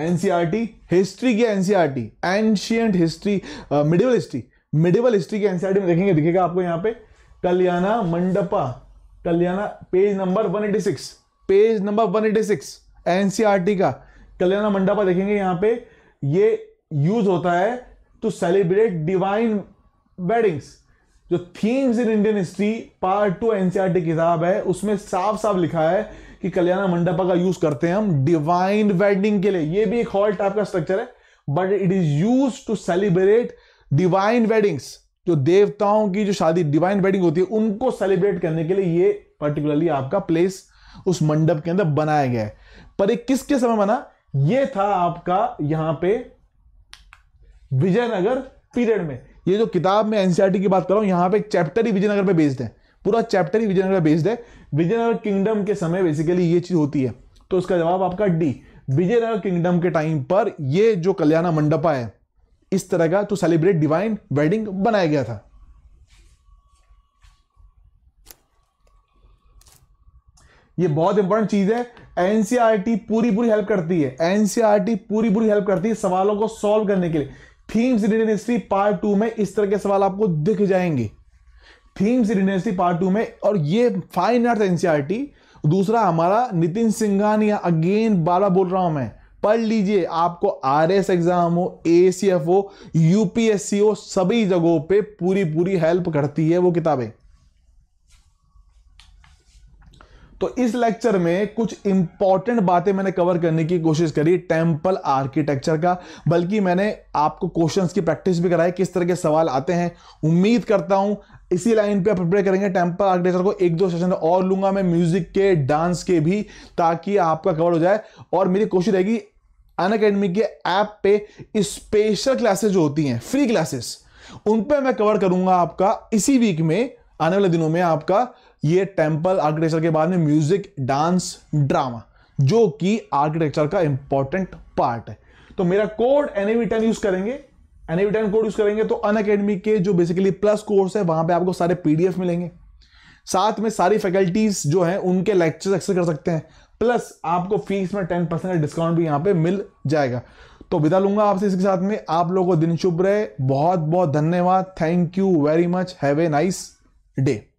एनसीआरटी हिस्ट्री e की NCERT ancient history medieval history medieval history की एनसीआरटी में देखेंगे दिखेगा आपको यहां पे kalyana mandapa kalyana page number 186 page number 186 NCERT का कल्याणा मंडपा देखेंगे यहां पे ये यूज होता है टू सेलिब्रेट डिवाइन वेडिंग्स जो themes in Indian history part two NCERT किताब है उसमें साफ साफ लिखा है कि कल्याण मंडपा का यूज करते हैं हम डिवाइन वेडिंग के लिए ये भी एक हॉल टाइप का स्ट्रक्चर है but it is use to celebrate divine weddings जो देवताओं की जो शादी डिवाइन वेडिंग होती है उनको सेलिब्रेट करने के लिए ये पर्टिकुलरली आपका प्लेस उस मंडप के अंदर बनाया गया है पर किसके समय बना ये था आपका यहां पे विजयनगर पीरियड में ये जो किताब में एनसीआरटी e की बात कर रहा हूँ यहाँ पे चैप्टर ही विजयनगर पे बेस्ड है पूरा चैप्टर ही विजयनगर पे बेस्ड है विजयनगर किंगडम के समय बेसिकली ये चीज होती है तो उसका जवाब आपका डी विजयनगर किंगडम के टाइम पर ये जो कल्याणा मंडपा है इस तरह का तो सेलिब्रेट डिवाइन वेडिंग बनाया गया था ये बहुत इंपॉर्टेंट चीज है एनसीआरटी e पूरी पूरी हेल्प करती है एनसीआरटी e पूरी पूरी हेल्प करती है सवालों को सॉल्व करने के लिए themes in history part two में इस तरह के सवाल आपको दिख जाएंगे themes in history part two में और ये फाइन आर्ट एनसीआरटी दूसरा हमारा नितिन सिंघानिया अगेन बारह बोल रहा हूं मैं पढ़ लीजिए आपको आर एस एग्जाम हो ए सी एफ हो यूपीएससी हो सभी जगहों पे पूरी पूरी हेल्प करती है वो किताबें तो इस लेक्चर में कुछ इंपॉर्टेंट बातें मैंने कवर करने की कोशिश करी टेंपल आर्किटेक्चर का बल्कि मैंने आपको क्वेश्चंस की प्रैक्टिस भी कराई किस तरह के सवाल आते हैं उम्मीद करता हूं इसी लाइन पे प्रिपेयर करेंगे टेंपल आर्किटेक्चर को एक दो सेशन और लूंगा मैं म्यूजिक के डांस के भी ताकि आपका कवर हो जाए और मेरी कोशिश रहेगी अन अकेडमी के ऐप पे स्पेशल क्लासेस जो होती हैं फ्री क्लासेस उन पर मैं कवर करूंगा आपका इसी वीक में आने वाले दिनों में आपका ये टेम्पल आर्किटेक्चर के बाद में म्यूजिक डांस ड्रामा जो कि आर्किटेक्चर का इंपॉर्टेंट पार्ट है तो मेरा कोड एनी टेन यूज करेंगे एनएवी टेन कोड यूज करेंगे तो अन अकेडमी के जो बेसिकली प्लस कोर्स है वहां पे आपको सारे पीडीएफ मिलेंगे साथ में सारी फैकल्टीज जो है उनके लेक्चर एक्सेस कर सकते हैं प्लस आपको फीस में टेन परसेंट डिस्काउंट भी यहां पे मिल जाएगा तो विदा लूंगा आपसे इसके साथ में आप लोगों को दिन शुभ रहे बहुत बहुत धन्यवाद thank you very much have a nice day